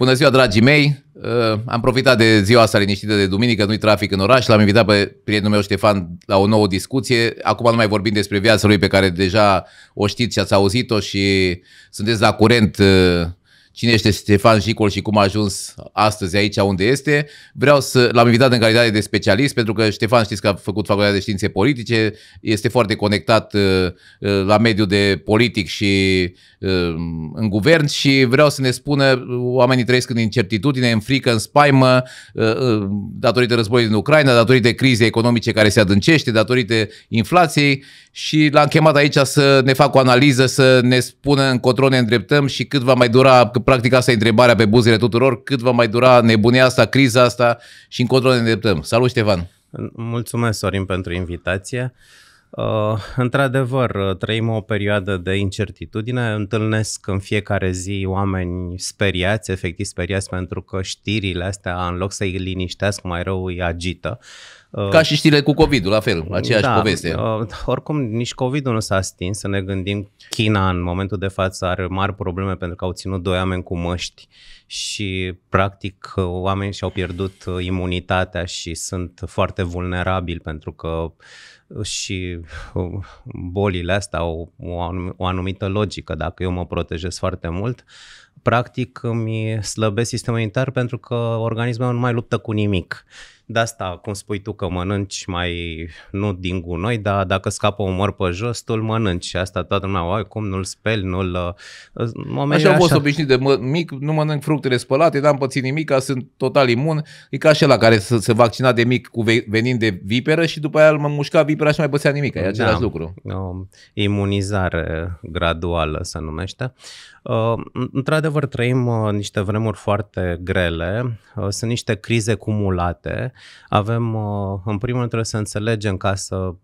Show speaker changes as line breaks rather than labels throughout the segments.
Bună ziua, dragii mei! Uh, am profitat de ziua asta liniștită de duminică, nu-i trafic în oraș, l-am invitat pe prietenul meu Ștefan la o nouă discuție. Acum nu mai vorbim despre viața lui pe care deja o știți și ați auzit-o și sunteți la curent uh, cine este Stefan Jicol și cum a ajuns astăzi aici unde este. Vreau să l-am invitat în calitate de specialist, pentru că Stefan știți că a făcut facultatea de științe politice, este foarte conectat uh, uh, la mediul de politic și uh, în guvern și vreau să ne spună, oamenii trăiesc în incertitudine, în frică, în spaimă, datorită războiului din Ucraina, datorită crizei economice care se adâncește, datorită inflației și l-am chemat aici să ne facă o analiză, să ne spună încotro ne îndreptăm și cât va mai dura practic asta e întrebarea pe buzele tuturor, cât va mai dura nebunia asta, criza asta și încotro ne îndreptăm. Salut Ștefan! Mulțumesc, Sorin, pentru invitație. Uh, într-adevăr, uh, trăim o
perioadă de incertitudine, întâlnesc în fiecare zi oameni speriați, efectiv speriați, pentru că știrile astea, în loc să îi liniștească, mai rău îi agită. Uh,
Uh, Ca și știrile cu COVID-ul, la fel, aceeași da, poveste.
Uh, oricum, nici COVID-ul nu s-a stins, să ne gândim, China în momentul de față are mari probleme pentru că au ținut doi oameni cu măști și practic uh, oamenii și-au pierdut imunitatea și sunt foarte vulnerabili pentru că și bolile astea au o anumită logică. Dacă eu mă protejez foarte mult, practic îmi slăbesc sistemul imunitar pentru că organismul nu mai luptă cu nimic de asta, cum spui tu că mănânci mai, nu din gunoi, dar dacă scapă un măr pe jos, tu îl mănânci. Și asta
toată lumea, oai, cum nu-l speli, nu-l... Ă, așa am fost obișnuit de mă, mic, nu mănânc fructele spălate, n-am pățit nimic, sunt total imun. E ca și la care se, se vaccina de mic cu venind de viperă și după aia mă mușca vipera și mai pățea nimic. E același da,
lucru. O imunizare graduală se numește. Uh, într-adevăr, trăim uh, niște vremuri foarte grele, uh, sunt niște crize cumulate. Avem, în primul rând, trebuie să înțelegem ca să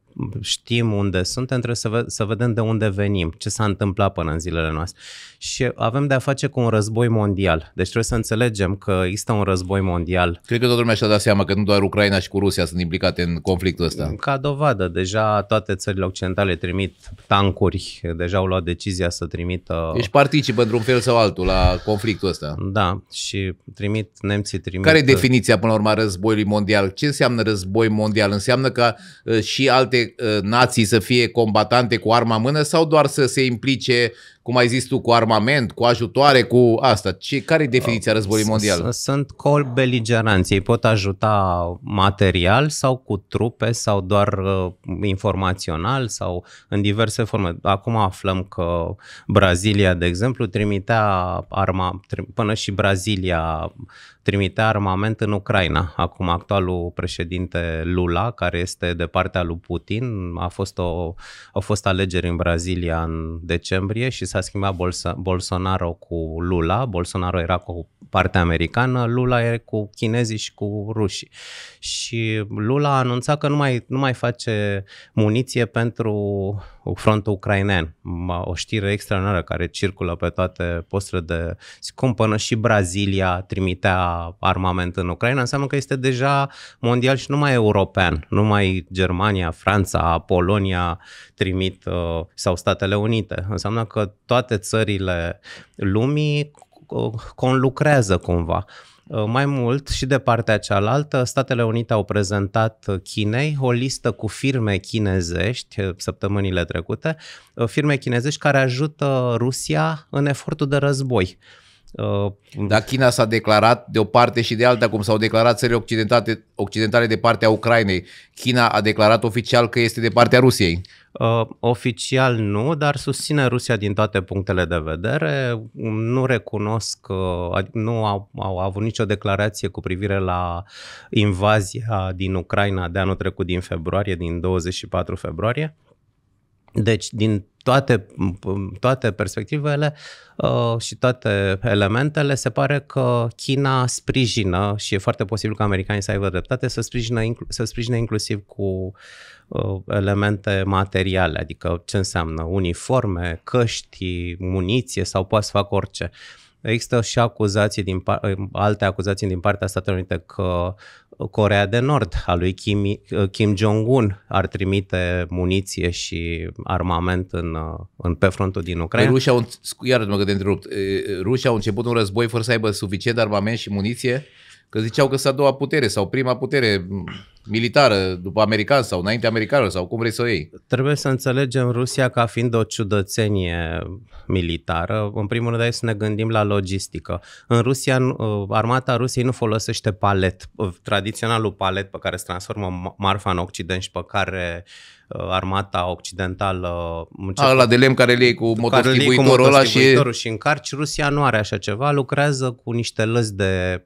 știm unde suntem, trebuie să, ve- să vedem de unde venim, ce s-a întâmplat până în zilele noastre. Și avem de-a face cu un război mondial. Deci trebuie să înțelegem că există un război mondial. Cred că toată lumea și-a dat seama că nu doar Ucraina și cu Rusia sunt implicate în conflictul ăsta. Ca dovadă, deja toate țările occidentale trimit tancuri, deja au luat decizia să trimită... Deci
participă într-un fel sau altul la conflictul ăsta.
Da, și trimit, nemții trimit... Care e definiția
până la urmă războiului mondial? Ce înseamnă război mondial? Înseamnă că uh, și alte Uh, nații să fie combatante cu arma în mână sau doar să se implice, cum ai zis tu, cu armament, cu ajutoare, cu asta? Ce, care e definiția uh, războiului mondial?
Sunt colbeligeranți. Ei pot ajuta material sau cu trupe sau doar uh, informațional sau în diverse forme. Acum aflăm că Brazilia, de exemplu, trimitea arma, până și Brazilia trimite armament în Ucraina. Acum, actualul președinte Lula, care este de partea lui Putin, a fost o, au fost alegeri în Brazilia în decembrie și s-a schimbat Bolsa, Bolsonaro cu Lula. Bolsonaro era cu partea americană, Lula e cu chinezii și cu rușii. Și Lula a anunțat că nu mai, nu mai face muniție pentru frontul ucrainean o știre extraordinară care circulă pe toate posturile de până și Brazilia trimitea armament în Ucraina, înseamnă că este deja mondial și nu mai european, nu mai Germania, Franța, Polonia trimit uh, sau Statele Unite. Înseamnă că toate țările lumii uh, conlucrează cumva. Uh, mai mult, și de partea cealaltă, Statele Unite au prezentat Chinei o listă cu firme chinezești uh, săptămânile trecute, uh, firme chinezești care ajută Rusia în
efortul de război. Dar China s-a declarat de o parte și de alta, cum s-au declarat țările occidentale, occidentale de partea Ucrainei. China a declarat oficial că este de partea Rusiei. Uh, oficial nu, dar
susține Rusia din toate punctele de vedere. Nu recunosc, uh, nu au, au avut nicio declarație cu privire la invazia din Ucraina de anul trecut din februarie, din 24 februarie. Deci, din toate, toate perspectivele uh, și toate elementele, se pare că China sprijină, și e foarte posibil că americanii să aibă dreptate, să sprijină, să sprijină inclusiv cu uh, elemente materiale, adică ce înseamnă uniforme, căști, muniție sau poate să fac orice. Uh, Există și acuzații din eh, alte acuzații din partea Statelor Unite că eh, Corea de Nord a lui Kim, eh, Kim Jong-un ar trimite muniție și armament în, în pe frontul din păi Ucraina. Rușii au,
iar mă că te întrerupt, rușii au început un război fără să aibă suficient armament și muniție? Că ziceau că s-a doua putere sau prima putere militară după american sau înainte americană sau cum vrei să o iei.
Trebuie să înțelegem Rusia ca fiind o ciudățenie militară. În primul rând, să ne gândim la logistică. În Rusia, uh, armata Rusiei nu folosește palet, uh, tradiționalul palet pe care se transformă marfa în Occident și pe care uh, Uh, armata occidentală. Uh, a, ăla de lemn care le cu motostivuitorul ăla și... și încarci. Rusia nu are așa ceva, lucrează cu niște lăzi de,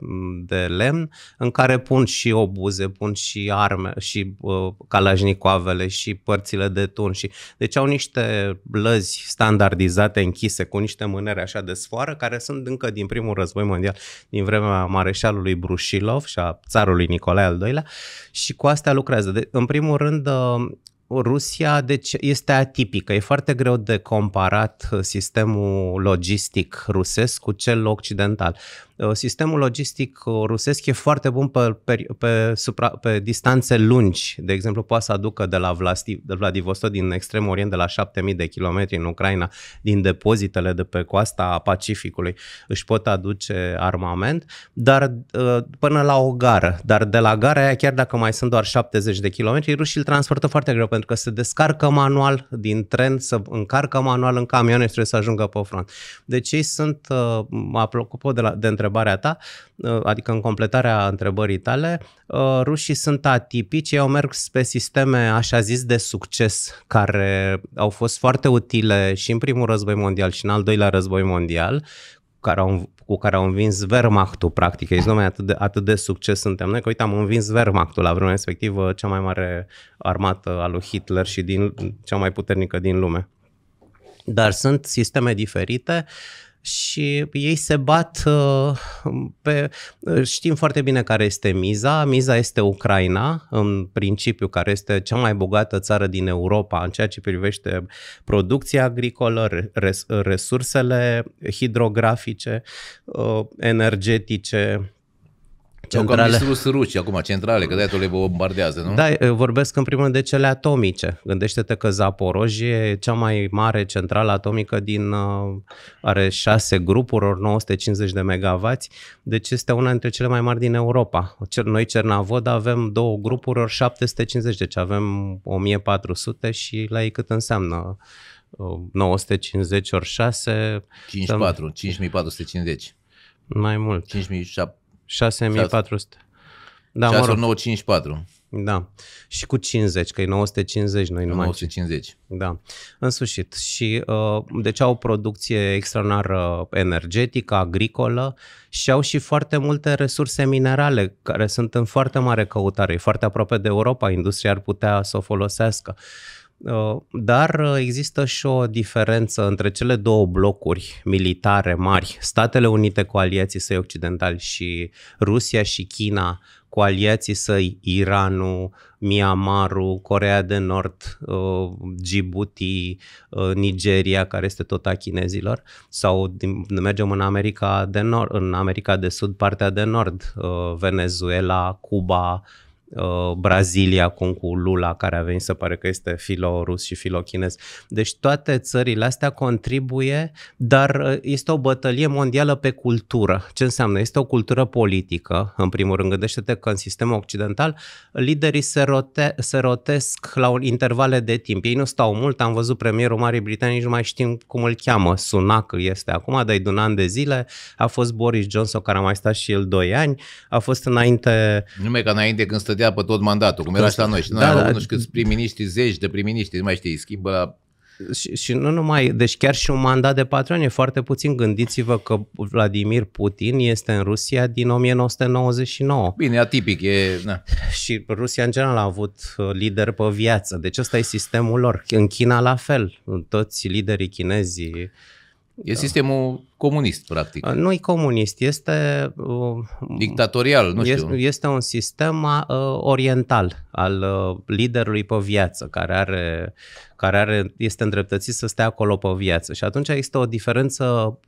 de lemn în care pun și obuze, pun și arme, și uh, calajnicoavele, și părțile de tun. Și... Deci au niște lăzi standardizate, închise, cu niște mânere așa de sfoară, care sunt încă din primul război mondial, din vremea mareșalului Brușilov și a țarului Nicolae al II-lea și cu astea lucrează. De, în primul rând, uh, Rusia deci, este atipică. E foarte greu de comparat uh, sistemul logistic rusesc cu cel occidental. Uh, sistemul logistic rusesc e foarte bun pe, pe, pe, supra, pe distanțe lungi. De exemplu, poate să aducă de la Vlasti, de Vladivostok din extrem orient, de la 7000 de kilometri în Ucraina, din depozitele de pe coasta Pacificului, își pot aduce armament, dar uh, până la o gară. Dar de la gara aia, chiar dacă mai sunt doar 70 de kilometri, rușii îl transportă foarte greu pentru că se descarcă manual din tren, să încarcă manual în camioane și trebuie să ajungă pe front. Deci ei sunt, uh, apropo de, la, de întrebare, întrebarea ta, uh, adică în completarea întrebării tale, uh, rușii sunt atipici, ei au merg pe sisteme așa zis de succes, care au fost foarte utile și în primul război mondial și în al doilea război mondial, care au, cu care au învins Wehrmacht-ul, practic. Ei numai atât de, atât de succes suntem noi, că uite, am învins Wehrmacht-ul la vremea respectivă, cea mai mare armată a lui Hitler și din, cea mai puternică din lume. Dar sunt sisteme diferite și ei se bat uh, pe... Uh, știm foarte bine care este miza. Miza este Ucraina, în principiu, care este cea mai bogată țară din Europa în ceea ce privește producția agricolă, resursele hidrografice, uh, energetice, centrale... Au cam
distrus ruși acum centrale, că de le bombardează, nu? Da,
vorbesc în primul rând de cele atomice. Gândește-te că Zaporojie e cea mai mare centrală atomică din... Uh, are șase grupuri, ori 950 de megavați, deci este una dintre cele mai mari din Europa. Noi, Cernavod, avem două grupuri, ori 750, deci avem 1400 și la ei cât înseamnă 950 uh, ori 6... 54, 5450. Mai mult.
5700
6400. Da, 6954. Da. Și cu 50, că e 950 noi numai. 950. Da. În sfârșit. Și uh, deci au o producție extraordinară energetică, agricolă și au și foarte multe resurse minerale care sunt în foarte mare căutare. E foarte aproape de Europa. Industria ar putea să o folosească. Uh, Uh, dar uh, există și o diferență între cele două blocuri militare mari, Statele Unite cu aliații săi occidentali și Rusia și China cu aliații săi Iranul, Myanmarul, Corea de Nord, uh, Djibouti, Nigeria, care este tot a chinezilor, sau mergem în America de Nord, în America de Sud, partea de Nord, Venezuela, Cuba, Uh, Brazilia acum cu Lula care a venit să pare că este filorus și filochinez. Deci toate țările astea contribuie, dar uh, este o bătălie mondială pe cultură. Ce înseamnă? Este o cultură politică, în primul rând. Gândește-te că în sistemul occidental liderii se, rote, se rotesc la un intervale de timp. Ei nu stau mult, am văzut premierul Marii Britanii, nu mai știm cum îl cheamă, Sunac este acum, dar e un an de zile, a fost Boris Johnson care a mai stat și el 2 ani, a fost înainte...
Numai că înainte când stă dădea
pe tot mandatul, cum era la noi. Și da, da, nu știu câți
prim ministri zeci de prim ministri nu mai știi, schimbă la și, și nu numai,
deci chiar și un mandat de patru ani e foarte puțin. Gândiți-vă că Vladimir Putin este în Rusia din 1999. Bine, atipic e... Na. Și Rusia în general a avut uh, lideri pe viață, deci ăsta e sistemul lor. În China la fel, toți liderii chinezii E da. sistemul comunist, practic. Nu e comunist, este... Uh, Dictatorial, nu știu. Este, un sistem uh, oriental al uh, liderului pe viață, care, are, care are, este îndreptățit să stea acolo pe viață. Și atunci există o diferență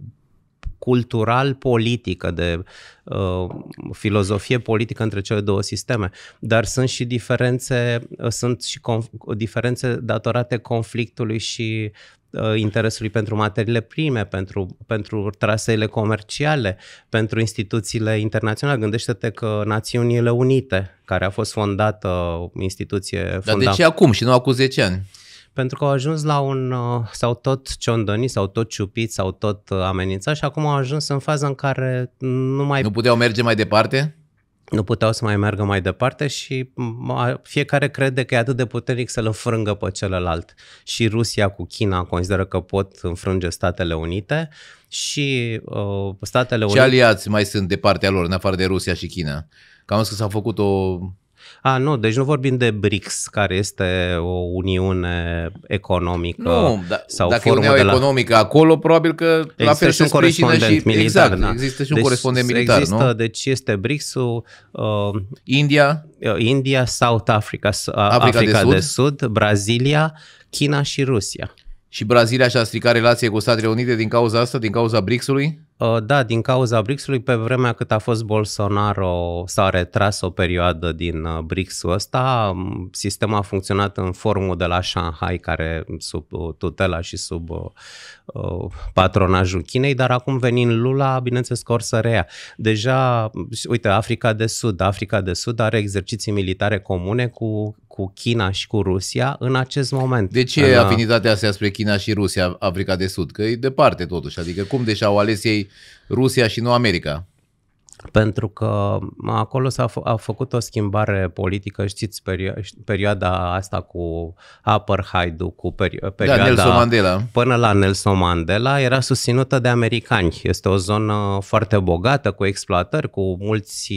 cultural-politică, de uh, filozofie politică între cele două sisteme, dar sunt și diferențe, sunt și conf- diferențe datorate conflictului și Uh, interesului pentru materiile prime, pentru, pentru traseele comerciale, pentru instituțiile internaționale. Gândește-te că Națiunile Unite, care a fost fondată, o instituție fondată... Dar de ce acum și nu acum 10 ani? pentru că au ajuns la un, uh, sau tot ciondănit, sau tot ciupit, sau tot uh, amenințat și acum au ajuns în faza în care nu mai... Nu puteau merge mai departe? nu puteau să mai meargă mai departe și fiecare crede că e atât de puternic să-l înfrângă pe celălalt. Și Rusia cu China consideră că pot înfrânge Statele Unite și uh, Statele Unite... Ce
aliați mai sunt de
partea lor, în afară de Rusia și China? Cam că s-a făcut o a, nu, deci nu vorbim de BRICS, care este o uniune economică. Nu, da, sau dacă formă e uniunea la...
economică acolo, probabil că există la fel și un corespondent și, militar. Exact, da. există și deci corespondent militar, există, nu?
Deci este BRICS-ul... Uh, India? Uh, India, South Africa, Africa, uh, Africa de, de, Sud? de Sud, Brazilia, China și Rusia. Și Brazilia și-a stricat
relație cu Statele Unite din cauza asta, din cauza BRICS-ului?
Uh, da, din cauza BRICS-ului, pe vremea cât a fost Bolsonaro, s-a retras o perioadă din uh, BRICS-ul ăsta. Mm, sistemul a funcționat în formul de la Shanghai, care sub uh, tutela și sub patronajul Chinei, dar acum venind Lula, bineînțeles că să reia. Deja, uite, Africa de Sud. Africa de Sud are exerciții militare comune cu cu China și cu Rusia în acest moment. De ce în... Uh, afinitatea
asta spre China și Rusia, Africa de Sud? Că e departe totuși, adică cum deși au ales ei Rusia și nu America?
pentru că acolo s-a f- a făcut o schimbare politică, știți, perio- perioada asta cu Apartheid, cu perio- da, perioada da, Nelson Mandela. până la Nelson Mandela, era susținută de americani. Este o zonă foarte bogată, cu exploatări, cu mulți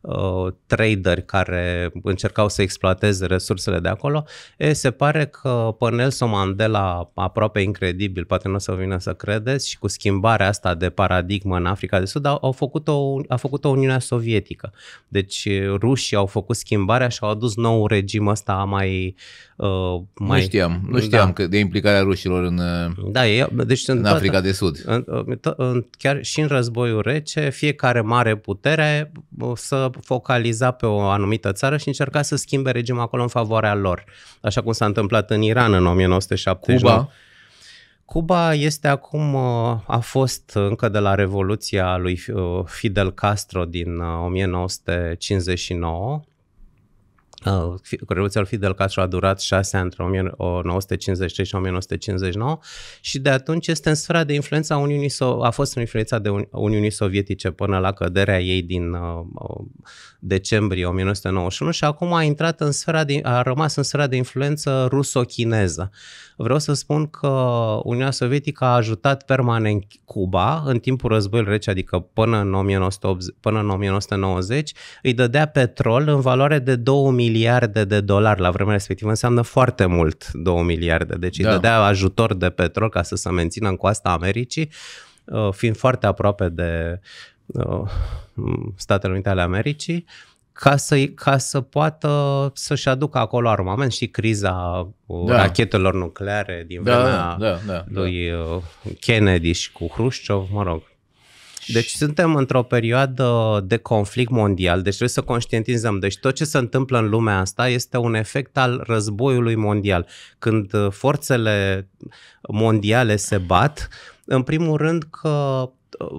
uh, traderi care încercau să exploateze resursele de acolo. E, se pare că pe Nelson Mandela, aproape incredibil, poate nu o să vină să credeți, și cu schimbarea asta de paradigmă în Africa de Sud, au, au făcut o, a făcut-o Uniunea Sovietică. Deci eh, rușii au făcut schimbarea și au adus nou regim ăsta mai... Uh, mai... Nu știam, nu știam da.
că de implicarea rușilor în, eh, da,
ei, deci, în toată, Africa de Sud. În, în, chiar și în războiul rece, fiecare mare putere să focaliza pe o anumită țară și încerca să schimbe regimul acolo în favoarea lor. Așa cum s-a întâmplat în Iran în 1970. Cuba. Cuba este acum, uh, a fost încă de la revoluția lui uh, Fidel Castro din 1959, uh, Uh, Revoluția lui Fidel Castro a durat șase ani, între 1953 și 1959 și de atunci este în sfera de influența Uniunii, a fost influența de Uni- Uniunii Sovietice până la căderea ei din uh, uh decembrie 1991 și acum a intrat în sfera de, a rămas în sfera de influență ruso-chineză. Vreau să spun că Uniunea Sovietică a ajutat permanent Cuba în timpul războiului rece, adică până în, 1980, până în 1990, îi dădea petrol în valoare de 2000 miliarde de dolari la vremea respectivă, înseamnă foarte mult 2 miliarde. Deci da. îi dădea ajutor de petrol ca să se mențină în coasta Americii, uh, fiind foarte aproape de uh, Statele Unite ale Americii, ca să, ca să poată să-și aducă acolo armament și criza uh, da. rachetelor nucleare din da, vremea da, da, da, lui da. Kennedy și cu Hrușciov, mă rog, deci suntem într-o perioadă de conflict mondial, deci trebuie să conștientizăm. Deci tot ce se întâmplă în lumea asta este un efect al războiului mondial. Când uh, forțele mondiale se bat, în primul rând că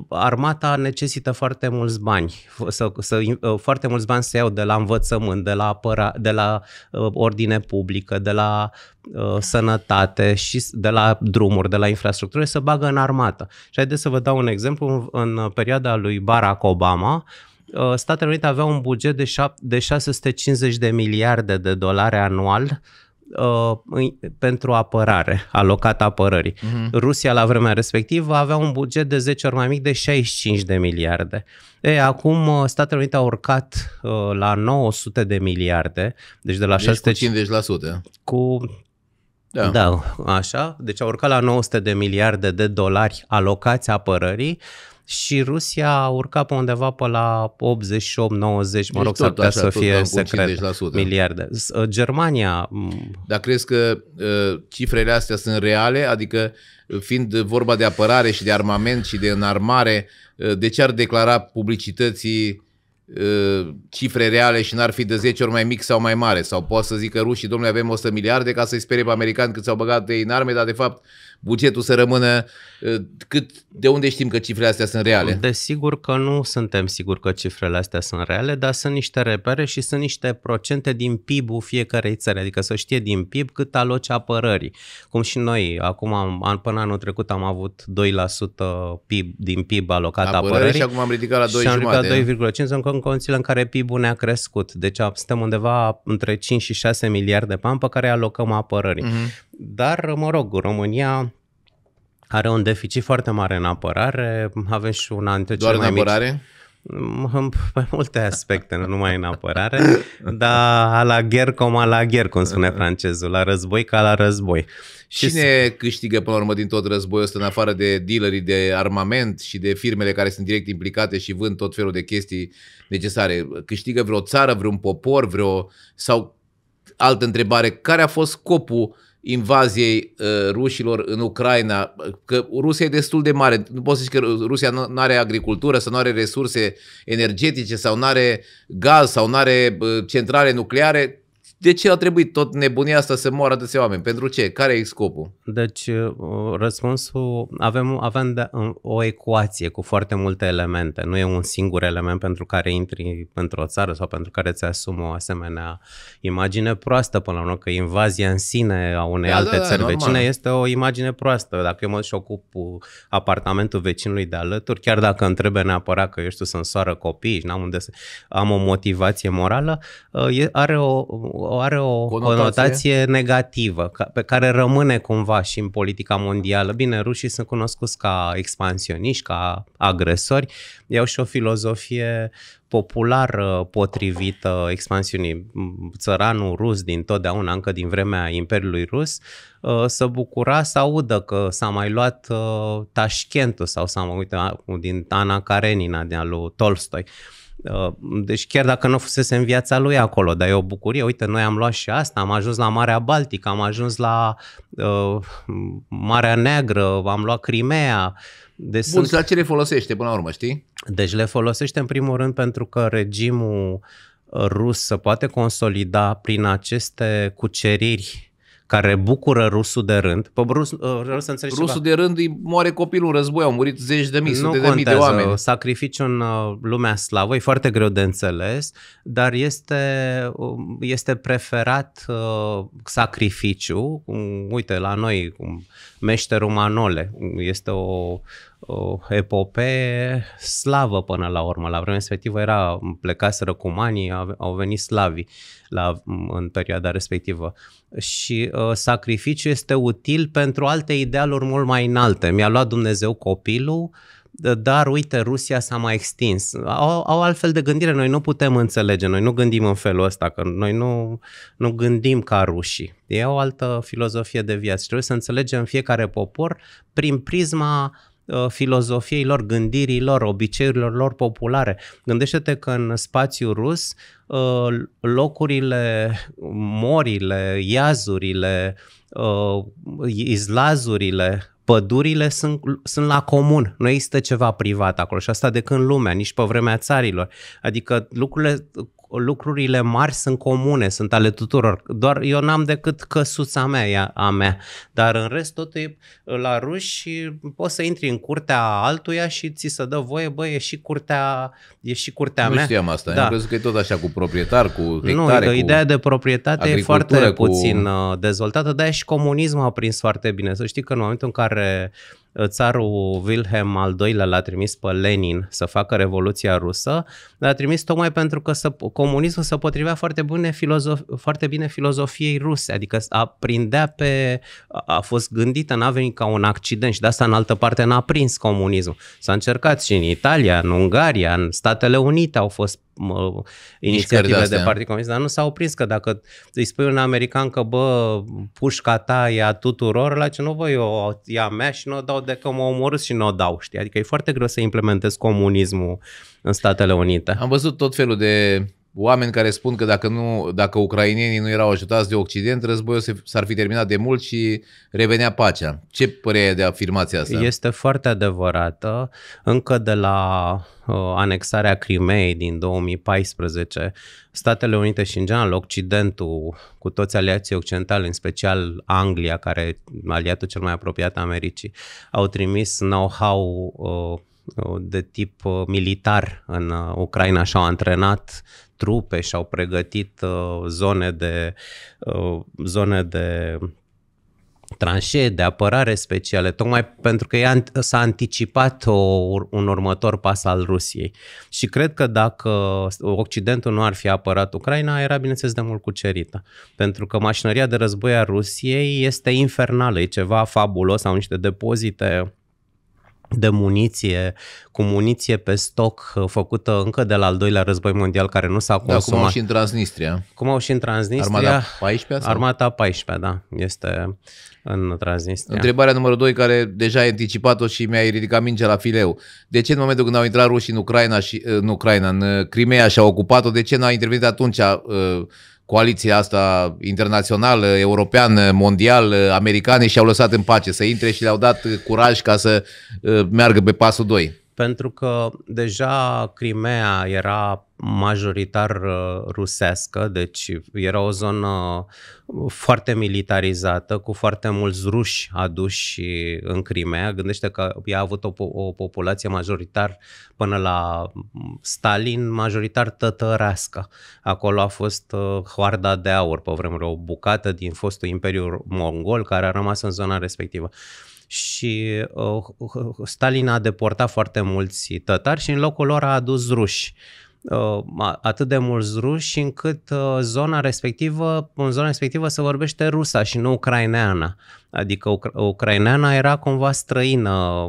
armata necesită foarte mulți bani, să, să, uh, foarte mulți bani se iau de la învățământ, de la, apăra, de la uh, ordine publică, de la uh, sănătate și de la drumuri, de la infrastructură, să bagă în armată. Și haideți să vă dau un exemplu. În perioada lui Barack Obama, uh, Statele Unite avea un buget de, șap- de 650 de miliarde de dolari anual uh, uh, pentru apărare, alocat apărării. Uh-huh. Rusia la vremea respectivă avea un buget de 10 ori mai mic de 65 de miliarde. E, acum uh, Statele Unite au urcat uh, la 900 de miliarde, deci de la deci 600... Cu 50%. Cu da. da, așa. Deci au urcat la 900 de miliarde de dolari alocați apărării. Uh, și Rusia a urcat pe undeva pe la 88-90, mă deci rog, s-ar putea să fie secret, miliarde.
Uh, Germania... Dar crezi că uh, cifrele astea sunt reale? Adică uh, fiind vorba de apărare și de armament și de înarmare, uh, de ce ar declara publicității uh, cifre reale și n-ar fi de 10 ori mai mic sau mai mare? Sau poate să zică rușii, domnule, avem 100 miliarde ca să-i sperie pe americani cât s-au băgat ei în arme, dar de fapt bugetul să rămână ă, cât, de unde știm că cifrele astea sunt reale?
Desigur că nu suntem siguri că cifrele astea sunt reale, dar sunt niște repere și sunt niște procente din PIB-ul fiecarei țări, adică să știe din PIB cât aloci apărării. Cum și noi, acum am, până anul trecut am avut 2% PIB, din PIB alocat apărării, apărării și acum am ridicat la 2,5. Și am ridicat 2,5 în condițiile în care PIB-ul ne-a crescut. Deci suntem undeva între 5 și 6 miliarde de bani pe care alocăm apărării. Uh-huh. Dar, mă rog, România are un deficit foarte mare în apărare, avem și una Doar cele mai în apărare? Mici în pe multe aspecte, nu numai în apărare, dar la gher cum la gher, cum spune francezul, la război ca la război.
Și Cine câștigă până la urmă din tot războiul ăsta, în afară de dealerii de armament și de firmele care sunt direct implicate și vând tot felul de chestii necesare? Câștigă vreo țară, vreun popor, vreo... sau altă întrebare, care a fost scopul invaziei uh, rușilor în Ucraina, că Rusia e destul de mare. Nu poți să zici că Rusia nu are agricultură sau nu are resurse energetice sau nu are gaz sau nu are uh, centrale nucleare de ce a trebuit tot nebunia asta să moară atâția oameni? Pentru ce? Care e scopul?
Deci, uh, răspunsul, avem, avem de, o ecuație cu foarte multe elemente. Nu e un singur element pentru care intri într-o țară sau pentru care ți asumi o asemenea imagine proastă până la urmă, că invazia în sine a unei da, alte da, da, țări normal. vecine este o imagine proastă. Dacă eu mă și ocup uh, apartamentul vecinului de alături, chiar dacă îmi trebuie neapărat că eu știu să însoară copii și n-am unde să... am o motivație morală, uh, are o are o conotație, conotație negativă ca, pe care rămâne cumva și în politica mondială. Bine, rușii sunt cunoscuți ca expansioniști, ca agresori. Iau și o filozofie populară potrivită expansiunii. Țăranul rus din totdeauna, încă din vremea Imperiului Rus, ă, să bucura să audă că s-a mai luat ă, Tașkentul sau s-a mai uitat din Ana Karenina de-a lui Tolstoi. Uh, Uh, deci chiar dacă nu fusese în viața lui acolo, dar e o bucurie, uite, noi am luat și asta, am ajuns la Marea Baltică, am ajuns la uh, Marea Neagră, am luat Crimea. Deci Bun, sunt... la ce le folosește până la urmă, știi? Deci le folosește în primul rând pentru că regimul rus se poate consolida prin aceste cuceriri care bucură rusul de rând. Pe rus, uh,
rus, să rusul ceva. de rând îi moare copilul în război, au murit zeci de mii, nu sute contează, de mii de oameni.
Sacrificiu în uh, lumea slavă e foarte greu de înțeles, dar este, um, este preferat uh, sacrificiu. Uite, la noi, meșterul Manole, este o uh, epopee slavă până la urmă. La vremea respectivă era, plecaseră manii, au venit slavii la, în perioada respectivă. Și uh, sacrificiul este util pentru alte idealuri mult mai înalte. Mi-a luat Dumnezeu copilul, ă, dar uite, Rusia s-a mai extins. Au, au altfel de gândire, noi nu putem înțelege, noi nu gândim în felul ăsta, că noi nu, nu gândim ca rușii. E o altă filozofie de viață și trebuie să înțelegem fiecare popor prin prisma uh, Uh, filozofiei lor, gândirii lor, obiceiurilor lor populare. Gândește-te că în spațiul rus uh, locurile, morile, iazurile, uh, izlazurile, pădurile sunt, sunt la comun, nu există ceva privat acolo și asta de când lumea, nici pe vremea țarilor. Adică lucrurile lucrurile mari sunt comune, sunt ale tuturor. Doar eu n-am decât căsuța mea, ea, a mea. Dar în rest totul e la ruși, poți să intri în curtea altuia și ți se dă voie, bă, e și curtea, e și
curtea nu mea. Nu știam asta, da. am crezut că e tot așa cu proprietar, cu hectare, Nu, cu ideea de proprietate e foarte cu... puțin
uh, dezvoltată, dar și comunismul a prins foarte bine. Să știi că în momentul în care țarul Wilhelm al II-lea l-a trimis pe Lenin să facă Revoluția Rusă, l-a trimis tocmai pentru că să, comunismul se potrivea foarte, bune filozof, foarte bine filozofiei ruse, adică a prindea pe, a fost gândită, n-a venit ca un accident și de asta în altă parte n-a prins comunismul. S-a încercat și în Italia, în Ungaria, în Statele Unite au fost inițiative de, de Partid Comunist, dar nu s-au prins că dacă îi spui un american că, bă, pușca ta e a tuturor, la ce nu, voi, eu e a mea și nu o dau de că mă omorâs și nu o dau, știi? Adică e foarte greu să implementez comunismul în Statele Unite.
Am văzut tot felul de oameni care spun că dacă, nu, dacă ucrainienii nu erau ajutați de Occident, războiul s-ar fi terminat de mult și revenea pacea. Ce părere de afirmația asta? Este
foarte adevărată. Încă de la uh, anexarea Crimei din 2014, Statele Unite și în general Occidentul, cu toți aliații occidentali, în special Anglia, care aliatul cel mai apropiat a Americii, au trimis know-how uh, Uh, de tip uh, militar în uh, Ucraina și-au antrenat trupe și-au pregătit zone de, zone de tranșee de apărare speciale, tocmai pentru că s-a anticipat o, un următor pas al Rusiei. Și cred că dacă Occidentul nu ar fi apărat Ucraina, era bineînțeles de mult cucerită. Pentru că mașinăria de război a Rusiei este infernală, e ceva fabulos, au niște depozite de muniție, cu muniție pe stoc uh, făcută încă de la al doilea război mondial care nu s-a consumat. Da, cum au și
în Transnistria. Cum au și în Transnistria. Armata 14 sau?
Armata 14, da, este în Transnistria. Întrebarea
numărul 2 care deja ai anticipat-o și mi-ai ridicat mingea la fileu. De ce în momentul când au intrat rușii în Ucraina și uh, în Ucraina, în uh, Crimea și au ocupat-o, de ce n-a intervenit atunci uh, coaliția asta internațională, europeană, mondială, americane și-au lăsat în pace să intre și le-au dat curaj ca să uh, meargă pe pasul 2
pentru că deja Crimea era majoritar uh, rusească, deci era o zonă uh, foarte militarizată, cu foarte mulți ruși aduși în Crimea. Gândește că ea a avut o, o populație majoritar până la mm, Stalin, majoritar tătărească. Acolo a fost uh, hoarda de aur pe vremuri, o bucată din fostul Imperiu Mongol care a rămas în zona respectivă. Uh, și uh, uh, uh, Stalin a deportat foarte mulți tătari și în locul lor a adus ruși uh, atât de mulți ruși încât zona respectivă, în zona respectivă se vorbește rusa și nu ucraineana. Adică ucraineana era cumva străină.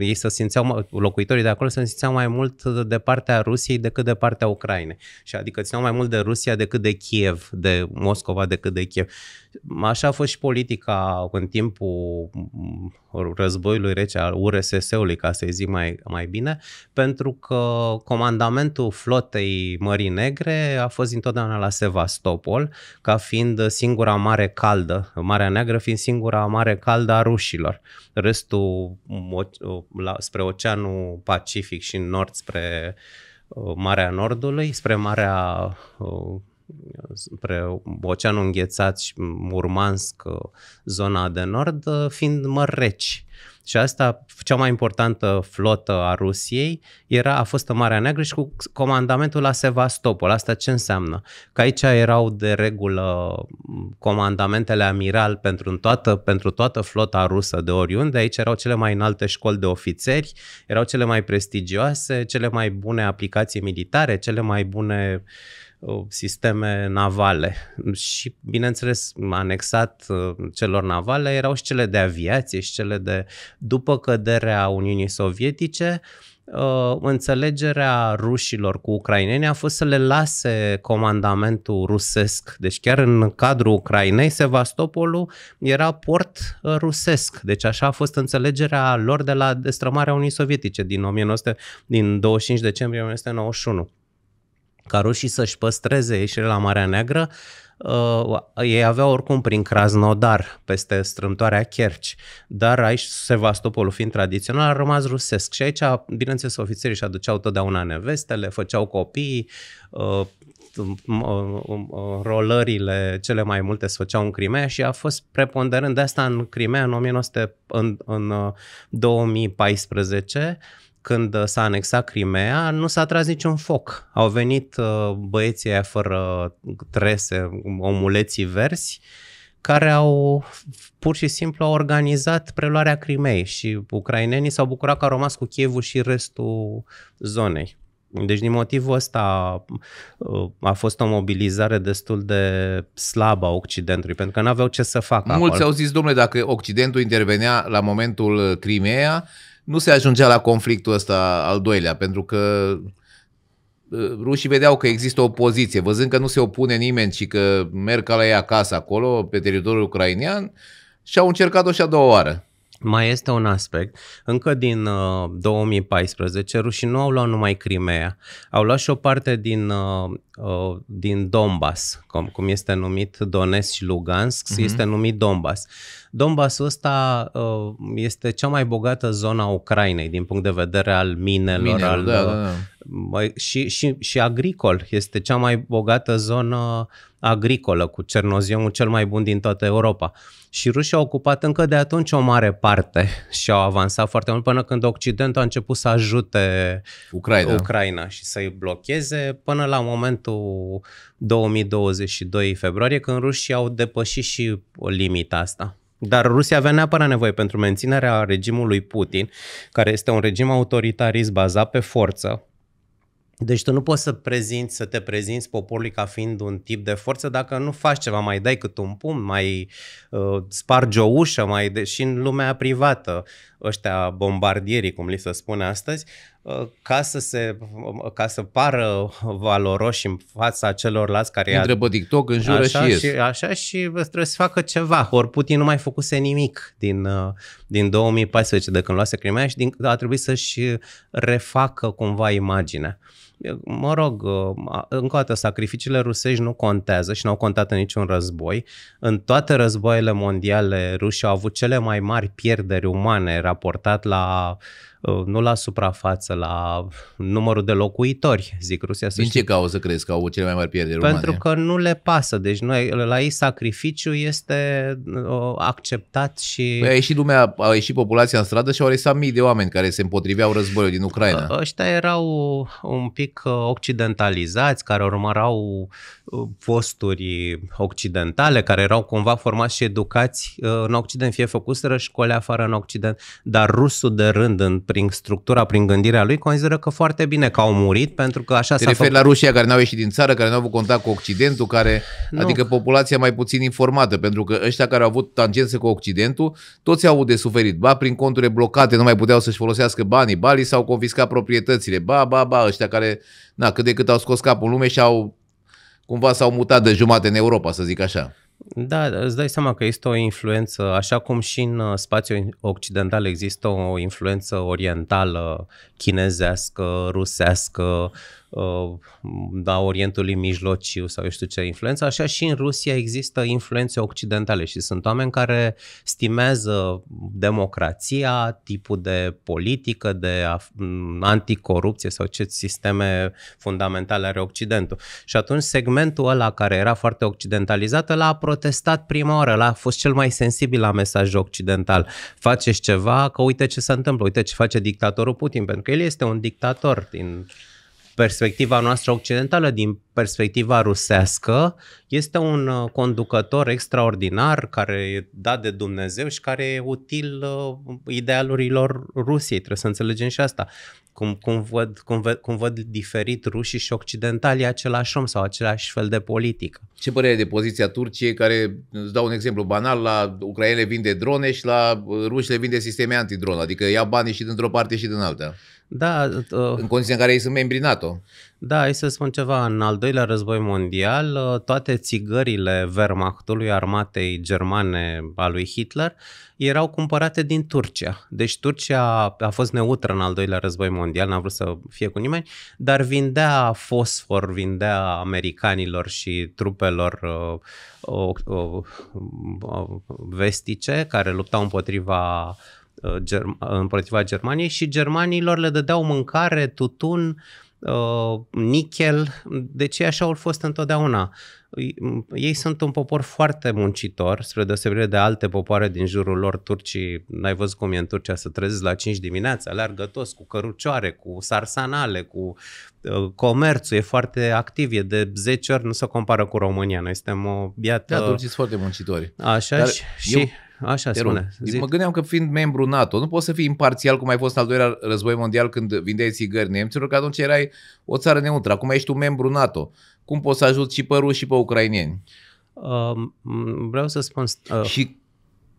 Ei se simțeau, locuitorii de acolo se simțeau mai mult de partea Rusiei decât de partea Ucrainei. Și adică țineau mai mult de Rusia decât de Kiev, de Moscova decât de Kiev. Așa a fost și politica în timpul mm, războiului rece al URSS-ului, ca să-i zic mai, mai bine, pentru că comandamentul flotei Mării Negre a fost întotdeauna la Sevastopol, ca fiind singura mare caldă, Marea Neagră fiind singura singura mare caldă a rușilor. Restul la, spre Oceanul Pacific și în nord spre Marea Nordului, spre Marea spre Oceanul Înghețat și Murmansk, zona de nord, fiind mări reci. Și asta, cea mai importantă flotă a Rusiei, era, a fost în Marea Neagră și cu comandamentul la Sevastopol. Asta ce înseamnă? Că aici erau de regulă comandamentele amiral pentru, în toată, pentru toată flota rusă de oriunde. Aici erau cele mai înalte școli de ofițeri, erau cele mai prestigioase, cele mai bune aplicații militare, cele mai bune uh, sisteme navale și, bineînțeles, anexat uh, celor navale erau și cele de aviație și cele de, după căderea Uniunii Sovietice, uh, înțelegerea rușilor cu ucrainenii a fost să le lase comandamentul rusesc. Deci chiar în cadrul Ucrainei, Sevastopolul era port uh, rusesc. Deci așa a fost înțelegerea lor de la destrămarea Unii Sovietice din, 19 din 25 decembrie 1991 ca rușii să-și păstreze ieșirea la Marea Neagră, uh, ei aveau oricum prin Krasnodar, peste strâmtoarea Kerci, dar aici Sevastopolul fiind tradițional a rămas rusesc și aici, bineînțeles, ofițerii și aduceau totdeauna nevestele, făceau copii, uh, uh, uh, rolările cele mai multe se făceau în Crimea și a fost preponderent de asta în Crimea în, 1900, în, în 2014 uh, când uh, s-a anexat Crimea, nu s-a tras niciun foc. Au venit uh, băieții aia fără trese, omuleții versi, care au pur și simplu au organizat preluarea Crimei și ucrainenii s-au bucurat că au rămas cu Chievul și restul zonei. Deci din motivul ăsta uh, a fost o mobilizare destul de slabă a Occidentului, pentru că nu aveau ce să facă Mulți acolo. au
zis, domnule, dacă Occidentul intervenea la momentul Crimea, nu se ajungea la conflictul ăsta al doilea, pentru că uh, rușii vedeau că există o poziție, văzând că nu se opune nimeni și că merg la ei acasă acolo, pe teritoriul ucrainean, și au încercat-o și a doua oară.
Mai este un aspect. Încă din uh, 2014, rușii nu au luat numai Crimea, au luat și o parte din, uh, uh, din Donbass, cum, cum este numit Donetsk și Lugansk, uh-huh. este numit Donbass. Donbassul ăsta uh, este cea mai bogată zona Ucrainei din punct de vedere al minelor, minelor al, da, uh, da, da. Și, și, și agricol. Este cea mai bogată zonă agricolă, cu cernoziomul cel mai bun din toată Europa. Și rușii au ocupat încă de atunci o mare parte și au avansat foarte mult până când Occidentul a început să ajute Ucraina, Ucraina și să-i blocheze până la momentul 2022 februarie, când rușii au depășit și limita asta. Dar Rusia avea neapărat nevoie pentru menținerea regimului Putin, care este un regim autoritarist bazat pe forță. Deci tu nu poți să prezinți, să te prezinți poporului ca fiind un tip de forță dacă nu faci ceva, mai dai cât un pumn, mai uh, spargi o ușă, mai și în lumea privată ăștia bombardierii, cum li se spune astăzi, ca să, se, ca să pară valoroși în fața celorlalți care... i-a... Întrebă TikTok în jură așa și, și Așa și trebuie să facă ceva. Ori Putin nu mai făcuse nimic din, uh, din 2014 de când luase Crimea și din, a trebuit să-și refacă cumva imaginea. Mă rog, uh, încă o dată, sacrificiile rusești nu contează și nu au contat în niciun război. În toate războaiele mondiale, rușii au avut cele mai mari pierderi umane raportat la uh, Uh, nu la suprafață, la numărul de locuitori, zic Rusia. Din ce cauză
crezi că au cele mai mari pierderi Pentru România?
că nu le pasă, deci noi, la ei sacrificiu este uh, acceptat și... Păi a
ieșit lumea, a ieșit populația în stradă și au arestat mii de oameni care se împotriveau războiul din Ucraina.
Ăștia erau un pic uh, occidentalizați, care urmărau posturi occidentale care erau cumva formați și educați uh, în Occident, fie făcuseră școli afară în Occident, dar rusul de rând, în, prin structura, prin gândirea lui, consideră că foarte bine că au murit, pentru că așa Te s-a referi făcut... la
Rusia care n-au ieșit din țară, care n-au avut contact cu Occidentul, care, nu. adică populația mai puțin informată, pentru că ăștia care au avut tangență cu Occidentul, toți au avut de suferit, ba prin conturile blocate, nu mai puteau să-și folosească banii, ba li s-au confiscat proprietățile, ba, ba, ba, ăștia care, na, cât de cât au scos capul lume și au cumva s-au mutat de jumate în Europa, să zic așa.
Da, îți dai seama că este o influență, așa cum și în uh, spațiul occidental există o influență orientală, chinezească, rusească, Uh, da, Orientului Mijlociu sau eu știu ce influență, așa și în Rusia există influențe occidentale și sunt oameni care stimează democrația, tipul de politică, de anticorupție sau ce sisteme fundamentale are Occidentul. Și atunci segmentul ăla care era foarte occidentalizat, l-a protestat prima oară, l-a fost cel mai sensibil la mesajul occidental. Faceți ceva, că uite ce se întâmplă, uite ce face dictatorul Putin, pentru că el este un dictator din perspectiva noastră occidentală, din perspectiva rusească, este un uh, conducător extraordinar care e dat de Dumnezeu și care e util uh, idealurilor Rusiei. Trebuie să înțelegem și asta. Cum, cum, văd, cum, văd, cum văd diferit rușii și occidentalii același om sau același fel de politică.
Ce părere de poziția Turciei care, îți dau un exemplu banal, la Ucraine le vinde drone și la uh, ruși le vinde sisteme antidron, adică ia banii și dintr-o parte și din alta. Da. Uh, uh, în condiții în care ei sunt membri NATO. Da,
hai să spun ceva. În al doilea război mondial, uh, toate țigările Wehrmachtului, armatei germane a lui Hitler, erau cumpărate din Turcia. Deci Turcia a fost neutră în al doilea război mondial, n-a vrut să fie cu nimeni, dar vindea fosfor, vindea americanilor și trupelor uh, uh, uh, vestice care luptau împotriva Uh, germ- uh, împotriva Germaniei și germanilor le dădeau mâncare, tutun, uh, nichel, deci așa au fost întotdeauna. Ei sunt un popor foarte muncitor, spre deosebire de alte popoare din jurul lor, turcii, n-ai văzut cum e în Turcia să trezesc la 5 dimineața, leargă toți cu cărucioare, cu sarsanale, cu uh, comerțul, e foarte activ, e de 10 ori, nu se compară cu România, noi suntem o biată... Da, turcii sunt
foarte muncitori. Așa Dar și... Eu Așa Te spune. Rog. Mă gândeam că fiind membru NATO, nu poți să fii imparțial cum ai fost în al doilea război mondial când vindeai țigări nemților, că atunci erai o țară neutră. Acum ești un membru NATO. Cum poți să ajut și pe ruși și pe ucrainieni? Uh, vreau să spun... Uh. Și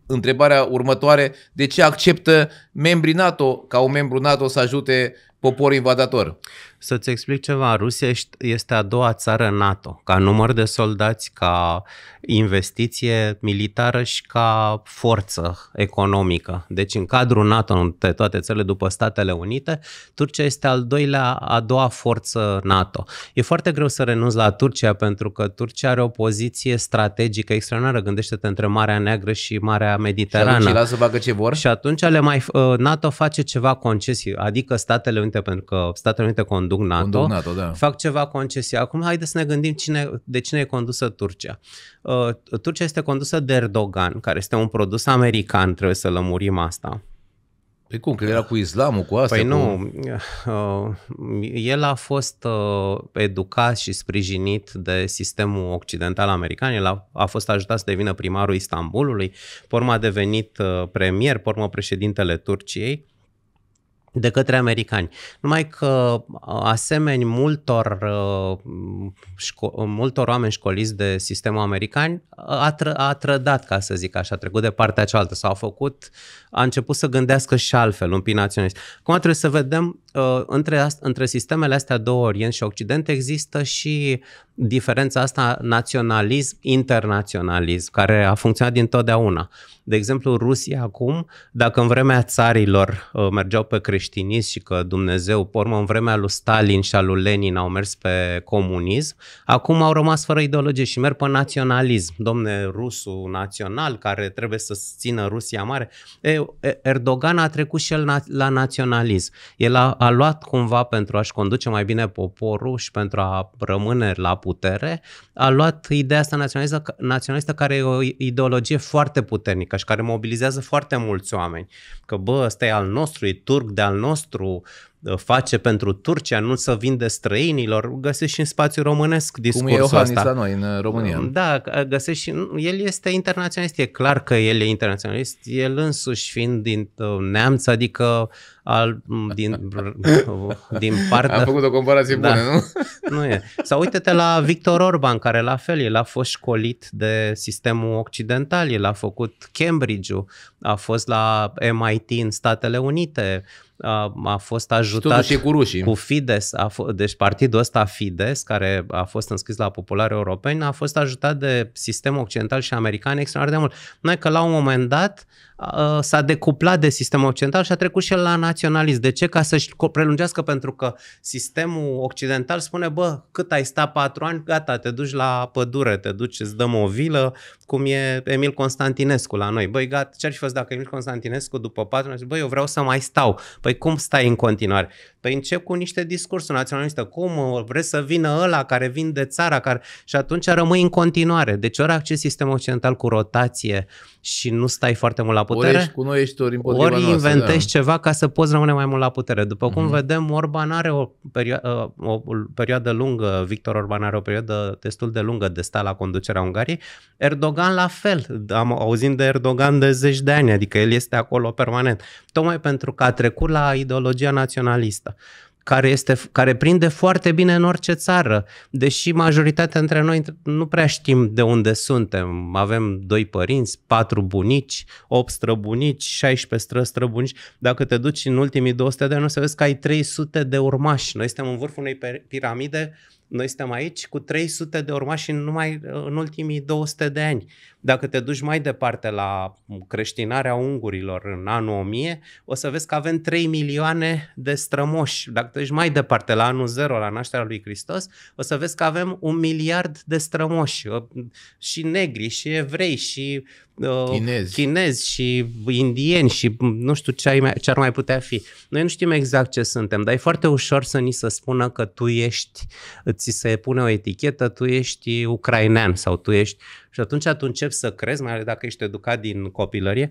întrebarea următoare, de ce acceptă membrii NATO ca un membru NATO să ajute uh, popor invadator. Să-ți explic ceva, Rusia
este a doua țară NATO, ca număr de soldați, ca investiție militară și ca forță economică. Deci în cadrul NATO, în toate țările după Statele Unite, Turcia este al doilea, a doua forță NATO. E foarte greu să renunți la Turcia pentru că Turcia are o poziție strategică extraordinară. Gândește-te între Marea Neagră și Marea Mediterană. Și atunci, lasă, ce vor. și atunci le mai, ă, NATO face ceva concesii, adică Statele Unite Unite, pentru că Statele Unite conduc NATO, conduc NATO da. fac ceva concesie. Acum haideți să ne gândim cine, de cine e condusă Turcia. Uh, Turcia este condusă de Erdogan, care este un produs american, trebuie să lămurim asta. Păi
cum, că era cu islamul, cu asta? Păi cu... nu,
uh, el a fost uh, educat și sprijinit de sistemul occidental american, el a, a fost ajutat să devină primarul Istanbulului, porma a devenit uh, premier premier, porma președintele Turciei de către americani. Numai că asemeni multor, uh, șco- multor oameni școliți de sistemul american uh, a, tr- a trădat, ca să zic așa, a trecut de partea cealaltă, s-au făcut, a început să gândească și altfel, un pic naționalist. Acum trebuie să vedem, uh, între, între sistemele astea două, Orient și Occident, există și diferența asta naționalism-internaționalism, care a funcționat dintotdeauna. De exemplu, Rusia acum, dacă în vremea țarilor uh, mergeau pe creștinism și că Dumnezeu, pe urmă, în vremea lui Stalin și a lui Lenin au mers pe comunism, acum au rămas fără ideologie și merg pe naționalism. Domne, rusul național care trebuie să țină Rusia mare. E, Erdogan a trecut și el na- la naționalism. El a, a luat cumva pentru a-și conduce mai bine poporul și pentru a rămâne la putere, a luat ideea asta naționalistă, naționalistă care e o ideologie foarte puternică și care mobilizează foarte mulți oameni. Că bă, ăsta e al nostru, e turc de al nostru, Uh, face pentru Turcia, nu să vinde străinilor, găsești și în spațiu românesc discursul Cum e Iohannis asta. la noi în uh, România. Um, da, găsești și... Mm, el este internaționalist, e clar că el e internaționalist, el însuși fiind din uh, neamț, adică al, mm, din, din partea... Am făcut o comparație da, bună, nu? Nu e. Sau uite-te la Victor Orban, care la fel, el a fost școlit de sistemul occidental, el a făcut Cambridge-ul, a fost la MIT în Statele Unite, a, a fost ajutat și cu, rușii. cu Fides, a f- deci partidul ăsta Fides, care a fost înscris la populare europeni, a fost ajutat de sistemul occidental și american extraordinar de mult. Noi că la un moment dat s-a decuplat de sistemul occidental și a trecut și el la naționalist. De ce? Ca să-și prelungească, pentru că sistemul occidental spune, bă, cât ai stat patru ani, gata, te duci la pădure, te duci, îți dăm o vilă, cum e Emil Constantinescu la noi. Băi, gata, ce-ar fi fost dacă Emil Constantinescu după patru ani, băi, eu vreau să mai stau. Păi cum stai în continuare? Păi încep cu niște discursuri naționaliste. Cum uh, vreți să vină ăla care vin de țara? Care... Și atunci rămâi în continuare. Deci ori acest sistem occidental cu rotație, și nu stai foarte mult la putere, ori, ești cu
noi ești ori, ori noastră, inventezi
da. ceva ca să poți rămâne mai mult la putere. După cum mm-hmm. vedem, Orban are o, perio- uh, o perioadă lungă, Victor Orban are o perioadă destul de lungă de sta la conducerea Ungariei, Erdogan la fel, am auzit de Erdogan de zeci de ani, adică el este acolo permanent, tocmai pentru că a trecut la ideologia naționalistă care, este, care prinde foarte bine în orice țară, deși majoritatea dintre noi nu prea știm de unde suntem. Avem doi părinți, patru bunici, opt străbunici, 16 stră străbunici. Dacă te duci în ultimii 200 de ani, nu se vezi că ai 300 de urmași. Noi suntem în vârful unei piramide noi suntem aici cu 300 de urmași în, numai, în ultimii 200 de ani. Dacă te duci mai departe la creștinarea ungurilor în anul 1000, o să vezi că avem 3 milioane de strămoși. Dacă te duci mai departe la anul 0, la nașterea lui Hristos, o să vezi că avem un miliard de strămoși. Și negri, și evrei, și uh, chinezi. chinezi și indieni și nu știu ce, ai mai, ce ar mai putea fi. Noi nu știm exact ce suntem, dar e foarte ușor să ni se spună că tu ești, ți se pune o etichetă, tu ești ucrainean sau tu ești... Și atunci tu începi să crezi, mai ales dacă ești educat din copilărie,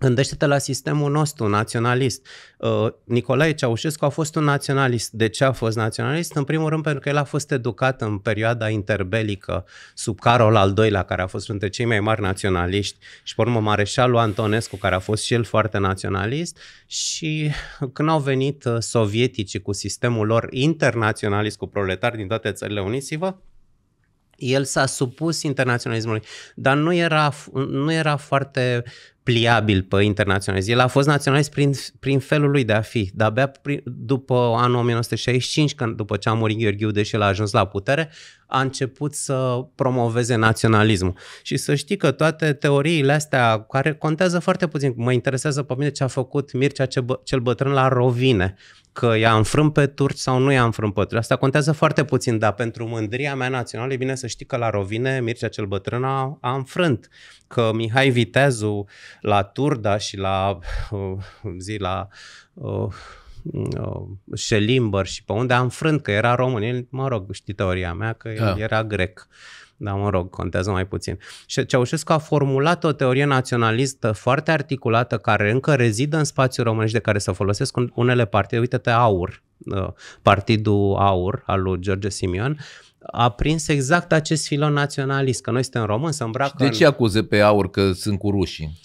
Gândește-te la sistemul nostru naționalist. Uh, Nicolae Ceaușescu a fost un naționalist. De ce a fost naționalist? În primul rând pentru că el a fost educat în perioada interbelică sub Carol al II-lea, care a fost dintre cei mai mari naționaliști, și pe urmă Mareșalul Antonescu, care a fost și el foarte naționalist. Și când au venit uh, sovieticii cu sistemul lor internaționalist, cu proletari din toate țările unisivă, el s-a supus internaționalismului, dar nu era, nu era foarte pliabil pe internaționalism. El a fost naționalist prin, prin felul lui de a fi, dar abia prin, după anul 1965, când, după ce a murit Gheorghiu, deși el a ajuns la putere, a început să promoveze naționalismul. Și să știi că toate teoriile astea, care contează foarte puțin, mă interesează pe mine ce a făcut Mircea cel Bătrân la Rovine, că i-a înfrânt pe turci sau nu i-a înfrânt pe turci. Asta contează foarte puțin, dar pentru mândria mea națională e bine să știi că la Rovine Mircea cel Bătrân a, a înfrânt, că Mihai Viteazu la Turda și la, uh, zi, la uh, uh, Șelimbăr și pe unde a înfrânt, că era român. El, mă rog, știi teoria mea, că da. era grec. Uh, dar mă rog, contează mai puțin. Și Ceaușescu a formulat o teorie naționalistă foarte articulată care încă rezidă în spațiul românesc de care se folosesc unele partide. Uite-te, AUR, uh, Partidul AUR al lui George Simion, a prins exact acest filon naționalist, că noi suntem români, să îmbracă... Și de ce în...
acuze pe AUR că sunt cu rușii?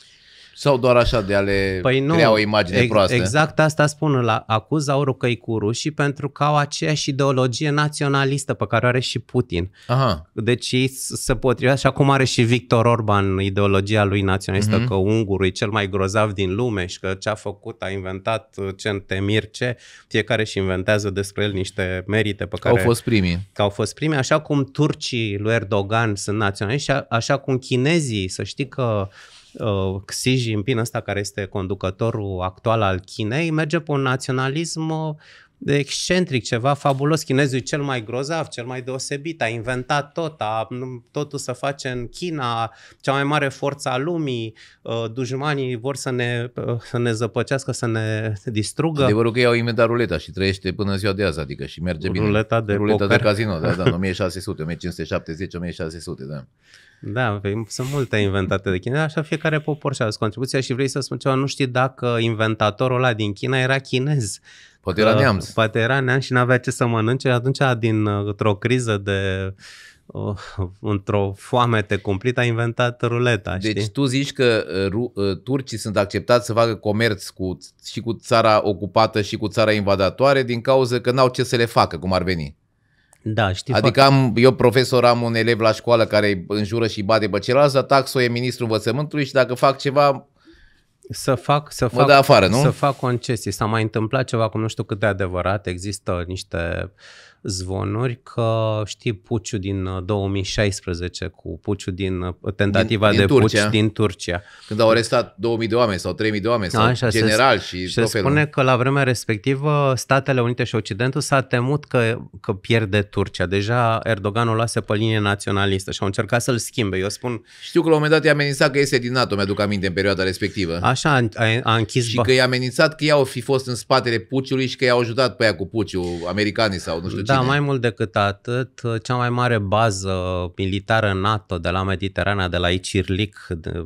Sau doar așa de a le păi nu, crea o imagine ex- proastă? Exact
asta spun, la acuz au că cu rușii pentru că au aceeași ideologie naționalistă pe care o are și Putin. Aha. Deci ei se potrivește și acum are și Victor Orban ideologia lui naționalistă uh-huh. Mhm. că ungurul e cel mai grozav din lume și că ce a făcut, a inventat ce temir ce, fiecare și inventează despre el niște merite pe care... Au fost primii. Că au fost primii, așa cum turcii lui Erdogan sunt naționaliști, așa cum chinezii, să știi că uh, Xi Jinping ăsta care este conducătorul actual al Chinei merge pe un naționalism uh, de excentric, ceva fabulos. Chinezul e cel mai grozav, cel mai deosebit, a inventat tot, a, totul să face în China, cea mai mare forță a lumii, uh, dușmanii vor să ne, uh, să ne zăpăcească, să ne
distrugă. Adevărul că ei au inventat ruleta și trăiește până în ziua de azi, adică și merge bine. Ruleta de, ruleta poker. de casino, da, da, 1600, 1570, 1600, da. Da, sunt multe
inventate de China, așa fiecare popor și-a contribuția și vrei să spun ceva, nu știi dacă inventatorul ăla din China era chinez Poate era da, neamț. Poate era neamț și n-avea ce să mănânce. Atunci, dintr-o uh, criză de uh, într-o te cumplit, a inventat
ruleta. Deci știi? tu zici că uh, uh turcii sunt acceptați să facă comerț cu, și cu țara ocupată și cu țara invadatoare din cauza că n-au ce să le facă, cum ar veni.
Da, știi adică
am, eu profesor am un elev la școală care îi înjură și bate pe celălalt, dar taxul e ministrul învățământului și dacă fac ceva să fac, să fac, afară, nu? să
fac concesii. S-a mai întâmplat ceva, cum nu știu cât de adevărat, există niște zvonuri că știi puciul din 2016 uh, cu puciul din uh, tentativa din, din de Turcia. puci din Turcia. Când au
arestat 2000 de oameni sau 3000 de oameni sau Așa, general se, și Se spune
că la vremea respectivă Statele Unite și Occidentul s-a temut că, că pierde Turcia. Deja Erdogan o lase pe linie naționalistă și au încercat să-l schimbe. Eu spun...
Știu că la un moment dat i-a amenințat că este din NATO, mi-aduc aminte în perioada respectivă. Așa,
a, a închis...
Și bă... că i-a amenințat că i au fi fost în spatele puciului și că i-au ajutat pe ea cu puciul, americanii sau nu știu da, da, mai
mult decât atât, cea mai mare bază militară NATO de la Mediterana, de la Icirlic, de,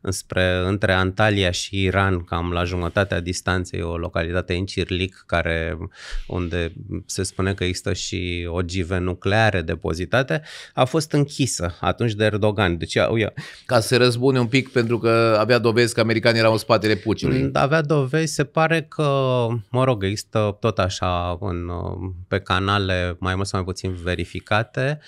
înspre, între Antalya și Iran, cam la jumătatea distanței, o localitate în Cirlic, care, unde se spune că există și ogive nucleare depozitate, a fost închisă atunci de Erdogan. Deci, uia,
Ca să se răzbune un pic, pentru că avea dovezi că americanii erau în spatele puciului.
Avea dovezi, se pare că, mă rog, există tot așa în, pe canal canale mai mult sau mai puțin verificate,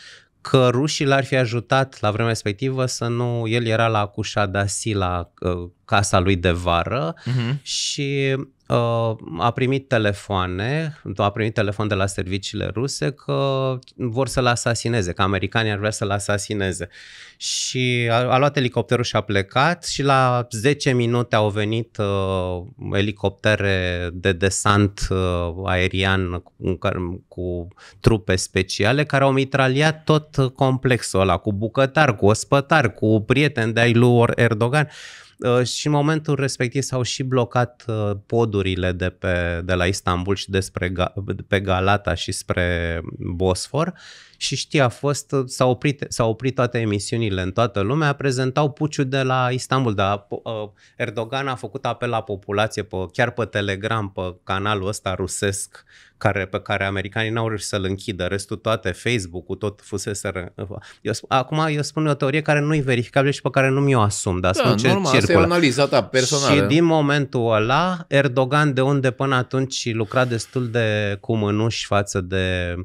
că rușii l-ar fi ajutat la vremea respectivă să nu... El era la Cușadasi, la asila, uh, casa lui de vară uh-huh. și Uh, a primit telefoane, a primit telefon de la serviciile ruse că vor să-l asasineze, că americanii ar vrea să-l asasineze. Și a, a luat elicopterul și a plecat și la 10 minute au venit uh, elicoptere de desant uh, aerian cu, cu trupe speciale care au mitraliat tot complexul ăla, cu bucătar, cu ospătar, cu prieteni de ai lui Erdogan. Uh, Uh, și în momentul respectiv s-au și blocat uh, podurile de, pe, de la Istanbul și despre, pe Galata și spre Bosfor și știi, a fost, s-au oprit, s-au oprit toate emisiunile în toată lumea, prezentau puciul de la Istanbul, dar uh, Erdogan a făcut apel la populație, pe, chiar pe Telegram, pe canalul ăsta rusesc, care, pe care americanii n-au reușit să-l închidă, restul toate, Facebook-ul tot fusese... Eu, acum eu spun o teorie care nu-i verificabilă și pe care nu mi-o asum, dar da, spun ce normal, circulă. Asta e analiza ta personală. Și din momentul ăla, Erdogan de unde până atunci lucra destul de cu mânuși față de uh,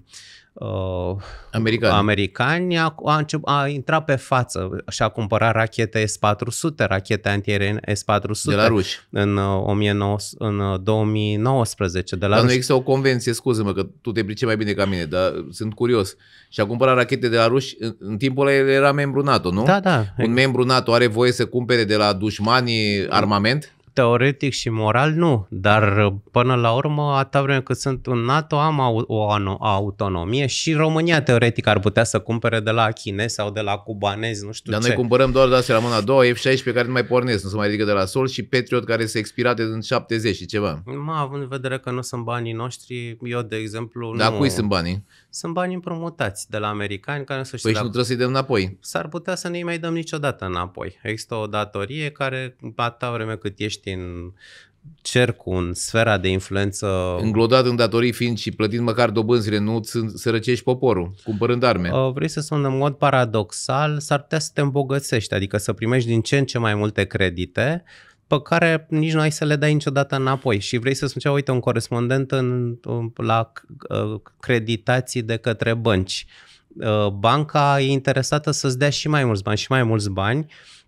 uh, americani, americani a, a, început, a intrat pe față și a cumpărat rachete S-400, rachete antiaeriene S-400 de la ruși. În, uh, 19, în 2019 uh, de la dar ruși. nu există
o convenție, scuză-mă că tu te pricepi mai bine ca mine, dar sunt curios. Și a cumpărat rachete de la ruși, în, în timpul ăla era membru NATO, nu? Da, da. Un membru NATO are voie să cumpere de la dușmanii armament? teoretic și moral, nu,
dar până la urmă, atâta vreme cât sunt în NATO, am o autonomie și România teoretic ar putea să cumpere de la chinezi sau de la cubanezi, nu știu Dar ce. noi
cumpărăm doar de la mâna a doua, F-16 pe care nu mai pornesc, nu se mai ridică de la sol și Patriot care se expirate în 70 și ceva.
Mă, având în vedere că nu sunt banii noștri, eu, de exemplu, nu... Dar cui sunt banii? Sunt bani împrumutați de la americani care nu se știe. Păi și nu trebuie să-i dăm înapoi. S-ar putea să nu-i mai dăm niciodată înapoi. Există o datorie care, atâta vreme cât ești ești în
cercul, în sfera de influență... Înglodat în datorii fiind și plătind măcar dobânzile, nu sărăcești poporul, cumpărând arme. Uh, vrei să spun în mod paradoxal, s-ar
putea să te îmbogățești, adică să primești din ce în ce mai multe credite, pe care nici nu ai să le dai niciodată înapoi și vrei să spun ceva, uite, un corespondent în, la uh, creditații de către bănci. Uh, banca e interesată să-ți dea și mai mulți bani și mai mulți bani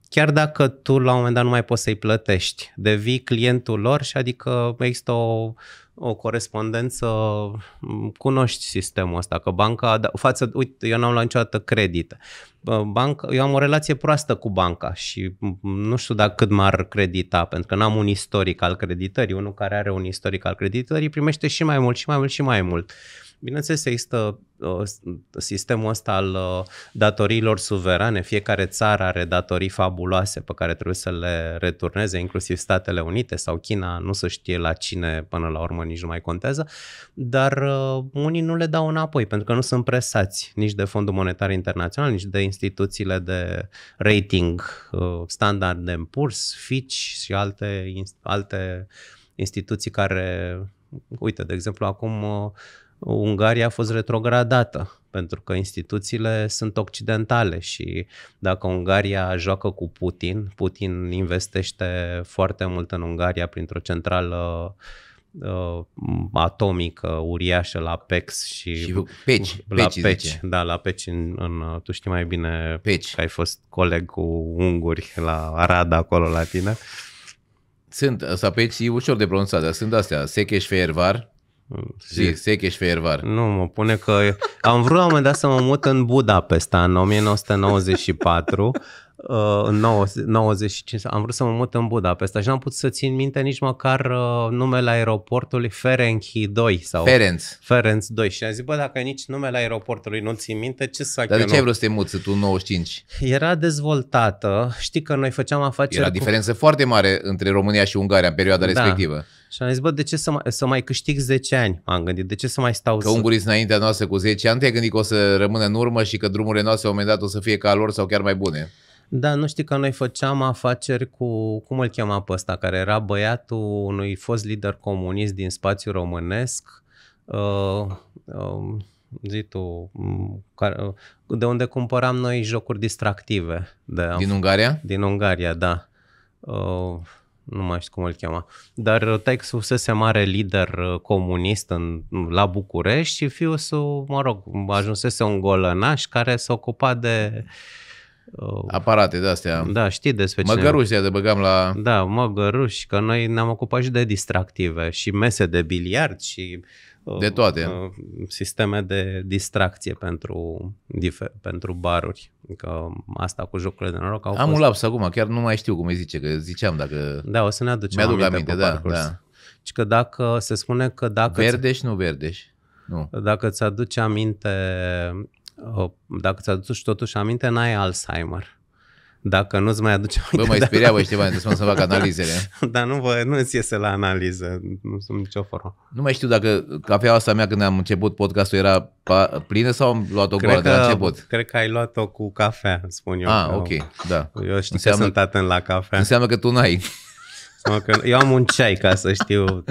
chiar dacă tu la un moment dat nu mai poți să-i plătești, devii clientul lor și adică există o, o corespondență, cunoști sistemul ăsta, că banca, da, față, uite, eu n-am luat niciodată credit. Banca, eu am o relație proastă cu banca și nu știu dacă cât m-ar credita, pentru că n-am un istoric al creditării, unul care are un istoric al creditării primește și mai mult, și mai mult, și mai mult. Uh, Bineînțeles, există uh, sistemul ăsta al uh, datoriilor suverane. Fiecare țară are datorii fabuloase pe care trebuie să le returneze, inclusiv Statele Unite sau China, nu se știe la cine până la urmă, nici nu mai contează, dar uh, unii nu le dau înapoi pentru că nu sunt presați nici de Fondul Monetar Internațional, nici de instituțiile de rating, uh, Standard impuls, Fitch și alte, alte instituții care, uite, de exemplu, acum uh, Ungaria a fost retrogradată pentru că instituțiile sunt occidentale și dacă Ungaria joacă cu Putin, Putin investește foarte mult în Ungaria printr-o centrală uh, atomică uriașă la PEX și, și peci, la peci, peci da, la peci în, în, tu știi mai bine peci. că ai fost coleg cu unguri la Arad acolo la tine.
Sunt, asta peci e ușor de pronunțat, dar sunt astea, Secheș Fervar, Zi, se că ești fiervar.
Nu, mă pune că... Am vrut la un moment dat să mă mut în Budapesta în 1994. Uh, în 90, 95, am vrut să mă mut în Budapesta și n-am putut să țin minte nici măcar uh, numele aeroportului Ferenchi 2 sau Ferenc. Ferenc 2 și am zis, bă, dacă nici numele aeroportului nu țin minte, ce să Dar de ce ai vrut
să te muți tu în 95?
Era dezvoltată, știi
că noi făceam afaceri Era diferență foarte mare între România și Ungaria în perioada da. respectivă. Și am zis, bă, de ce să mai, să mai câștig 10 ani? M-am gândit, de ce să mai stau Că ungurii înaintea noastră cu 10 ani, te-ai gândit că o să rămână în urmă și că drumurile noastre la un moment dat o să fie ca lor sau chiar mai bune.
Da, nu știi că noi făceam afaceri cu, cum îl chema pe ăsta, care era băiatul unui fost lider comunist din spațiu românesc, uh, uh, zi tu, care, uh, de unde cumpăram noi jocuri distractive. De, din Ungaria? Din Ungaria, da. Uh, nu mai știu cum îl chema, dar taic fusese mare lider uh, comunist în, la București și fiul său, mă rog, ajunsese un golănaș care se ocupa de uh, Uh, Aparate de-astea. Da, știi despre ce. Măgăruși de băgam la... Da, măgăruși, că noi ne-am ocupat și de distractive și mese de biliard și... Uh, de toate. Uh, sisteme de distracție pentru, difer, pentru baruri. Că asta cu jocurile de noroc au Am fost... un laps
acum, chiar nu mai știu cum îi zice, că ziceam dacă... Da, o să ne aducem aminte, aminte da, parcurs. da. Și că
dacă se spune că dacă... Verdeș, nu verdeș. Nu. Dacă îți aduce aminte dacă ți adus totuși aminte, n-ai Alzheimer. Dacă nu-ți mai
aduce aminte... Bă, mai speria, bă, ceva, trebuie să fac analizele.
Dar nu, vă, nu îți iese la analiză, nu sunt nicio formă.
Nu mai știu dacă cafeaua asta mea când am început podcastul era plină sau am luat-o goală de la început?
Cred că ai luat-o cu cafea, spun eu. Ah, ok, ok, da.
Eu știu înseamnă, că sunt atent la cafea. Înseamnă că tu n-ai. Eu am un ceai ca să știu,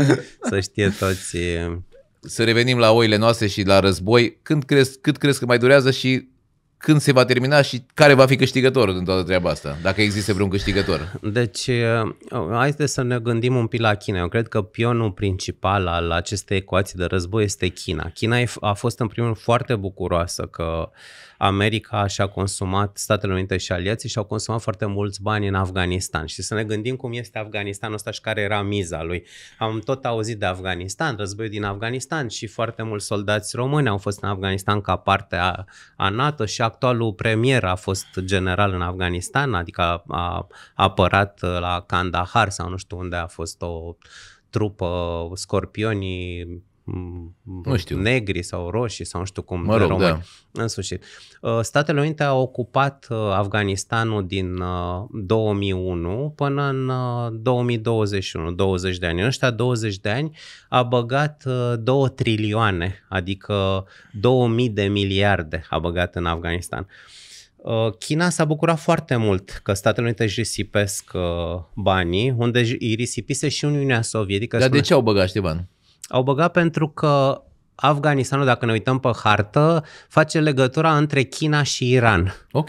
să știe toți să revenim la oile noastre și la război, când crezi, cât crezi că mai durează și când se va termina și care va fi câștigătorul din toată treaba asta, dacă există vreun câștigător. Deci, eh,
haideți să ne gândim un pic la China. Eu cred că pionul principal al acestei ecuații de război este China. China a fost, în primul rând, foarte bucuroasă că uh, America și-a consumat, Statele Unite și aliații și-au consumat foarte mulți bani în Afganistan. Și să ne gândim cum este Afganistanul ăsta și care era miza lui. Am tot auzit de Afganistan, războiul din Afganistan și foarte mulți soldați români au fost în Afganistan ca parte a, a NATO și actualul premier a fost general în Afganistan, adică a, a apărat la Kandahar sau nu știu unde a fost o trupă, scorpionii Mm-hmm. nu știu. negri sau roșii sau nu știu cum mă rog, români. Da. În sfârșit. Uh, Statele Unite au ocupat uh, Afganistanul din 2001 uh, până în 2021, 20 de ani. În ăștia 20 de ani a băgat 2 trilioane, adică 2000 de miliarde a băgat în Afganistan. China s-a bucurat foarte mult că Statele Unite își risipesc banii, unde îi risipise și Uniunea Sovietică. Dar de ce au băgat, bani au băgat pentru că Afganistanul, dacă ne uităm pe hartă, face legătura între China și Iran. Ok.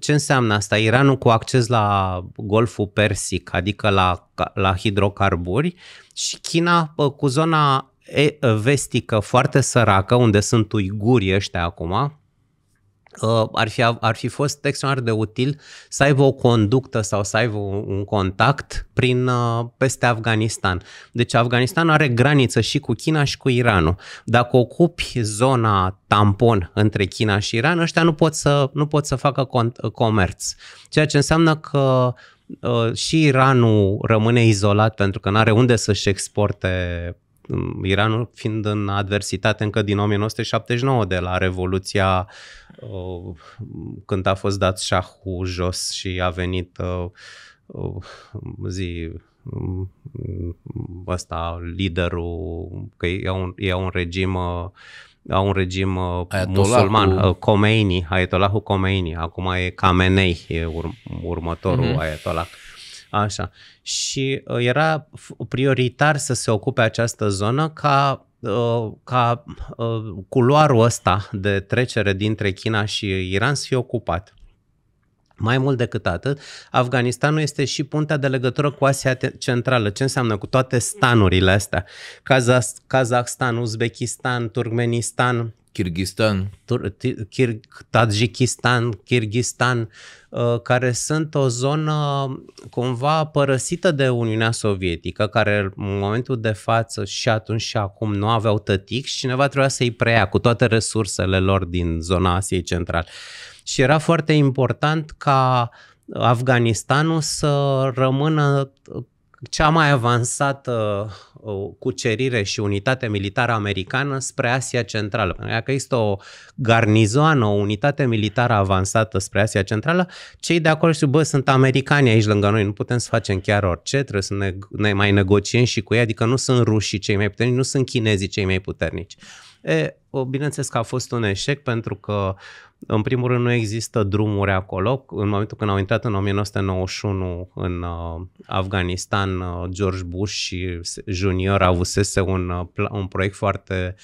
Ce înseamnă asta? Iranul cu acces la Golful Persic, adică la, la hidrocarburi, și China cu zona vestică foarte săracă, unde sunt uigurii ăștia acum, Uh, ar fi, ar fi fost extraordinar de util să aibă o conductă sau să aibă un contact prin uh, peste Afganistan. Deci Afganistan are graniță și cu China și cu Iranul. Dacă ocupi zona tampon între China și Iran, ăștia nu pot să, nu pot să facă uh, comerț. Ceea ce înseamnă că și Iranul rămâne izolat pentru că nu are unde să-și exporte Iranul fiind în adversitate încă din 1979 de la Revoluția uh, când a fost dat șahul jos și a venit uh, uh, zi um, ăsta liderul că e un, e un regim au un regim Ayatollah musulman, cu... Khomeini, Ayatollahul Khomeini, acum e Khamenei, e ur- următorul mm-hmm. Ayatollah. Așa. Și uh, era prioritar să se ocupe această zonă ca uh, ca uh, culoarul ăsta de trecere dintre China și Iran să fie ocupat. Mai mult decât atât, Afganistanul este și puntea de legătură cu Asia Centrală. Ce înseamnă cu toate stanurile astea? Kazahstan, Uzbekistan, Turkmenistan, Kyrgyzstan. Tajikistan, Kyrgyzstan, uh, care sunt o zonă um, cumva părăsită de Uniunea Sovietică, care în momentul de față și atunci și acum nu aveau tătic și cineva trebuia să-i preia cu toate resursele lor din zona Asiei Centrale. Și era foarte important ca Afganistanul să rămână uh, cea mai avansată o cucerire și unitate militară americană spre Asia Centrală. Dacă există o garnizoană, o unitate militară avansată spre Asia Centrală, cei de acolo știu, bă, sunt americani aici lângă noi, nu putem să facem chiar orice, trebuie să ne, ne mai negociem și cu ei, adică nu sunt rușii cei mai puternici, nu sunt chinezii cei mai puternici. E, bineînțeles că a fost un eșec pentru că, în primul rând, nu există drumuri acolo. În momentul când au intrat în 1991 în uh, Afganistan, uh, George Bush și junior avusese un, uh, un proiect foarte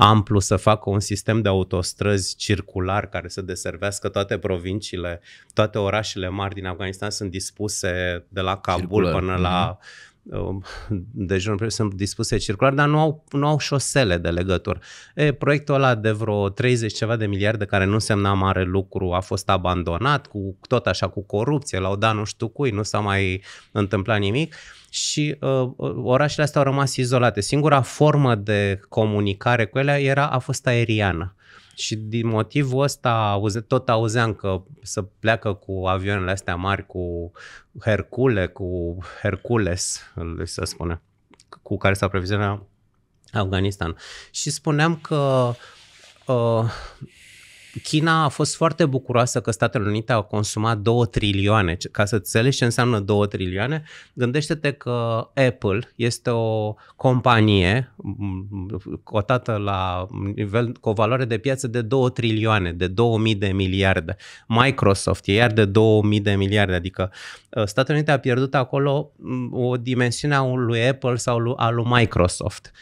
amplu să facă un sistem de autostrăzi circular care să deservească toate provinciile, toate orașele mari din Afganistan sunt dispuse de la Kabul circular. până la... Mm-hmm Um, dejunul, deci sunt dispuse circular, dar nu au, nu au șosele de legătură. E, proiectul ăla de vreo 30 ceva de miliarde, care nu însemna mare lucru, a fost abandonat, cu, tot așa cu corupție, l-au dat nu știu cui, nu s-a mai întâmplat nimic și uh, uh orașele astea au rămas izolate. Singura formă de comunicare cu ele era, a fost aeriană. Uh, și din motivul ăsta auze, tot auzeam că să pleacă cu avioanele astea mari, cu Hercule, cu Hercules, să spune, cu care s-a previzionat Afganistan. Și spuneam că uh, China a fost foarte bucuroasă că Statele Unite au consumat 2 trilioane. Ca să înțelegi ce înseamnă 2 trilioane, gândește-te că Apple este o companie cotată la nivel, cu o valoare de piață de 2 trilioane, de 2000 de miliarde. Microsoft e iar de 2000 de miliarde, adică uh, Statele Unite a pierdut acolo o dimensiune a lui Apple sau a lui Microsoft.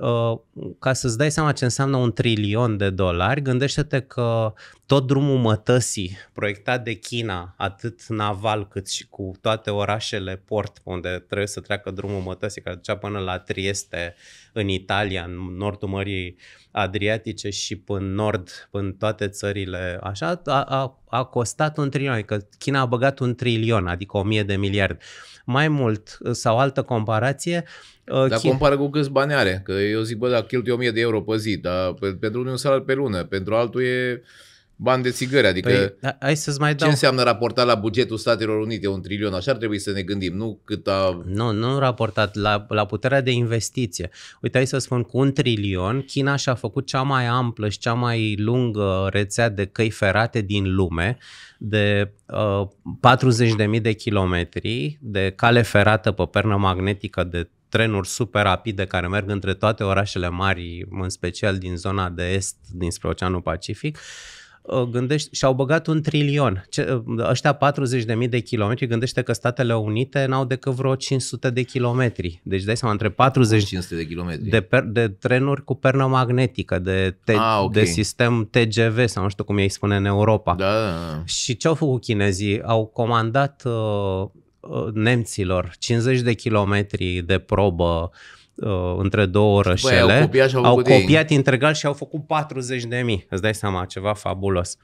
Uh, ca să-ți dai seama ce înseamnă un trilion de dolari, gândește-te că tot drumul mătăsii proiectat de China, atât naval cât și cu toate orașele port unde trebuie să treacă drumul mătăsii, care ducea până la Trieste, în Italia, în nordul Mării adriatice și până nord, până toate țările, așa, a, a, a costat un trilion, adică China a băgat un trilion, adică o mie de miliarde. Mai mult, uh, sau altă comparație... Uh, dar China... compară
cu câți bani are, că eu zic, bă, dar cheltuie mie de euro pe zi, dar pentru unul e un salar pe lună, pentru altul e bani de țigări. Adică păi, da, hai
să mai dau... ce înseamnă
raportat la bugetul Statelor Unite, un trilion? Așa ar trebui să ne gândim, nu cât a...
Nu, nu raportat, la, la puterea de investiție. Uite, hai să spun, cu un trilion, China și-a făcut cea mai amplă și cea mai lungă rețea de căi ferate din lume, de uh, 40.000 de kilometri, de cale ferată pe pernă magnetică de trenuri super rapide care merg între toate orașele mari, în special din zona de est, dinspre Oceanul Pacific, uh, Ă, gândește, și-au băgat un trilion. Ce, ă, ăștia 40.000 de kilometri, gândește că Statele Unite n-au decât vreo 500 de kilometri. Deci dai seama, între 40 500 de, kilometri. De, per, de trenuri cu pernă magnetică, de, te, ah, okay. de sistem TGV sau nu știu cum ei spune în Europa. Da, Și ce au făcut chinezii? Au comandat uh, nemților 50 de kilometri de probă uh, uh, între două orășele, Băi, au copiat, și au au copiat integral și au făcut 40 de mii. Îți dai seama, ceva fabulos.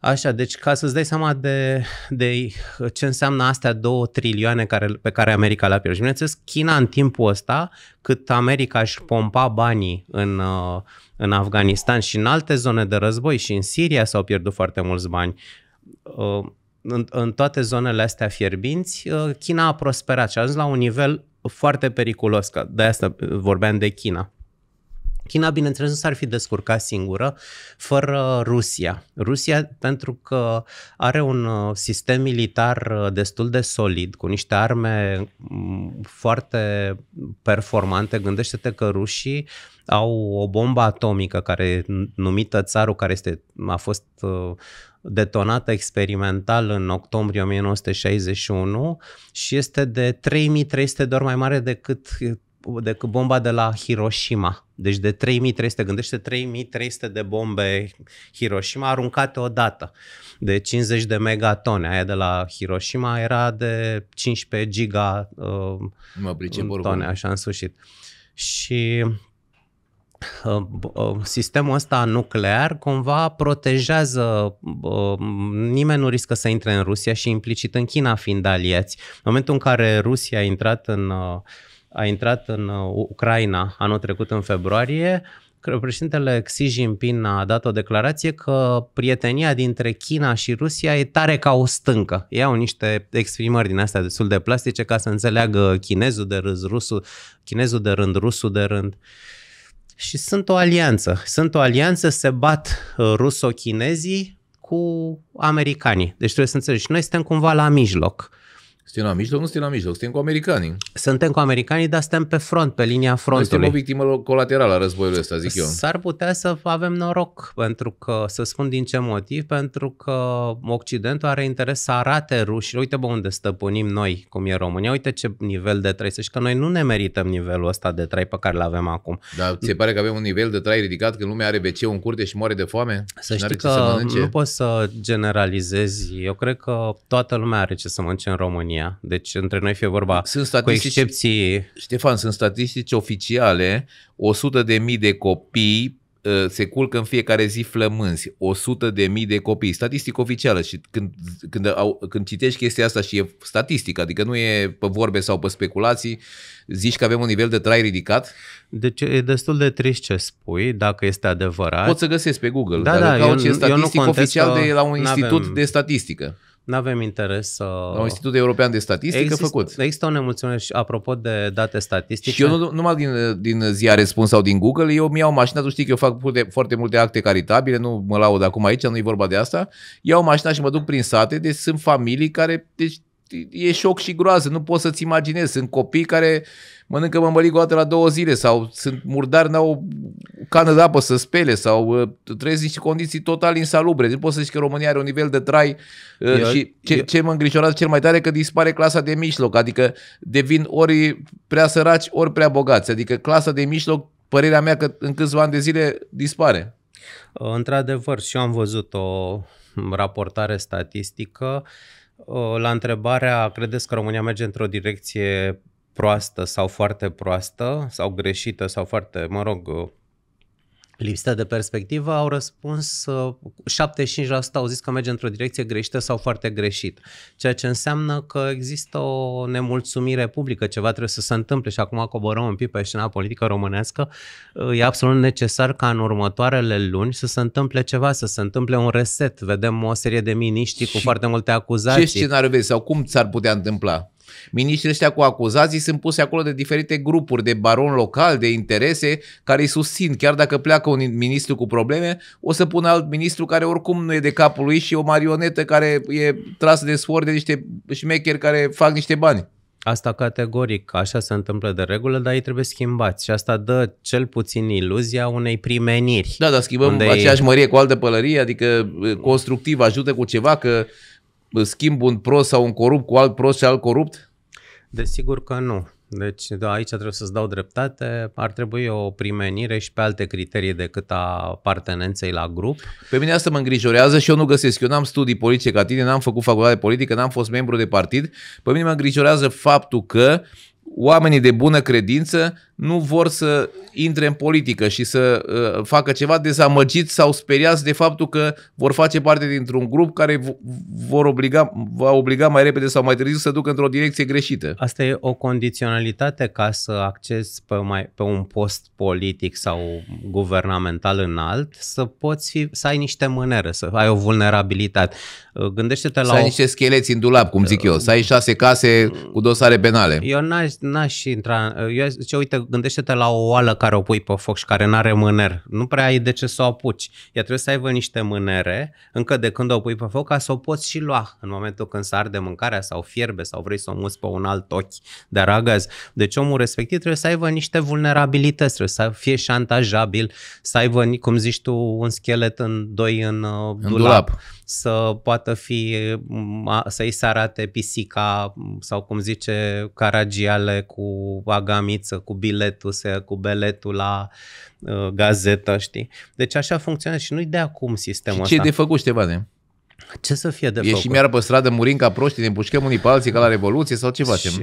Așa, deci ca să-ți dai seama de, de ce înseamnă astea două trilioane care, pe care America le-a pierdut. Și bineînțeles, China în timpul ăsta, cât America își pompa banii în, uh, în Afganistan și în alte zone de război și în Siria s-au pierdut foarte mulți bani, uh, în, în toate zonele astea fierbinți, uh, China a prosperat și a ajuns la un nivel foarte periculos, că de asta uh, vorbeam de China. China, bineînțeles, nu s-ar fi descurcat singură fără Rusia. Rusia pentru că are un uh, sistem militar uh, destul de solid, cu niște arme mm, foarte performante. Gândește-te că rușii au o bombă atomică care numită țarul, care este, a fost detonată experimental în octombrie 1961 și este de 3300 de ori mai mare decât decât bomba de la Hiroshima. Deci de 3300, gândește 3300 de bombe Hiroshima aruncate odată, de 50 de megatone. Aia de la Hiroshima era de 15 giga uh, mă tone, așa în sfârșit. Și Ă, ă, sistemul ăsta nuclear cumva protejează, ă, nimeni nu riscă să intre în Rusia și implicit în China fiind aliați. În momentul în care Rusia a intrat în, a intrat în Ucraina anul trecut în februarie, președintele Xi Jinping a dat o declarație că prietenia dintre China și Rusia e tare ca o stâncă. Iau niște exprimări din astea destul de plastice ca să înțeleagă chinezul de rând rusul, chinezul de rând, rusul de rând. Uh, și sunt o alianță. Sunt o alianță, se bat uh, ruso-chinezii cu americanii. Deci trebuie să înțelegi. Noi suntem cumva la mijloc. Suntem la mijloc? Nu suntem la mijloc, suntem cu americanii. Suntem cu americanii, dar suntem pe front, pe linia frontului. suntem o
victimă colaterală a războiului ăsta, zic eu. S-ar
putea să avem noroc,
pentru că, să
spun din ce motiv, pentru că Occidentul are interes să arate rușii, uite bă unde stăpânim noi, cum e România, uite ce nivel de trai, să că noi nu ne merităm nivelul ăsta de trai pe care îl avem acum.
Dar ți se pare că avem un nivel de trai ridicat când lumea are bc în curte și moare de foame? Să știi că să nu
poți să generalizezi, eu cred că toată lumea are ce să mănânce în
România România, deci între noi fie vorba sunt statistici, cu excepții... Ștefan, sunt statistici oficiale, 100 de mii de copii ă, se culcă în fiecare zi flămânzi, 100 de mii de copii, statistică oficială și când, când, au, când citești chestia asta și e statistică, adică nu e pe vorbe sau pe speculații, zici că avem un nivel de trai ridicat? Deci e destul de trist ce spui, dacă este adevărat. Poți să găsesc pe Google, da, dar da, eu, eu nu oficial de la un institut de statistică.
Nu avem interes să... La un Institut European
de Statistică Exist, făcut.
Există o nemulțumire și apropo de date statistice. Și eu
nu, numai din, din ziare spun sau din Google, eu mi iau mașina, tu știi că eu fac foarte, foarte multe acte caritabile, nu mă laud acum aici, nu e vorba de asta. Iau mașina și mă duc prin sate, deci sunt familii care deci, e șoc și groază, nu poți să-ți imaginezi. Sunt copii care mănâncă mămăligul o dată la două zile sau sunt murdari, n-au cană de apă să spele sau uh, trăiesc niște condiții total insalubre. Nu poți să zici că România are un nivel de trai uh, eu, și ce, ce mă îngrijorează cel mai tare că dispare clasa de mijloc, adică devin ori prea săraci, ori prea bogați. Adică clasa de mijloc, părerea mea că în câțiva ani de zile dispare. Într-adevăr, și eu
am văzut o raportare statistică uh, Uh, la întrebarea, credeți că România merge într-o direcție proastă sau foarte proastă, sau greșită sau foarte, mă rog, uh, lipsită de perspectivă, au răspuns, 75% uh, au zis că merge într-o direcție greșită sau foarte greșit, ceea ce înseamnă că există o nemulțumire publică, ceva trebuie să se întâmple și acum coborăm un pic pe scena politică românească, uh, e absolut necesar ca în următoarele luni să se întâmple ceva, să se
întâmple un reset, vedem o serie de miniștri cu foarte multe acuzații. Ce scenariu vezi sau cum ți-ar putea întâmpla? Miniștrii ăștia cu acuzații sunt puse acolo de diferite grupuri, de baron local, de interese, care îi susțin. Chiar dacă pleacă un ministru cu probleme, o să pună alt ministru care oricum nu e de capul lui și o marionetă care e trasă de sfor de niște șmecheri care fac niște bani.
Asta categoric, așa se întâmplă de regulă, dar ei trebuie schimbați și asta
dă cel puțin iluzia unei primeniri. Da, dar schimbăm unde e... mărie cu altă pălărie, adică constructiv ajută cu ceva, că schimb un prost sau un corupt cu alt prost și alt corupt? Desigur că nu. Deci da, aici trebuie să-ți dau
dreptate. Ar
trebui o primenire și pe alte criterii decât a partenenței la grup. Pe mine asta mă îngrijorează și eu nu găsesc. Eu n-am studii politice ca tine, n-am făcut facultate de politică, n-am fost membru de partid. Pe mine mă îngrijorează faptul că oamenii de bună credință nu vor să intre în politică și să uh, facă ceva dezamăgit sau speriați de faptul că vor face parte dintr-un grup care vor obliga, va obliga mai repede sau mai târziu să ducă într-o direcție greșită.
Asta e o condiționalitate ca să accesi pe, mai, pe un post politic sau guvernamental înalt, să poți fi, să ai niște
mânere, să ai o vulnerabilitate. Uh, gândește-te la... Să ai o... niște scheleți în dulap, cum zic eu, uh, să ai șase case cu dosare penale.
Eu n-aș, n-aș intra... Eu zice, uite, gândește-te la o oală care o pui pe foc și care nu are mâner. Nu prea ai de ce să o apuci. Ea trebuie să aibă niște mânere încă de când o pui pe foc ca să o poți și lua în momentul când se arde mâncarea sau fierbe sau vrei să o muți pe un alt ochi de aragaz. Deci omul respectiv trebuie să aibă niște vulnerabilități, trebuie să fie șantajabil, să aibă, cum zici tu, un schelet în doi în, uh, în dulap. dulap să poată fi, să-i se arate pisica sau cum zice Caragiale cu agamiță, cu biletul, cu beletul la uh, gazetă, știi? Deci așa funcționează și nu-i de acum sistemul și ce ăsta. ce de
făcut, Ștefane? Ce să fie de Ieșim făcut? iară pe stradă, murim ca proști, ne împușcăm unii pe alții ca la Revoluție sau ce facem? Și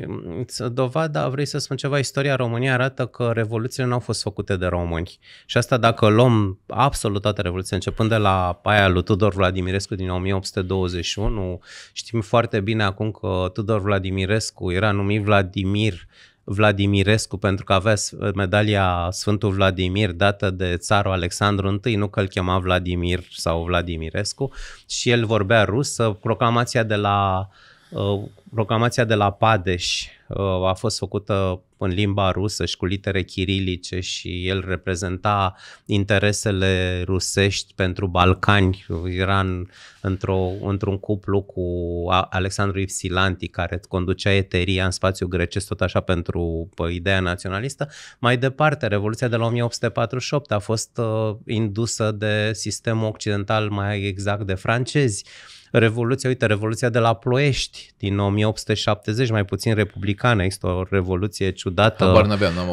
dovada, vrei să spun ceva, istoria României arată că revoluțiile nu au fost făcute de români. Și asta dacă luăm absolut toate revoluțiile, începând de la aia lui Tudor Vladimirescu din 1821, știm foarte bine acum că Tudor Vladimirescu era numit Vladimir Vladimirescu pentru că avea medalia Sfântul Vladimir dată de țarul Alexandru I, nu că îl chema Vladimir sau Vladimirescu, și el vorbea rusă, proclamația de la uh, Uh, Programația de la Padeș uh, a fost făcută în limba rusă și cu litere chirilice și el reprezenta interesele rusești pentru Balcani. Era în, într-o, într-un cuplu cu Alexandru Ipsilanti, care conducea eteria în spațiu grecesc, tot așa pentru pe ideea naționalistă. Mai departe, Revoluția de la 1848 a fost uh, indusă de sistemul occidental, mai exact de francezi revoluția, uite, revoluția de la Ploiești din 1870, mai puțin republicană, există o revoluție ciudată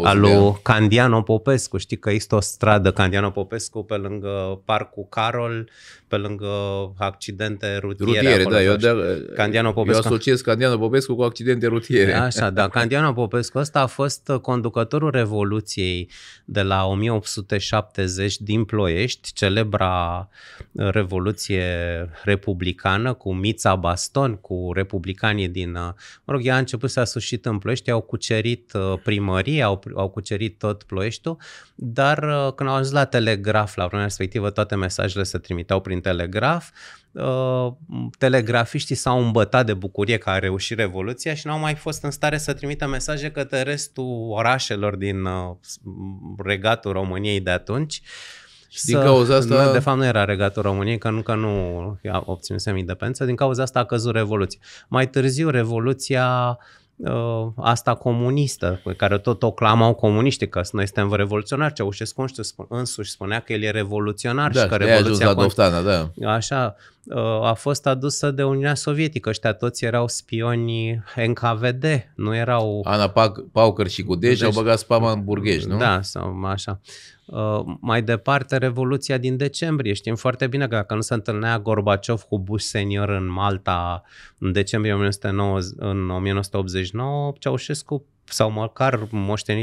a lui Candiano Popescu, știi că există o stradă Candiano Popescu pe lângă Parcul Carol, pe lângă accidente rutiere. Rutiere, da. Eu, de, Candiano Popescu. Eu asociez Candiano Popescu
cu accidente rutiere. Așa, da. Candiano
Popescu ăsta a fost conducătorul Revoluției de la 1870 din Ploiești, celebra uh, Revoluție Republicană cu Mița Baston, cu republicanii din... Uh, mă rog, ea a început să a sușit în Ploiești, au cucerit uh, primărie, au, au cucerit tot Ploieștiul, dar când au ajuns la telegraf, la vremea respectivă, toate mesajele se trimiteau prin prin telegraf, uh, telegrafiștii s-au îmbătat de bucurie că a reușit revoluția și n-au mai fost în stare să trimită mesaje către restul orașelor din uh, regatul României de atunci. Și din cauza asta... Nu, de fapt nu era regatul României, că nu, că nu obținusem independență, din cauza asta a căzut Revoluția. Mai târziu Revoluția Ă, asta comunistă, pe care tot o clamau comuniști, că noi suntem revoluționari. Ceaușescu însuși spunea că el e revoluționar da, și că revoluția... Da, ajuns la doftana, da. Așa, a fost adusă de Uniunea Sovietică. Ăștia toți erau spioni NKVD, nu erau... Ana
Paucăr și Gudeș au băgat spama în burghești, nu? Da,
sau așa. Uh, mai departe, Revoluția din decembrie. Știm foarte bine că dacă nu se întâlnea Gorbaciov cu Bush senior în Malta în decembrie 1990, în 1989, Ceaușescu sau măcar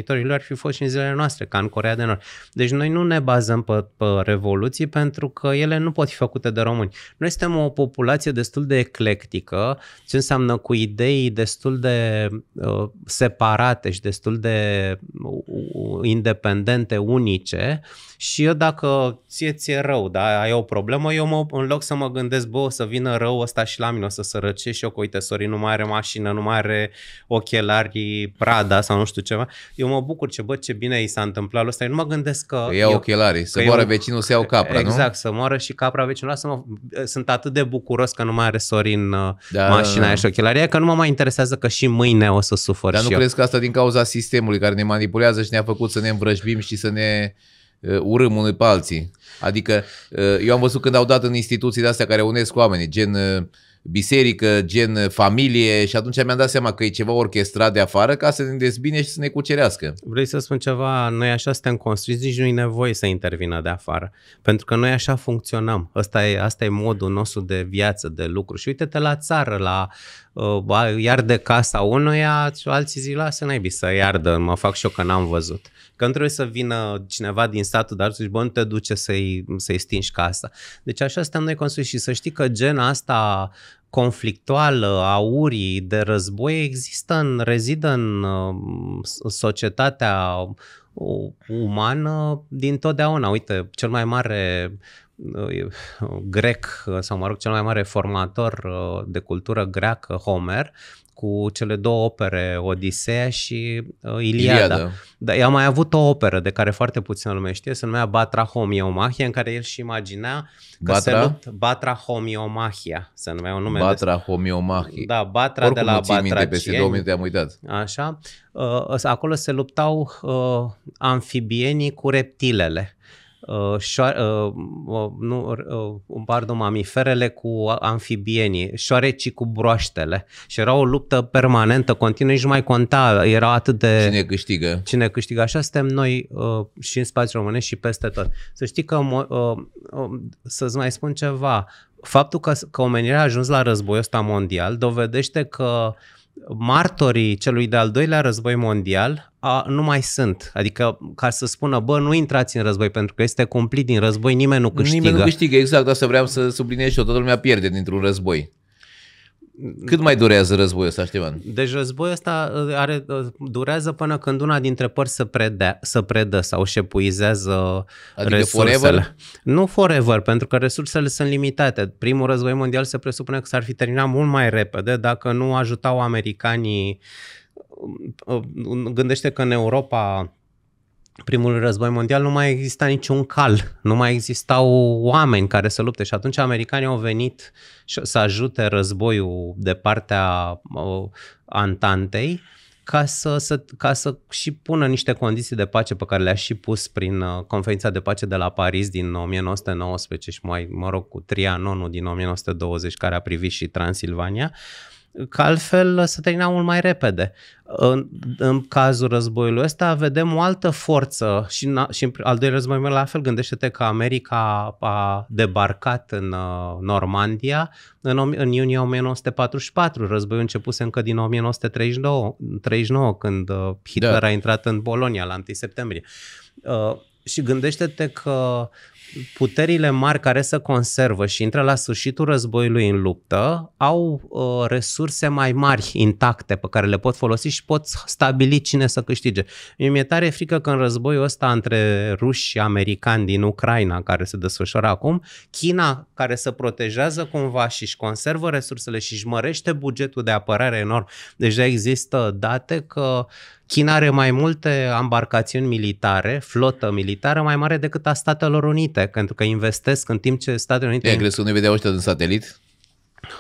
lor ar fi fost și în zilele noastre, ca în Corea de Nord. Deci noi nu ne bazăm pe, pe revoluții pentru că ele nu pot fi făcute de români. Noi suntem o populație destul de eclectică, ce înseamnă cu idei destul de uh, separate și destul de uh, independente, unice și eu dacă ție ți-e rău, da, ai o problemă, eu mă, în loc să mă gândesc, bă, o să vină rău ăsta și la mine, o să se răce și eu, că uite, sori, nu mai are mașină, nu mai are ochelari Prada sau nu știu ceva. Eu mă bucur ce, bă, ce bine i s-a întâmplat ăsta. Eu nu mă gândesc că... Că iau ochelari. ochelarii, să moară eu, vecinul, să iau capra, exact, nu? Exact, să moară și capra vecinul. Să
mă, sunt atât de bucuros că nu mai are Sorin uh, da, da, mașina da, și
ochelarii, că nu mă mai interesează că și mâine o să sufăr Dar nu eu. crezi
că asta din cauza sistemului care ne manipulează și ne-a făcut să ne învrăjbim și să ne Uh, urâm unul pe alții. Adică uh, eu am văzut când au dat în instituții de astea care unesc oamenii, gen uh, biserică, gen familie și atunci mi-am dat seama că e ceva orchestrat de afară ca să ne dezbine și să ne cucerească.
Vrei să spun ceva? Noi așa suntem construiți, nici nu e nevoie să intervină de afară. Pentru că noi așa funcționăm. Asta e, asta e modul nostru de viață, de lucru. Și uite-te la țară, la iarde casa unuia și alții zic, lasă naibii să iardă, mă fac și eu că n-am văzut. Când trebuie să vină cineva din statul, dar zici, bă, nu te duce să-i, să-i stingi casa. Deci așa suntem noi construiți și să știi că gena asta conflictuală, a urii, de război există, în, rezidă în uh, societatea uh, umană din totdeauna. Uite, cel mai mare grec, sau mă rog, cel mai mare formator uh, de cultură greacă, Homer, cu cele două opere, Odiseea și uh, Iliada. Iliada. Da, i a mai avut o operă de care foarte puțină lume știe, se numea Batra Homiomachia, în care el și imagina că Batra? se lupt Batra Homiomachia, se numea un nume. Da, Batra de... Homiomachia. Da, Batra Oricum de la Batra peste două minute am uitat. Așa. Uh, acolo se luptau uh, amfibienii cu reptilele uh, șoare, uh, nu, uh, pardon, mamiferele cu amfibienii, șoarecii cu broaștele. Și era o luptă permanentă, continuă, nici nu mai conta, era atât de... Cine câștigă. Cine câștigă. Așa suntem noi uh, și în spațiul românesc și peste tot. Să știi că, uh, uh, să-ți mai spun ceva, faptul că, că omenirea a ajuns la războiul ăsta mondial dovedește că martorii celui de-al doilea război mondial a, nu mai sunt. Adică ca să spună, bă, nu intrați în război, pentru că este cumplit din război, nimeni nu câștigă. Nimeni nu câștigă, exact, asta vreau să
subliniez și eu, toată lumea pierde dintr-un război. Cât mai durează războiul ăsta, Ștefan?
Deci războiul ăsta uh, are, uh, durează până când una dintre părți să, predea, să predă sau șepuizează adică resursele. Forever? Nu forever, pentru că resursele sunt limitate. Primul război mondial se presupune că s-ar fi terminat mult mai repede dacă nu ajutau americanii gândește că în Europa primul război mondial nu mai exista niciun cal, nu mai existau oameni care să lupte și atunci americanii au venit să ajute războiul de partea uh, Antantei ca să, să, ca să și pună niște condiții de pace pe care le-a și pus prin uh, conferința de pace de la Paris din 1919 și mai, mă rog, cu Trianonul din 1920 care a privit și Transilvania. Uh, că altfel se termina mult mai repede. În, în cazul războiului ăsta vedem o altă forță și în, și în al doilea război la fel gândește-te că America a debarcat în uh, Normandia în, în iunie 1944, războiul începuse încă din 1939 39, când uh, Hitler da. a intrat în Polonia la 1 septembrie. Uh, și gândește-te că puterile mari care se conservă și intră la sfârșitul războiului în luptă au uh, resurse mai mari intacte pe care le pot folosi și pot stabili cine să câștige. Mie mi-e tare frică că în războiul ăsta între ruși și americani din Ucraina care se desfășoară acum, China care se protejează cumva și își conservă resursele și își mărește bugetul de apărare enorm. Deci deja există date că China are mai multe ambarcațiuni militare, flotă militară mai mare decât a Statelor Unite Unite, pentru că investesc în timp ce Statele Unite... Te-ai că nu vedeau ăștia din satelit?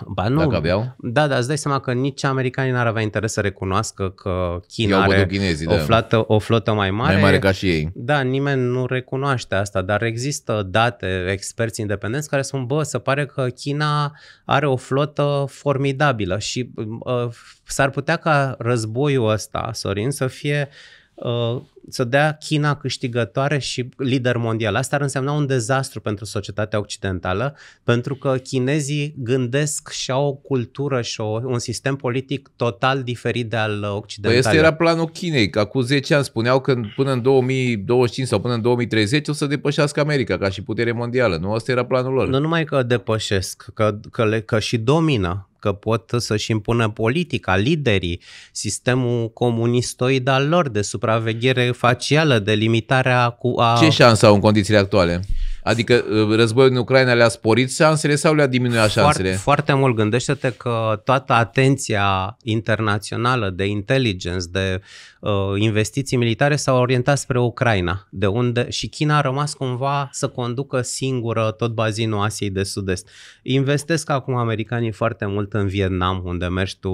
Ba nu. Dacă aveau? Da, dar îți dai seama că nici americanii n-ar avea interes să recunoască că China are chinezii, o, flotă, da. o flotă mai mare. Mai mare ca și ei. Da, nimeni nu recunoaște asta, dar există date, experți independenți care spun, bă, se pare că China are o flotă formidabilă și uh, s-ar putea ca războiul ăsta, Sorin, să fie uh, Uh, să dea China câștigătoare și lider mondial. Asta ar însemna un dezastru pentru societatea occidentală, pentru că chinezii gândesc și au o cultură și o, un sistem politic total diferit de al uh, occidental. Păi era
planul Chinei, că acum 10 ani spuneau că până în 2025 sau până în 2030 o să depășească America ca și putere mondială. Nu, asta era planul lor. Nu numai că
depășesc, că, că, le, că și domină că pot să-și impună politica, liderii, sistemul comunistoid al lor de supraveghere facială, de limitarea
cu a... Ce șansă au în condițiile actuale? Adică uh, războiul în Ucraina le-a
sporit șansele sau le-a diminuat șansele? Foarte, foarte mult. Gândește-te că toată atenția internațională de intelligence, de uh, investiții militare s-a orientat spre Ucraina, de unde și China a rămas cumva să conducă singură tot bazinul Asiei de Sud-Est. Investesc acum americanii foarte mult în Vietnam, unde mergi tu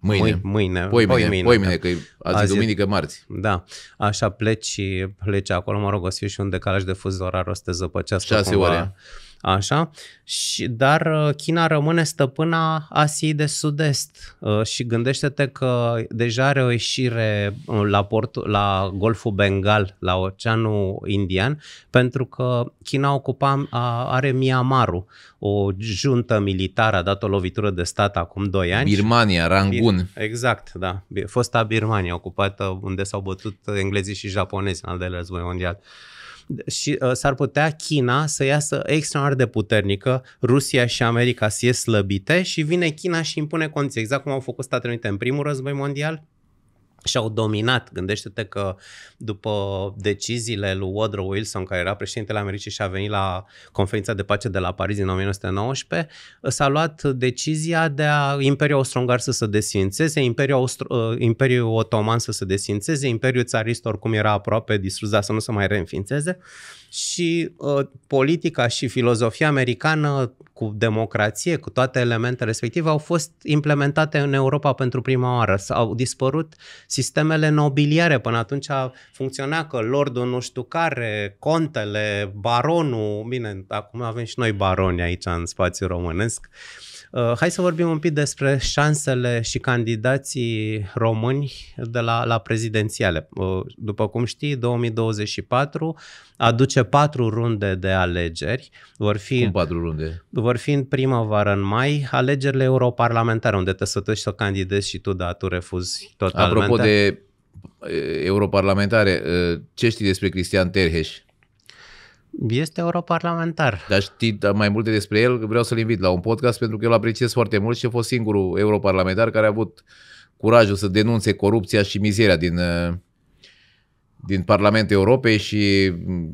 Mâine. Mâine. Poimine, poimine, poimine că azi, azi e duminică, marți. Da. Așa pleci pleci acolo, mă rog, o să fie și un decalaj de fuz orar, o să te zăpăcească 6 cumva. ore. Așa. Și, dar uh, China rămâne stăpâna Asiei de Sud-Est uh, și gândește-te că deja are o ieșire uh, la, port, la Golful Bengal, la Oceanul Indian, pentru că China ocupa, are Myanmarul, o juntă militară, a dat o lovitură de stat acum 2 ani. Birmania, Rangun. Exact, da. Fosta Birmania, ocupată unde s-au bătut englezii și japonezi în al doilea război mondial. Uh, și uh, s-ar putea China să iasă extraordinar de puternică, Rusia și America să ies slăbite și vine China și impune condiții, exact cum au făcut Statele Unite în primul război mondial, și-au dominat. Gândește-te că după deciziile lui Woodrow Wilson, care era președintele Americii și a venit la conferința de pace de la Paris în 1919, s-a luat decizia de a Imperiul Austro-Ungar să se desfințeze, Imperiul, Austro- uh, Imperiul Otoman să se desfințeze, Imperiul Țarist oricum era aproape dar să nu se mai reînființeze și uh, politica și filozofia americană cu democrație, cu toate elementele respective, au fost implementate în Europa pentru prima oară. s Au dispărut sistemele nobiliare. Până atunci funcționa că lordul nu știu care, contele, baronul, bine, acum avem și noi baroni aici în spațiu românesc, uh, Uh, hai să vorbim un pic despre șansele și candidații români de la, la prezidențiale. Uh, după cum știi, 2024 aduce patru runde de alegeri. Vor fi, cum patru runde? Vor fi în primăvară, în mai, alegerile europarlamentare, unde te sătuiești să candidezi și tu, dar tu
refuzi totalmente. Apropo de uh, europarlamentare, ce știi despre Cristian Terheș? Este europarlamentar. Dar știi da, mai multe despre el, vreau să-l invit la un podcast pentru că eu îl apreciez foarte mult și a fost singurul europarlamentar care a avut curajul să denunțe corupția și mizeria din uh, din Parlamentul Europei și mm,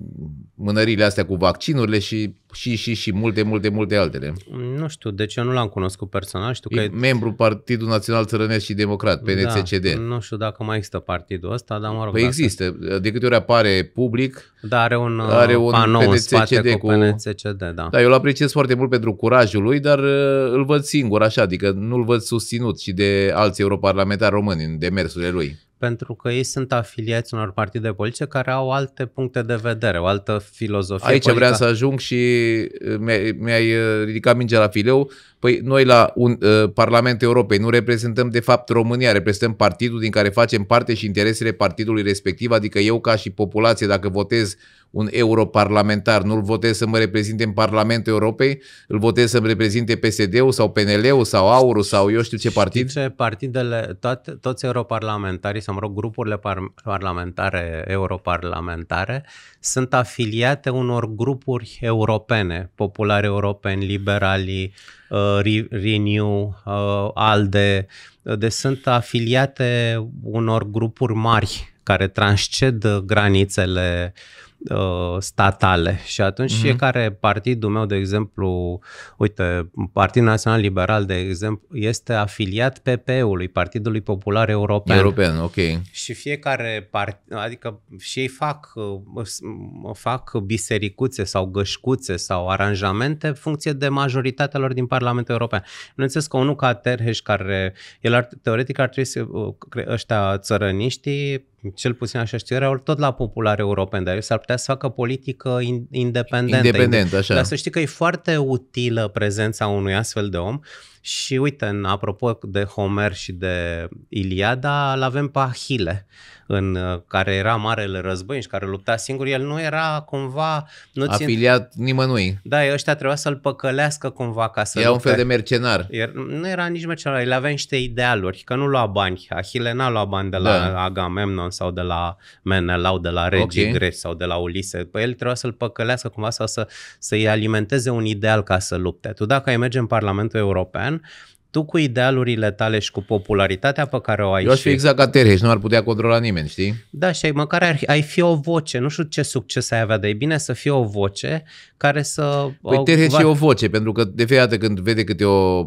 mânările astea cu vaccinurile și, și, și, și multe, multe, multe altele.
Nu știu, deci ce nu l-am cunoscut personal. Știu că e, e... membru
Partidul Național Țărănesc și Democrat, PNCCD. Da, nu știu dacă mai există partidul ăsta, dar
mă rog. Păi dacă... există, de câte ori apare public, da, are un, uh, are un panou PNCCD spate cu, cu PNCCD, da. Da,
eu îl apreciez foarte mult pentru curajul lui, dar uh, îl văd singur așa, adică nu-l văd susținut și de alți europarlamentari români în demersurile lui
pentru că ei sunt afiliați unor partide politice care au alte puncte de vedere, o altă filozofie Aici politică. vreau să
ajung și uh, mi-ai, mi-ai uh, ridicat mingea la fileu. Păi noi la un, uh, Parlamentul Europei nu reprezentăm de fapt România, reprezentăm partidul din care facem parte și interesele partidului respectiv, adică eu ca și populație, dacă votez un europarlamentar, nu-l votez să mă reprezinte în Parlamentul Europei, îl votez să-mi reprezinte PSD-ul sau PNL-ul sau aur sau eu știu ce partid. ce
partidele, toate, toți europarlamentarii, sau mă rog, grupurile par- parlamentare, europarlamentare, sunt afiliate unor grupuri europene, populari europeni, liberalii, uh, Renew, uh, ALDE, de deci sunt afiliate unor grupuri mari care transced granițele uh, uh, statale și atunci mm-hmm. fiecare partidul meu, de exemplu, uite, Partidul Național Liberal, de exemplu, este afiliat PP-ului, Partidului Popular European. European, ok. Și fiecare part, adică și ei fac, uh, fac bisericuțe sau gășcuțe sau aranjamente în funcție de majoritatea lor din Parlamentul European. Nu înțeles că unul ca Terheș, care el ar, teoretic ar trebui să, uh, ăștia țărăniștii cel puțin așa știu, erau tot la popular european, dar s-ar putea să facă politică independentă. Independent, așa. Dar să știi că e foarte utilă prezența unui astfel de om, uh, și uite, în apropo de Homer și de Iliada, îl avem pe Ahile, în uh, care era marele război și care lupta singur, el nu era cumva... Nu țin... Afiliat țin... nimănui. Da, ăștia trebuia să-l păcălească cumva
ca să Era lupte. un fel de mercenar.
Iar nu era nici mercenar, el avea niște idealuri, că nu lua bani. Ahile n-a luat bani de la da. Agamemnon sau de la Menelau, de la regii okay. greci sau de la Ulise. Păi el trebuia să-l păcălească cumva sau să, să-i alimenteze un ideal ca să lupte. Tu dacă ai merge în Parlamentul European, teren, tu cu idealurile tale și cu popularitatea pe care o ai. Eu aș fi și... exact
ca și nu ar putea controla nimeni, știi?
Da, și ai, măcar ar, ai fi o voce, nu știu ce succes ai avea, dar e bine să fie o voce care să... Păi Terheș va... o
voce, pentru că de fiecare când vede câte o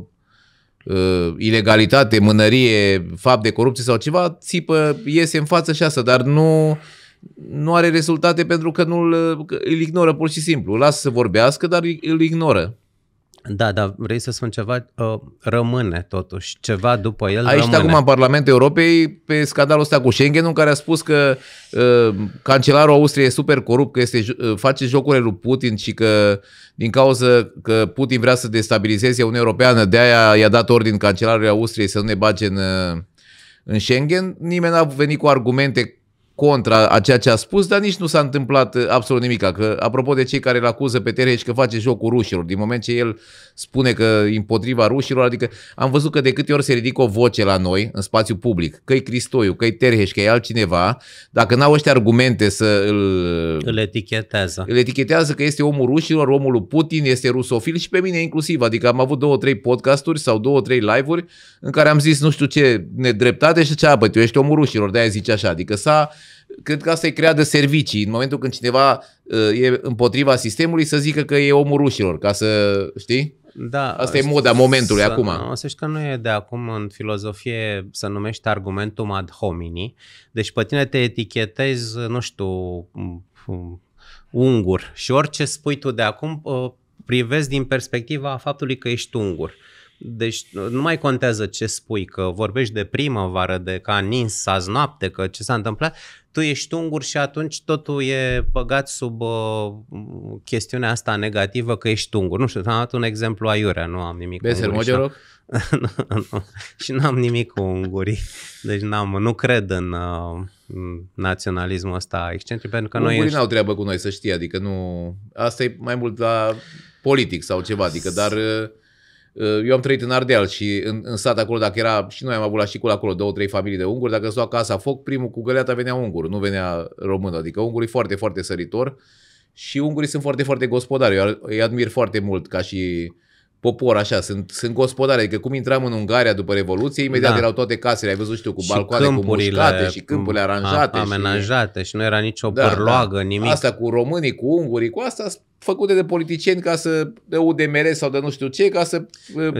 uh, ilegalitate, mânărie, fapt de corupție sau ceva, țipă, iese în față și asta, dar nu nu are rezultate pentru că nu îl ignoră pur și simplu. Lasă să vorbească, dar îl ignoră. Da, dar vrei să spun ceva? Rămâne totuși, ceva după el Aici rămâne. acum în Parlamentul Europei, pe scandalul ăsta cu Schengen, în care a spus că uh, cancelarul Austriei e super corupt, că este, uh, face jocurile lui Putin și că din cauza că Putin vrea să destabilizeze Uniunea Europeană, de aia i-a dat ordin cancelarului Austriei să nu ne bage în, uh, în Schengen. Nimeni n-a venit cu argumente contra a ceea ce a spus, dar nici nu s-a întâmplat uh, absolut nimic. Că, apropo de cei care îl acuză pe Tereș că face cu rușilor, din moment ce el spune că împotriva rușilor, adică am văzut că de câte ori se ridică o voce la noi, în spațiu public, că e Cristoiu, că e Terheș, că e altcineva, dacă n-au ăștia argumente să îl... Îl etichetează. Îl etichetează că este omul rușilor, omul lui Putin, este rusofil și pe mine inclusiv. Adică am avut două, trei podcasturi sau două, trei live-uri în care am zis nu știu ce nedreptate și ce apă, tu ești omul rușilor, de-aia zice așa. Adică s-a Cred că asta e creat de servicii. În momentul când cineva uh, e împotriva sistemului, să zică că e omul rușilor, ca să, știi? Da, Asta e moda momentului să, acum.
Să știi că nu e de acum în filozofie să numești argumentum ad homini. Deci pe tine te etichetezi, nu știu, ungur și orice spui tu de acum uh, privezi din perspectiva faptului că ești ungur. Deci nu mai contează ce spui, că vorbești de primăvară, de că nins azi noapte, că ce s-a întâmplat, tu ești ungur și atunci totul e băgat sub uh, chestiunea asta negativă că ești ungur. Nu știu, am dat un exemplu aiurea, nu am nimic Besel, cu ungurii. nu, nu. Și n-am nimic cu ungurii. Deci n-am, nu cred în uh, naționalismul ăsta excentric, pentru că ungurii noi... Ungurii n-au
treabă cu noi, să știi, adică nu... Asta e mai mult la politic sau ceva, adică dar... Uh Eh, eu am trăit în Ardeal și în, în sat acolo, dacă era, și noi am avut la șicul acolo, două, trei familii de unguri, dacă sua casa foc, primul cu găleata venea ungur, nu venea român, adică ungurii foarte, foarte săritor și ungurii sunt foarte, foarte gospodari, eu îi admir foarte mult ca și popor, așa, sunt, sunt gospodari, adică cum intram în Ungaria după Revoluție, imediat da. erau toate casele, ai văzut și tu, cu balcoane, cu mușcate și câmpurile aranjate. A, amenajate și, și nu era nicio da, părloagă, da. nimic. Asta cu românii, cu ungurii, cu asta făcute de politicieni ca să de UDMR sau de nu știu ce, ca să își uh, câștige,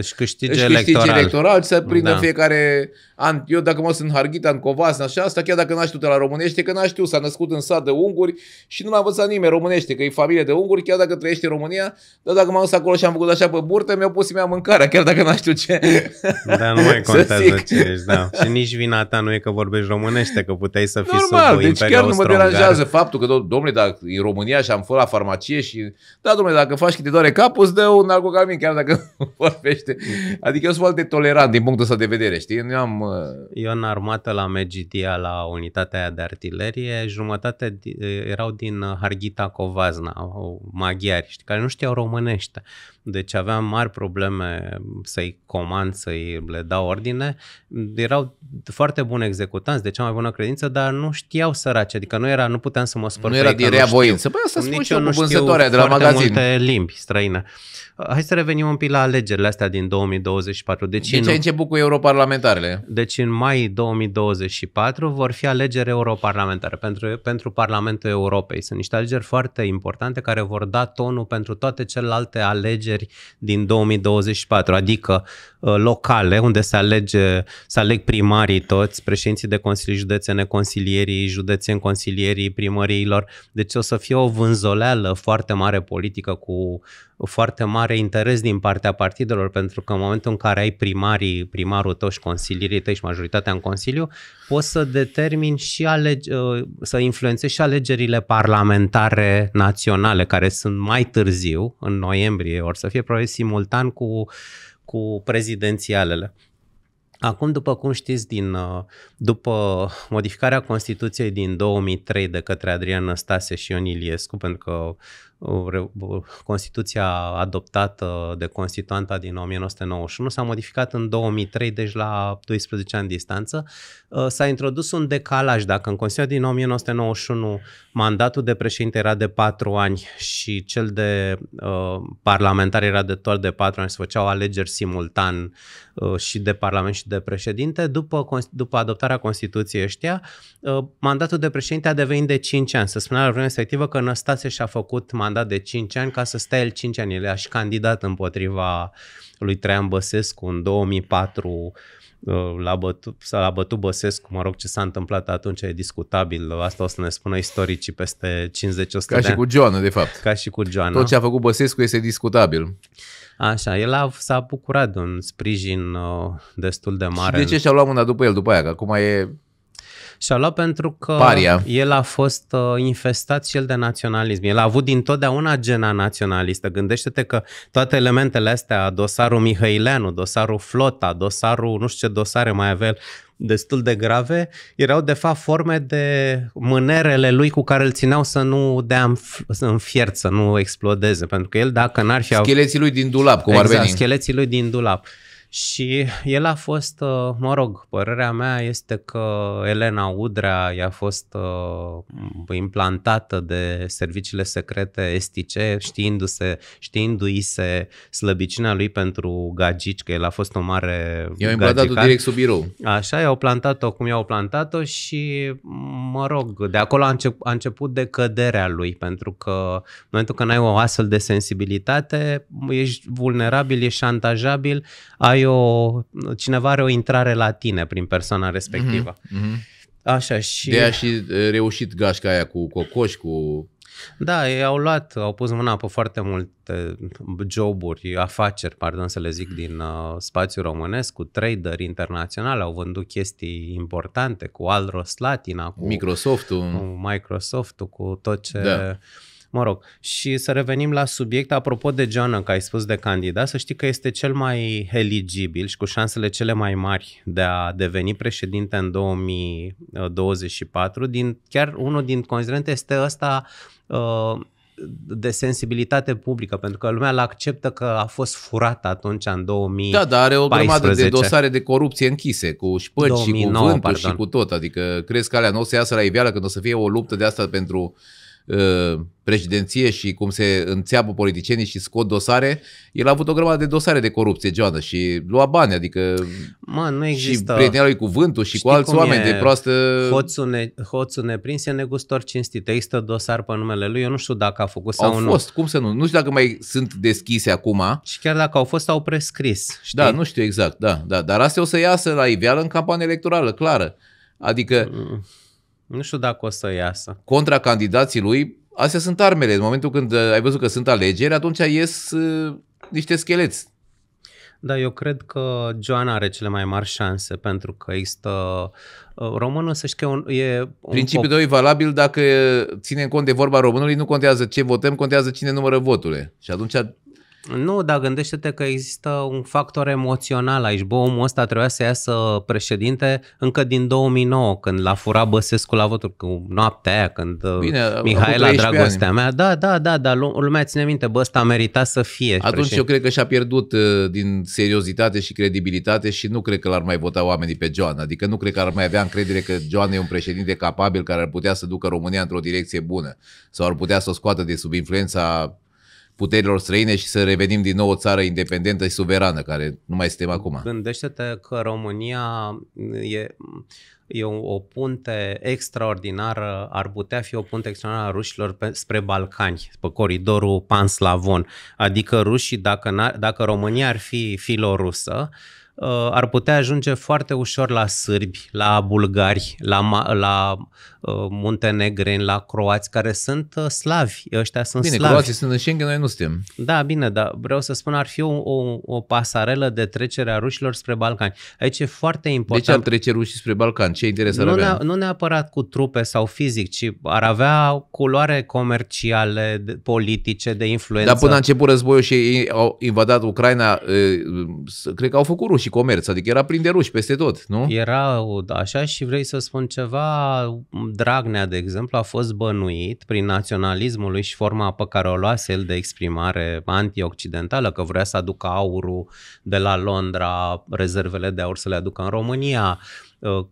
își câștige electoral. electoral să prindă da. fiecare an. Eu dacă mă sunt Harghita în Covasna și asta, chiar dacă n-a știut la românește, că n-a știut, s-a născut în sat de unguri și nu l-a învățat nimeni românește, că e familie de unguri, chiar dacă trăiește în România, dar dacă m-am dus acolo și am făcut așa pe burtă, mi-au pus mi-a mâncarea, chiar dacă n-a știut ce. Dar nu mai contează ce ești, da. Și nici vina ta nu e că vorbești românește, că puteai să fii Normal, deci chiar nu mă deranjează faptul că, domnule, dacă în România și am fost la farmacie și da, domnule, dacă faci te doare capul, îți dă un alcocalmin, chiar dacă vorbește. Adică eu sunt foarte tolerant din punctul ăsta de vedere, știi? Eu, am, uh... eu în
armată la Megidia, la unitatea aia de artilerie, jumătate erau din uh, Harghita Covazna, maghiari, știi, care nu știau românește deci aveam mari probleme să-i comand, să-i le dau ordine. Erau foarte buni executanți, de cea mai bună credință, dar nu știau săraci, adică nu, era, nu puteam să mă spăr Nu era din rea voință, Păi să spun și eu, nu știu de la magazin. multe limbi străine. Uh, Hai să revenim un pic la alegerile astea din 2024. Deci, deci în... ai început cu europarlamentarele. Deci în mai 2024 vor fi alegeri europarlamentare pentru, pentru Parlamentul Europei. Sunt niște alegeri foarte importante care vor da tonul pentru toate celelalte alegeri din 2024, adică Uh, locale, unde se, alege, se aleg primarii toți, președinții de consilii județene, consilierii județeni, consilierii primăriilor. Deci o să fie o vânzoleală foarte mare politică cu foarte mare interes din partea partidelor, pentru că în momentul în care ai primarii, primarul tău și consilierii tăi și majoritatea în Consiliu, poți să determini și alege, uh, să influențezi și alegerile parlamentare naționale, care sunt mai târziu, în noiembrie, or să fie probabil simultan cu uh, cu prezidențialele. Acum, după cum știți, din, uh, după modificarea Constituției din 2003 de către Adrian Năstase și Ion Iliescu, pentru că Constituția adoptată de Constituanta din 1991 s-a modificat în 2003, deci la 12 ani distanță. Uh, s-a introdus un decalaj. Dacă în Constituția din 1991 mandatul de președinte era de 4 ani și cel de uh, parlamentar era de tot de 4 ani, se făceau alegeri simultan uh, și de parlament și de președinte, după, după adoptarea Constituției ăștia, uh, mandatul de președinte a devenit de 5 ani. Să spunea la vremea respectivă că Năstase și-a făcut mandatul mandat de 5 ani ca să stea el 5 ani. El a și candidat împotriva lui Traian Băsescu în 2004 uh, l-a bătut, s-a bătut Băsescu, mă rog ce s-a întâmplat atunci e discutabil, asta o să ne spună istoricii peste 50-100 de ani. Ca și cu
Joana, de fapt. Ca și cu Joana. Tot ce a făcut Băsescu este
discutabil. Așa, el a, s-a bucurat de un sprijin uh, destul de mare. Și de ce și-a luat mâna după el după aia? Că acum e și-a luat pentru că Paria. el a fost uh, infestat și el de naționalism. El a avut dintotdeauna gena naționalistă. Gândește-te că toate elementele astea, dosarul Mihăileanu, dosarul Flota, dosarul, nu știu ce dosare mai avea destul de grave, erau de fapt forme de mânerele lui cu care îl țineau să nu dea în fiert, să nu explodeze, pentru că el dacă n-ar fi... Scheleții lui
din dulap, cum exact, ar veni. Exact,
scheleții lui din dulap. Și el a fost, uh, mă rog, părerea mea este că Elena Udrea i-a fost uh, implantată de serviciile secrete estice, știindu-se, știindu-i se slăbiciunea lui pentru gagici, că el a fost o mare I-au implantat-o direct sub birou. Așa, i-au plantat-o cum i-au plantat-o și, mă rog, de acolo a, încep, a început decăderea lui, pentru că în momentul când ai o astfel de sensibilitate, ești vulnerabil, ești șantajabil, ai ai o, cineva are o intrare la tine prin persoana mhm. respectivă. Mm-hmm.
Așa și... De aia și reușit gașca aia cu cocoș, cu...
Da, ei au luat, au pus mâna pe foarte multe joburi, afaceri, pardon să le zic, din uh, spațiul românesc, cu traderi internaționali, au vândut chestii importante, cu Alros Latina, cu Microsoft-ul, cu, Microsoft-ul, cu tot ce... Da Mă rog, și să revenim la subiect, apropo de John, că ai spus de candidat, să știi că este cel mai eligibil și cu șansele cele mai mari de a deveni președinte în 2024, din, chiar unul din considerente este ăsta uh, de sensibilitate publică, pentru că lumea l acceptă că a fost furat atunci în 2014. Da, dar are o grămadă de dosare
de corupție închise, cu șpăci 2009, și cu vânturi pardon. și cu tot. Adică crezi că alea nu o să iasă la iveală când o să fie o luptă de asta pentru uh, Uh, președinție și cum se înțeapă politicienii și scot dosare, el a avut o grămadă de dosare de corupție, Joana, și lua bani, adică... Mă, nu există... Și prietenia lui cuvântul și Știi cu alți oameni e? de proastă...
Hoțul, ne, hoțul neprins e negustor cinstit. Există dosar pe numele lui, eu nu știu dacă a făcut
sau au nu. Au fost, cum să nu? Nu știu dacă mai sunt deschise acum. Și chiar dacă au fost, au prescris. Știi? Da, nu știu exact, da, da. Dar astea o să iasă la iveală în campanie electorală, clară. Adică... Mm nu știu dacă o să iasă. Contra candidații lui, astea sunt armele. În momentul când uh, ai văzut că sunt alegeri, atunci ies uh, niște scheleți.
Da, eu cred că Joana are cele mai mari șanse pentru că există... Uh,
românul, să știi că e un... E un Principiul pop... 2 valabil dacă ținem cont de vorba românului, nu contează ce votăm, contează cine numără voturile. Și atunci nu, dar gândește-te că există
un factor emoțional aici. Bă, omul ăsta trebuia să iasă președinte încă din 2009, când l-a furat Băsescu la votul, cu noaptea aia, când uh, Bine, Mihaela, dragostea mea, da, da, da, dar lumea ține minte, bă, ăsta merita să fie Atunci președinte. eu cred
că și-a pierdut uh, din seriozitate și credibilitate și nu cred că l-ar mai vota oamenii pe Joan. Adică nu cred că ar mai avea încredere că Joan e un președinte capabil care ar putea să ducă România într-o direcție bună sau ar putea să o scoată de sub influența puterilor străine și să revenim din nou o țară independentă și suverană, care nu mai suntem acum.
Gândește-te că România e, e o punte extraordinară, ar putea fi o punte extraordinară a rușilor pe, spre Balcani, pe coridorul panslavon. Adică rușii, dacă, dacă România ar fi filorusă, uh, ar putea ajunge foarte ușor la sârbi, la bulgari, la, la Uh, muntenegreni, la croați, care sunt uh, slavi.
Ăștia sunt bine, slavi. croații sunt în Schengen, noi nu suntem.
Da, bine, dar vreau să spun, ar fi o, o, o pasarelă de trecere a rușilor spre Balcani. Aici e foarte deci important. De ce ar
trece rușii spre Balcani? Ce interes ar nu avea? Ne,
nu neapărat cu trupe sau fizic, ci ar avea culoare comerciale, de, politice, de influență. Dar până a început
războiul și ei au invadat Ucraina, cred că au făcut rușii comerț, adică era plin de ruși peste tot, nu? Era așa și
vrei să spun ceva Dragnea, de exemplu, a fost bănuit prin naționalismul lui și forma pe care o luase el de exprimare antioccidentală, că vrea să aducă aurul de la Londra, rezervele de aur să le aducă în România, Uh,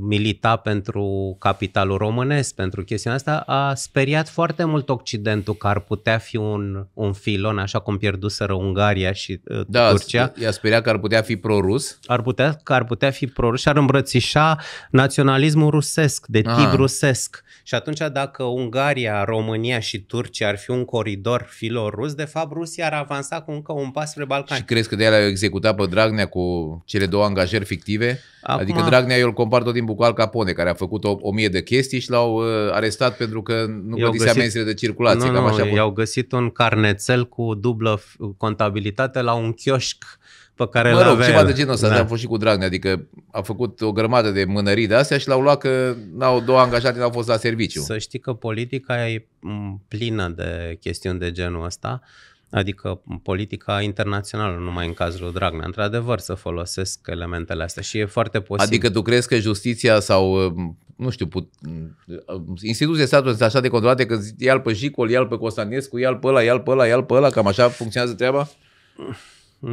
milita pentru capitalul românesc, pentru chestiunea asta, a speriat foarte mult Occidentul că ar putea fi un, un filon, așa cum pierduseră Ungaria și uh, da, Turcia. i-a speriat că ar putea fi prorus? Ar putea, că ar putea fi prorus și ar îmbrățișa naționalismul rusesc, de tip Aha. rusesc. Și atunci dacă Ungaria, România și Turcia ar fi un coridor filorus, de fapt Rusia ar avansa cu încă un pas spre Balcani. Și
crezi că de aia l-au executat pe Dragnea cu cele două angajări fictive? Acum, adică Adică Ma. Dragnea eu îl compar tot timpul cu Al Capone, care a făcut o, o mie de chestii și l-au uh, arestat pentru că nu plătise găsit... amenziile de circulație. Nu, cam nu,
i-au găsit un carnețel cu dublă contabilitate la un chioșc pe care mă rog, ceva de genul ăsta, da. am
fost și cu Dragnea, adică a făcut o grămadă de mânării de astea și l-au luat că n-au, două angajate n-au fost la serviciu. Să știi că politica e
plină de chestiuni de genul ăsta adică politica internațională, numai în cazul Dragnea, într-adevăr să folosesc elementele astea și e foarte posibil. Adică tu
crezi că justiția sau, um, nu știu, put... instituția statului sunt așa de controlate că ia-l pe Jicol, ia-l pe Costanescu, ia-l pe ăla, ia-l pe ăla, ia-l pe ăla, cam așa funcționează treaba?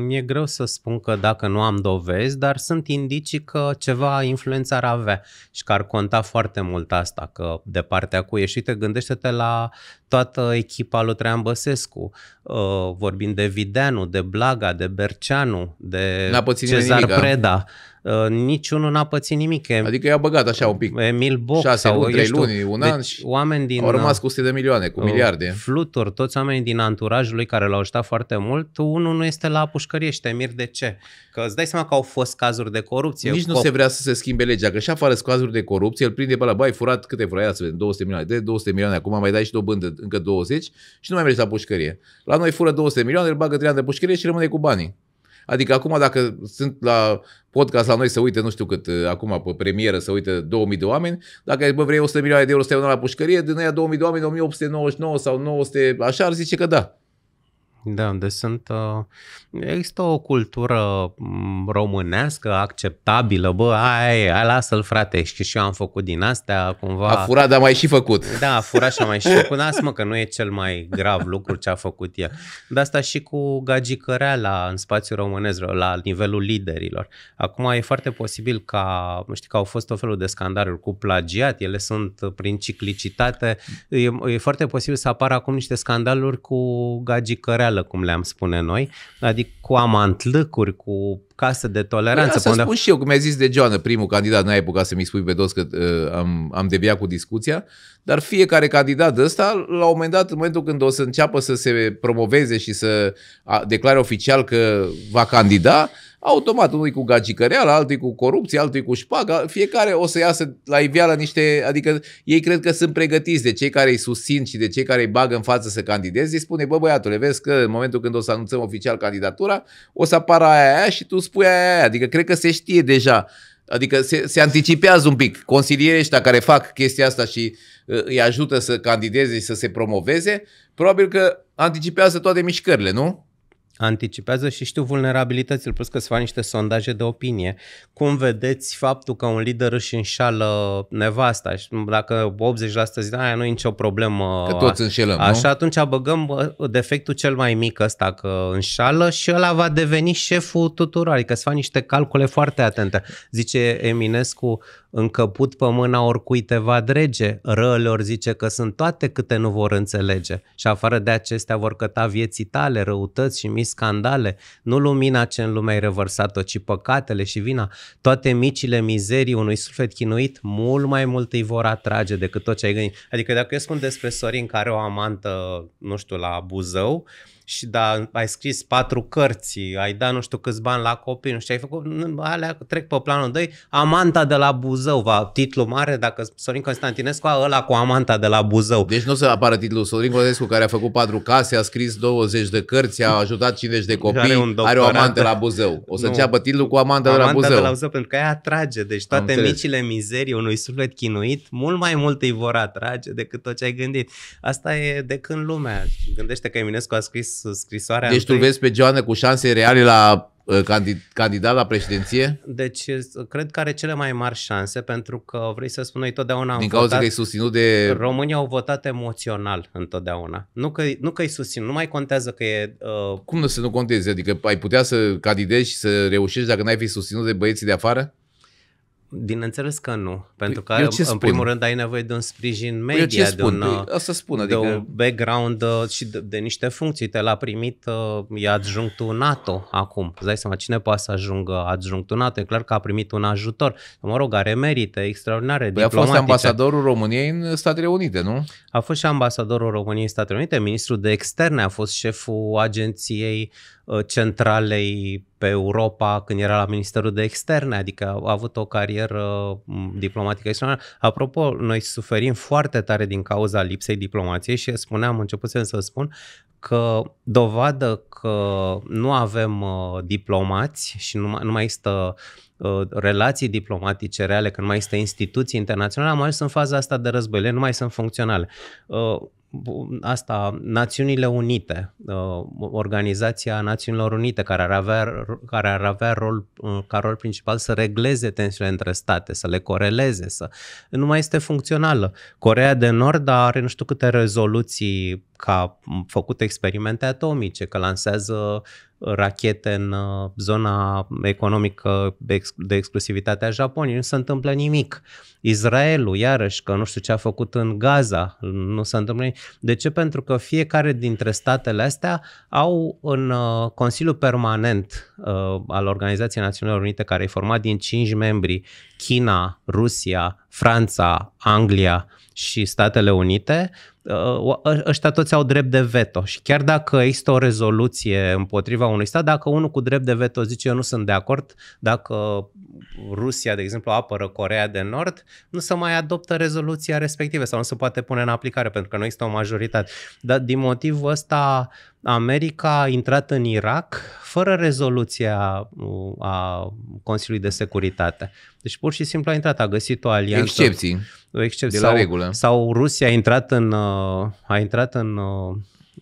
e greu să spun că dacă nu am dovezi, dar sunt indicii că ceva influență ar avea și că ar conta foarte mult asta, că de partea cu ieșite, gândește-te la toată echipa lui Traian Băsescu. Uh, vorbind de Videanu, de Blaga, de Berceanu, de Cezar nimic, Preda. A? Uh, niciunul n-a pățit nimic. adică i-a băgat așa un pic. Emil Boc șase sau, luni, trei luni, un deci, an și
oameni din, au rămas cu 100 de milioane, cu miliarde.
Flutur, toți oamenii din anturajul lui care l-au ajutat foarte mult, unul nu este la pușcărie și mir de ce? Că îți dai seama că au fost cazuri de corupție. Nici Cop... nu se vrea să
se schimbe legea, că și afară sunt cazuri de corupție, îl prinde pe la bai, furat câte furai, să vedem, 200 milioane, de 200 milioane, acum mai dai și dobândă încă 20 și nu mai mergi la pușcărie. La noi fură 200 milioane, îl bagă 3 ani de pușcărie și rămâne cu banii. Adică acum dacă sunt la podcast la noi să uite, nu știu cât, uh, acum pe premieră să uite 2000 de oameni, dacă bă, vrei 100 milioane de euro să stai la pușcărie, din aia 2000 de oameni, 1899 sau 900, așa ar zice că da.
Da, deci sunt, uh, există o cultură mm, românească acceptabilă, bă, ai, ai lasă-l frate, știi și eu am făcut din astea, cumva... A furat, dar mai și făcut. Da, a furat și a mai și făcut, asta mă, că nu e cel mai grav lucru ce a făcut el. De asta și cu gagicăreala în spațiul românesc, la nivelul liderilor. Acum e foarte posibil ca, știi că au fost o felul de scandaluri cu plagiat, ele sunt prin ciclicitate, e, e foarte posibil să apară acum niște scandaluri cu gagicăreala socială, cum le-am spune noi, adică cu
amantlăcuri, cu casă de toleranță. Păi asta spun și eu, cum mi-a zis de Joana, primul candidat, n-ai apucat să-mi spui pe toți că uh, am, am deviat cu discuția, dar fiecare candidat ăsta, la un moment dat, în momentul când o să înceapă să se promoveze și să declare oficial că va candida, automat unul cu gagicăreală, altul cu corupție, altul cu șpagă, fiecare o să iasă la iveală niște, adică ei cred că sunt pregătiți de cei care îi susțin și de cei care îi bagă în față să candideze, îi spune, bă băiatule, vezi că în momentul când o să anunțăm oficial candidatura, o să apară aia, aia și tu spui aia, aia, adică cred că se știe deja. Adică se, se anticipează un pic. Consilierii ăștia care fac chestia asta și uh, îi ajută să candideze și să se promoveze, probabil că anticipează toate mișcările, nu? anticipează și știu
vulnerabilitățile, plus că se fac niște sondaje de opinie. Cum vedeți faptul că un lider își înșală nevasta? Și dacă 80% zic, aia nu e nicio problemă. Că toți înșelăm, Așa, nu? atunci băgăm defectul cel mai mic ăsta că înșală și ăla va deveni șeful tuturor. Adică se fac niște calcule foarte atente. Zice Eminescu, încăput pe mâna oricui te va drege, rălor zice că sunt toate câte nu vor înțelege și afară de acestea vor căta vieții tale, răutăți și mii scandale, nu lumina ce în lume ai revărsat-o, ci păcatele și vina, toate micile mizerii unui suflet chinuit, mult mai mult îi vor atrage decât tot ce ai gândit. Adică dacă eu spun despre Sorin care o amantă, nu știu, la Buzău, uh, și da, ai scris patru cărți, ai dat nu știu câți bani la copii, nu știu, ai făcut, alea trec pe planul 2, Amanta de la Buzău,
va, titlu mare, dacă Sorin Constantinescu, ăla cu Amanta de la Buzău. Deci nu o să apară titlul Sorin Constantinescu, care a făcut patru case, a scris 20 de cărți, a ajutat 50 de copii, are, un are o de la Buzău. O să înceapă titlul cu Amanta, Amanta de la Buzău. de la Buzău,
pentru că ea atrage, deci toate micile mizerii unui suflet chinuit, mult mai mult îi vor atrage decât tot ce ai gândit. Asta e de când lumea. Gândește că Eminescu a scris Uh, scrisoarea. Deci întâi. tu vezi
pe Joana cu șanse reale la uh, candidat la președinție?
Deci, uh, cred că are cele mai mari șanse, pentru că vrei să spun, noi totdeauna Din cauza că e susținut de... România au votat
emoțional
întotdeauna. Nu că, nu că e susținut, nu mai contează că e... Uh... Cum nu să nu conteze? Adică ai putea
să candidezi și să reușești dacă n-ai fi susținut de băieții de afară? Bineînțeles că nu, păi, pentru că ce în spun? primul
rând ai nevoie de un sprijin păi, media, eu ce păi, spun? de un, să spun, adică... de un background uh, și de, de niște funcții. Te l-a primit, uh, e adjunctul NATO acum. Îți dai seama cine poate să ajungă adjunctul NATO? E clar că a primit un ajutor. Mă rog, are merite extraordinare, păi diplomatice. a fost ambasadorul
României în Statele Unite, nu? A fost și ambasadorul României
în Statele Unite, ministrul de externe, a fost șeful agenției Uh, centralei pe Europa când era la Ministerul de Externe, adică a avut o carieră diplomatică extraordinară. Apropo, noi suferim foarte tare din cauza lipsei diplomației și spuneam, începusem să spun, că dovadă că nu avem uh, diplomați și nu mai, nu mai există uh, relații diplomatice reale, când mai există instituții internaționale, am ajuns în faza asta de război, nu mai sunt funcționale asta, Națiunile Unite, uh, Organizația Națiunilor Unite, care ar avea, care ar avea rol, uh, ca rol principal să regleze tensiunile între state, să le coreleze, să nu mai este funcțională. Corea de Nord are nu știu câte rezoluții ca făcut experimente atomice, că lansează rachete în uh, zona economică de exclusivitate a Japoniei, nu se întâmplă nimic. Israelul, iarăși, că nu știu ce a făcut în Gaza, nu se întâmplă nimic. De ce? Pentru că fiecare dintre statele astea au în uh, Consiliul Permanent uh, al Organizației Națiunilor Unite, care e format din cinci membri, China, Rusia, Franța, Anglia și Statele Unite, uh, ă, ăștia toți au drept de veto și chiar dacă există o rezoluție împotriva unui stat, dacă unul cu drept de veto zice eu nu sunt de acord, dacă Rusia, de exemplu, apără Corea de Nord, nu se mai adoptă rezoluția respectivă sau nu se poate pune în aplicare pentru că nu există o majoritate. Dar din motivul ăsta America a intrat în Irak fără rezoluția uh, a Consiliului de Securitate. Deci pur și simplu a intrat, a găsit o alianță. Excepții. O excepție. De la sau, regulă. Sau Rusia a intrat în, uh, a intrat în uh,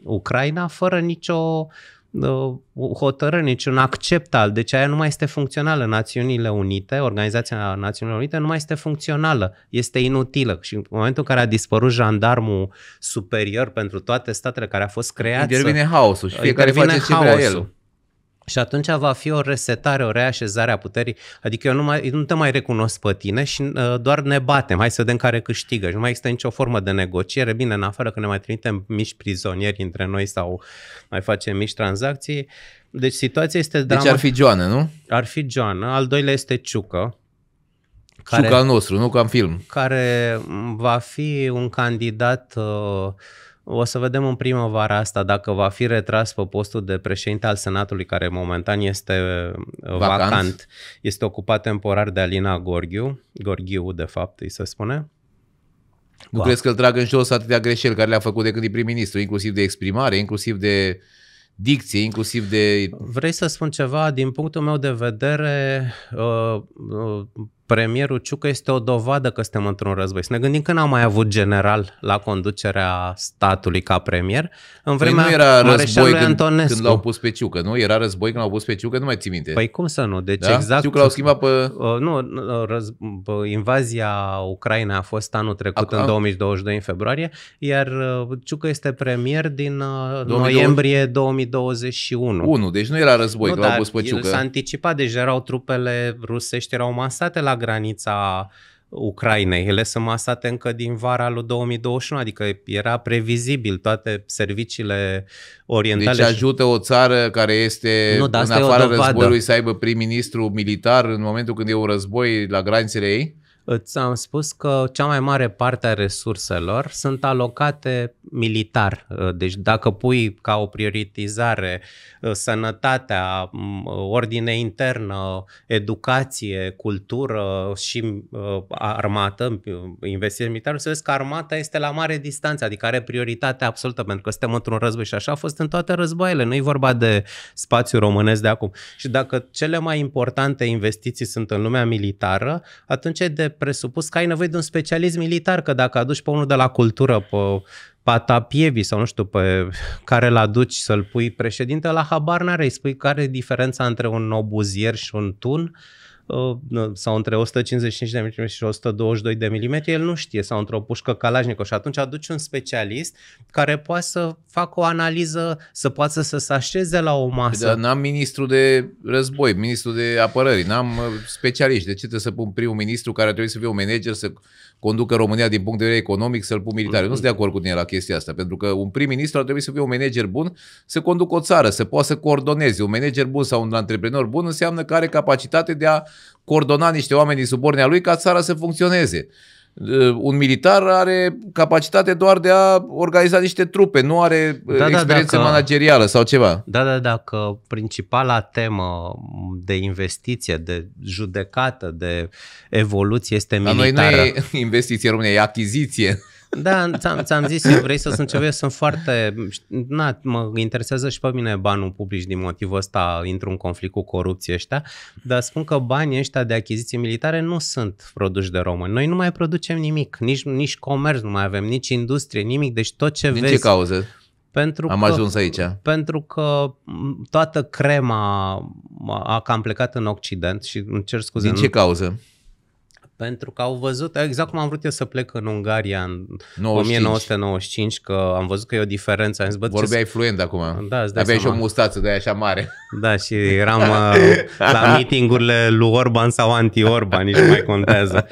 Ucraina fără nicio uh, hotărâri, niciun accept al. Deci aia nu mai este funcțională. Națiunile Unite, Organizația Națiunilor Unite nu mai este funcțională, este inutilă. Și în momentul în care a dispărut jandarmul superior pentru toate statele care a fost creat. Intervine haosul și fiecare face haosul. ce haosul. vrea el. Și atunci va fi o resetare, o reașezare a puterii. Adică eu nu, mai, nu te mai recunosc pe tine și uh, doar ne batem. Hai să vedem care câștigă. Și nu mai există nicio formă de negociere. Bine, în afară că ne mai trimitem mici prizonieri între noi sau mai facem mici tranzacții. Deci situația este dramă. Deci ar fi Joana, nu? Ar fi Joana. Al doilea este Ciucă. Care, Ciucă al nostru, nu ca în film. Care va fi un candidat... Uh, o să vedem în primăvara asta dacă va fi retras pe postul de președinte al Senatului, care momentan este uh, vacant. vacant. Este ocupat temporar de Alina Gorghiu, Gorghiu
de fapt îi se spune. Nu Va. crezi că îl trag în jos atâtea greșeli care le-a făcut de când e prim-ministru, inclusiv de exprimare, inclusiv de dicție, inclusiv de... Vrei să spun
ceva? Din punctul meu de vedere, uh, uh, premierul Ciucă este o dovadă că suntem într-un război. Să ne gândim că n-am mai avut general la conducerea statului ca
premier. În păi vremea păi nu era război când, Antonescu. când l-au pus pe Ciucă, nu? Era război când l-au pus pe Ciucă, nu mai ții minte. Păi cum să nu? Deci da? exact... Ciucă l-au schimbat
pe... Uh, nu, uh, răz... invazia Ucrainei a fost anul trecut Ac- în 2022, în februarie, iar uh, Ciucă este premier din 2020... Uh, noiembrie 2021. 1, deci nu era război nu, când l-au pus pe Ciucă. S-a anticipat, deci erau trupele rusești, erau masate la granița Ucrainei. Ele sunt masate încă din vara lui 2021, adică era previzibil
toate serviciile orientale. Deci ajută o țară care este nu, în afară războiului să aibă prim-ministru militar în momentul când e un război la granițele ei? Îți
am spus că cea mai mare parte a resurselor sunt alocate militar. Uh, deci dacă pui ca o prioritizare uh, sănătatea, uh, ordine internă, educație, cultură și armată, investiții militare, să vezi că armata este la mare distanță, adică are prioritate absolută, pentru că suntem într-un război și așa a fost în toate războaiele. Nu e vorba de spațiu românesc de acum. Și dacă cele mai importante investiții sunt în lumea militară, atunci e de presupus că ai nevoie de un specialist militar, că dacă aduci pe unul de la cultură, pe Patapievi sau nu știu pe care îl aduci să-l pui președinte, la habar n-are, îi spui care e diferența între un obuzier și un tun, uh, Uh, sau între 155 de mm și 122 de mm, el nu știe, sau într-o pușcă calajnică și atunci aduci un specialist care poate să facă o analiză, să poată să se așeze la o masă. Păi, dar
n-am ministru de război, ministru de apărării, n-am uh, specialiști. De ce trebuie să pun primul ministru care trebuie să fie un manager să conducă România din punct de vedere economic, să-l pun militar. Eu nu sunt de mhm. acord cu tine la chestia asta, pentru că un prim-ministru ar trebui să fie un manager bun, să conducă o țară, să poată să coordoneze. Un manager bun sau un antreprenor bun înseamnă că are capacitate de a coordona niște oameni din subordinea lui ca țara să funcționeze. Eh, un militar are capacitate doar de a organiza niște trupe, nu are eh, da, da, experiență da, dacă,
managerială sau ceva. Da, da, dacă principala temă de investiție, de judecată, de evoluție este militară. Dar noi nu e investiție române, e achiziție. Da, ți-am, ți-am zis, eu vrei să sunt ceva, eu sunt foarte, na, mă interesează și pe mine banul public din motivul ăsta, intru în conflict cu corupție ăștia, dar spun că banii ăștia de achiziții militare nu sunt produși de români. Noi nu mai producem nimic, nici, nici comerț nu mai avem, nici industrie, nimic, deci tot ce din vezi... ce cauze? Pentru Am că, ajuns aici. Pentru că toată crema a cam plecat în Occident și îmi cer scuze. Din nu, ce cauză? pentru că au văzut, exact cum am vrut eu să plec în Ungaria în 95. 1995, că am văzut că e o diferență. Am zis, bă, Vorbeai ce... fluent acum, da, aveai și o
mustață de așa mare.
Da, și eram uh, la meetingurile lui Orban sau anti-Orban, nici nu mai contează.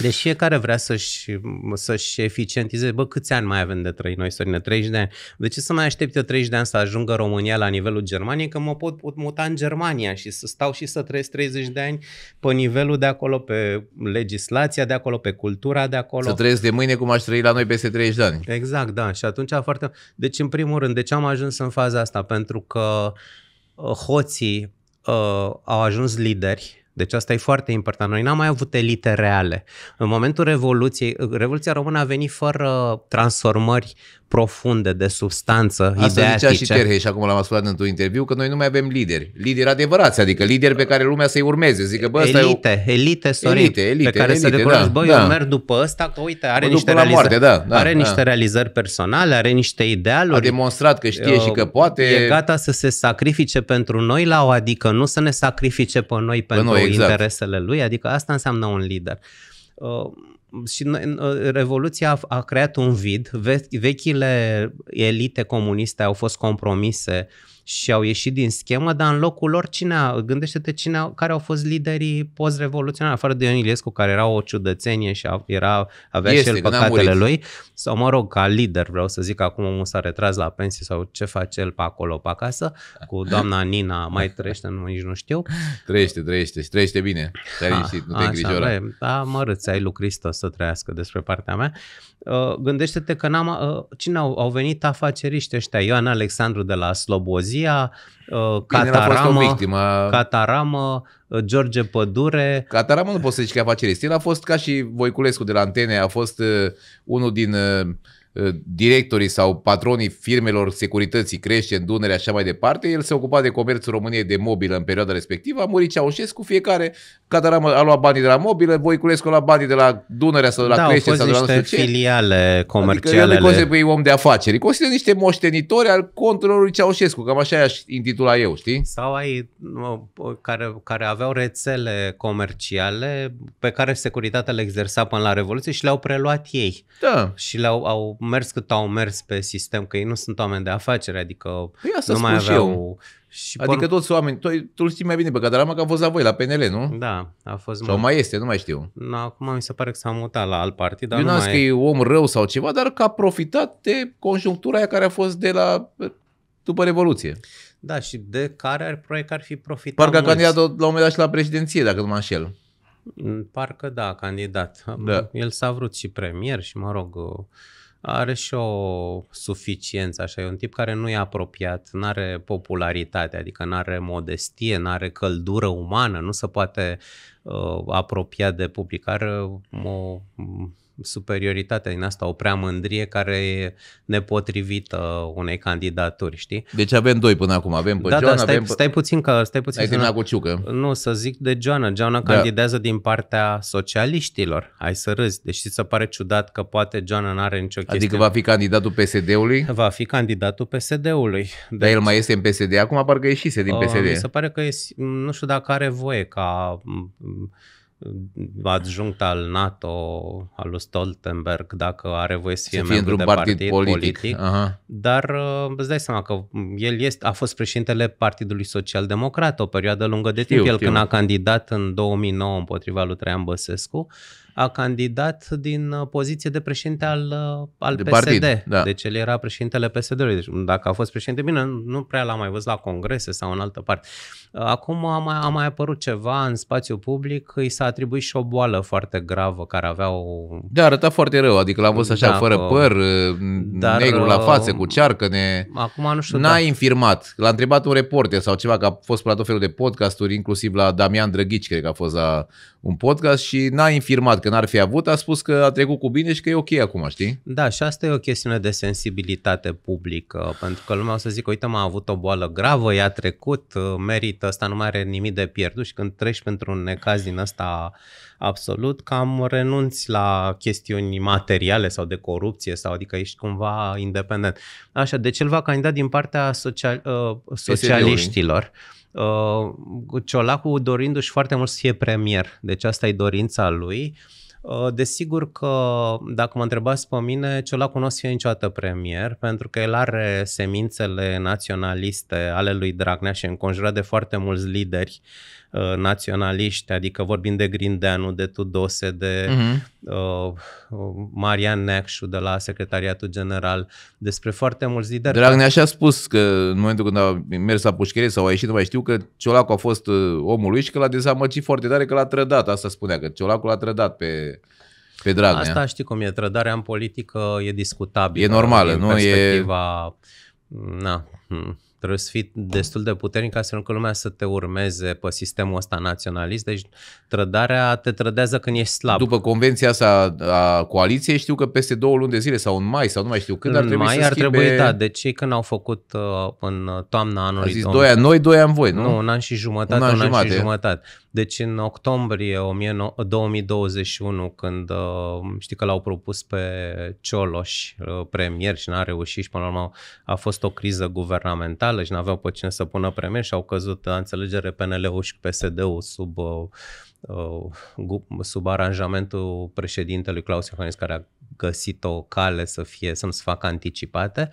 Deci fiecare vrea să-și, să-și eficientizeze, bă, câți ani mai avem de trăit noi, Sorine, 30 de ani. De ce să mai aștept eu 30 de ani să ajungă România la nivelul Germaniei, că mă pot muta în Germania și să stau și să trăiesc 30 de ani pe nivelul de acolo, pe legislația de acolo, pe cultura de acolo. Să trăiesc de mâine cum aș trăi la noi peste 30 de ani. Exact, da. Și atunci foarte... Deci, în primul rând, de ce am ajuns în faza asta? Pentru că uh, hoții uh, au ajuns lideri deci asta e foarte important. Noi n-am mai avut elite reale. În momentul Revoluției, Revoluția Română a venit fără transformări profunde, de
substanță, Asta ideatice. zicea și Terhei și acum l-am ascultat într-un interviu, că noi nu mai avem lideri. Lideri adevărați, adică lideri pe care lumea să-i urmeze. Zică, bă, elite, ăsta e... elite, Sorin, elite, elite, pe care elite, să recunosc, da, bă, da. eu merg
după ăsta, că uite, are, mă niște, realizări, moarte, da, da, are da.
realizări personale,
are niște idealuri. A demonstrat că știe uh, și că poate. E gata să se sacrifice pentru noi la o, adică nu să ne sacrifice pe noi pentru pe noi, exact. interesele lui, adică asta înseamnă un lider. Uh, și noi, Revoluția a, a creat un vid, ve- vechile elite comuniste au fost compromise uh, și au ieșit din schemă, dar în locul lor cine a, gândește-te cine a, care au fost liderii post-revoluționari, afară de Ion Iliescu care era o ciudățenie și a, era, avea este, și el păcatele lui, sau mă rog, ca lider, vreau să zic, acum omul s-a retras la pensie sau ce face el pe acolo, pe acasă, cu doamna Nina, mai trăiește, nu, nici nu știu. Trăiește, trăiește și trăiește bine, te-ai nu te îngrijora. Da, mărâți, ai lui Cristos să trăiască despre partea mea. Uh, gândește-te că n-am, uh, cine au, au venit afaceriști ăștia, Ioan Alexandru de la Slobozi, Gheorghezia, uh, Cataramă,
victimă. Cataramă, uh, George Pădure. Cataramă nu poți să zici că afacere. El a fost ca și Voiculescu de la Antene, a fost uh, unul din Ă, directorii sau patronii firmelor securității crește în Dunăre așa mai departe, el se ocupa de comerțul României de mobilă în perioada respectivă, a murit Ceaușescu, fiecare Cataramă a luat banii de la mobilă, Voiculescu a luat banii de la Dunărea sau de la da, Crește sau de la nu știu ce. filiale comerciale. Adică el nu om de afaceri, consideră niște moștenitori al controlului Ceaușescu, cam așa aș intitula eu, știi? Sau
ai care, care aveau rețele comerciale pe care securitatea le exersa până la Revoluție și le-au preluat ei. Da. Și le-au au mers cât au mers pe sistem, că ei nu sunt oameni de afaceri, adică păi asta nu mai aveau... Și eu. Și adică por...
toți oameni, tu, tu știi mai bine pe Cadarama că a fost la voi, la PNL, nu? Da, a fost. Sau mai este, nu mai știu. Na, acum mi se pare că s-a mutat la alt partid. Dar eu nu mai... că e om rău sau ceva, dar că a profitat de conjunctura aia care a fost de la după Revoluție. Da, și de care ar, proiect ar fi profitat Parcă mulți. a candidat la un moment dat și la președinție, dacă nu mă înșel. Mm,
parcă da, candidat. Da. El s-a vrut și premier și, mă rog, are și o suficiență, așa, e un tip care nu e apropiat, nu are popularitate, adică nu are modestie, nu are căldură umană, nu se poate uh, apropia de public, are o superioritatea din asta, o prea mândrie care e nepotrivită unei candidaturi, știi?
Deci avem doi până acum, avem pe da, Joana, da, stai, avem pe... stai puțin
că... Stai puțin Ai terminat cu Ciucă. Nu, să zic de Joana. Joana da. candidează din partea socialiștilor. Hai să râzi. Deci se pare ciudat că poate Joana nu are nicio adică chestie. Adică va fi
candidatul PSD-ului? Va fi candidatul PSD-ului. Deci... Dar el mai este în PSD acum? Parcă ieșise din oh, PSD. Uh, mi se
pare că e, nu știu dacă are voie ca adjunct al NATO, al lui Stoltenberg, dacă are voie să fie, să fie membru de partid, partid politic, politic dar uh, îți dai seama că el este, a fost președintele Partidului Social Democrat o perioadă lungă de timp. Știu, el știu. când a candidat în 2009 împotriva lui Traian Băsescu, a candidat din uh, poziție de președinte al, uh, al de PSD. Partid, da. Deci el era președintele PSD-ului. Deci dacă a fost președinte, bine, nu prea l-am mai văzut la congrese sau în altă parte. Uh, acum a mai, a mai apărut ceva în spațiu public, îi s-a atribuit și o boală foarte gravă care avea o...
Da, arăta foarte rău, adică l-am văzut așa da, fără păr, dar, negru la față, cu cearcă, ne... Acum nu știu. N-a da. infirmat. L-a întrebat un reporter sau ceva, că a fost la tot felul de podcasturi, inclusiv la Damian Drăghici, cred că a fost la un podcast și n-a infirmat că n-ar fi avut, a spus că a trecut cu bine și că e ok acum, știi? Da, și asta e o chestiune de
sensibilitate publică, pentru că lumea o să zic, uite, m-a avut o boală gravă, i-a trecut, uh, merită, asta nu mai are nimic de pierdut și când treci pentru un necaz din ăsta absolut, cam renunți la chestiuni materiale sau de corupție, sau adică ești cumva independent. Așa, deci el va candida din partea social, uh, socialiștilor. PSD-ului Uh, Ciolacu dorindu-și foarte mult să fie premier, deci asta e dorința lui. Uh, desigur că, dacă mă întrebați pe mine, Ciolacu nu o să fie niciodată premier, pentru că el are semințele naționaliste ale lui Dragnea și e înconjurat de foarte mulți lideri uh, Uh, naționaliști, adică vorbim de Grindeanu, de Tudose, de uh-huh. uh, Marian Neacșu de la Secretariatul General, despre foarte mulți lideri. Dragnea și-a
spus că în momentul când a mers la pușcherie sau a ieșit, nu mai știu, că Ciolacu a fost uh, omul lui și că l-a dezamăgit foarte tare, că l-a trădat. Asta spunea, că Ciolacu l-a trădat pe pe Dragnea. Asta
știi cum e, trădarea în politică e discutabilă. E normală, nu? E... Na, hmm. Trebuie să fii destul de puternic ca să nu că lumea să te urmeze pe sistemul ăsta naționalist. Deci trădarea te trădează când ești slab. După
convenția asta a coaliției știu că peste două luni de zile sau în mai sau nu mai știu când ar trebui mai să ar schimbe... trebui, da.
Deci cei când au făcut uh, în toamna anului... A zis doi ani noi, doi ani voi, nu? Nu, un an și jumătate, un an, un an jumate. și jumătate. Deci în octombrie 2021, când uh, știi că l-au propus pe Cioloș uh, premier și n-a reușit și până la urmă a fost o criză guvernamentală și n-aveau pe cine să pună premier și au căzut uh, înțelegere PNL-ul și PSD-ul sub Uh, sub aranjamentul președintelui Claus Iohannis, care a găsit o cale să fie, să nu se facă anticipate,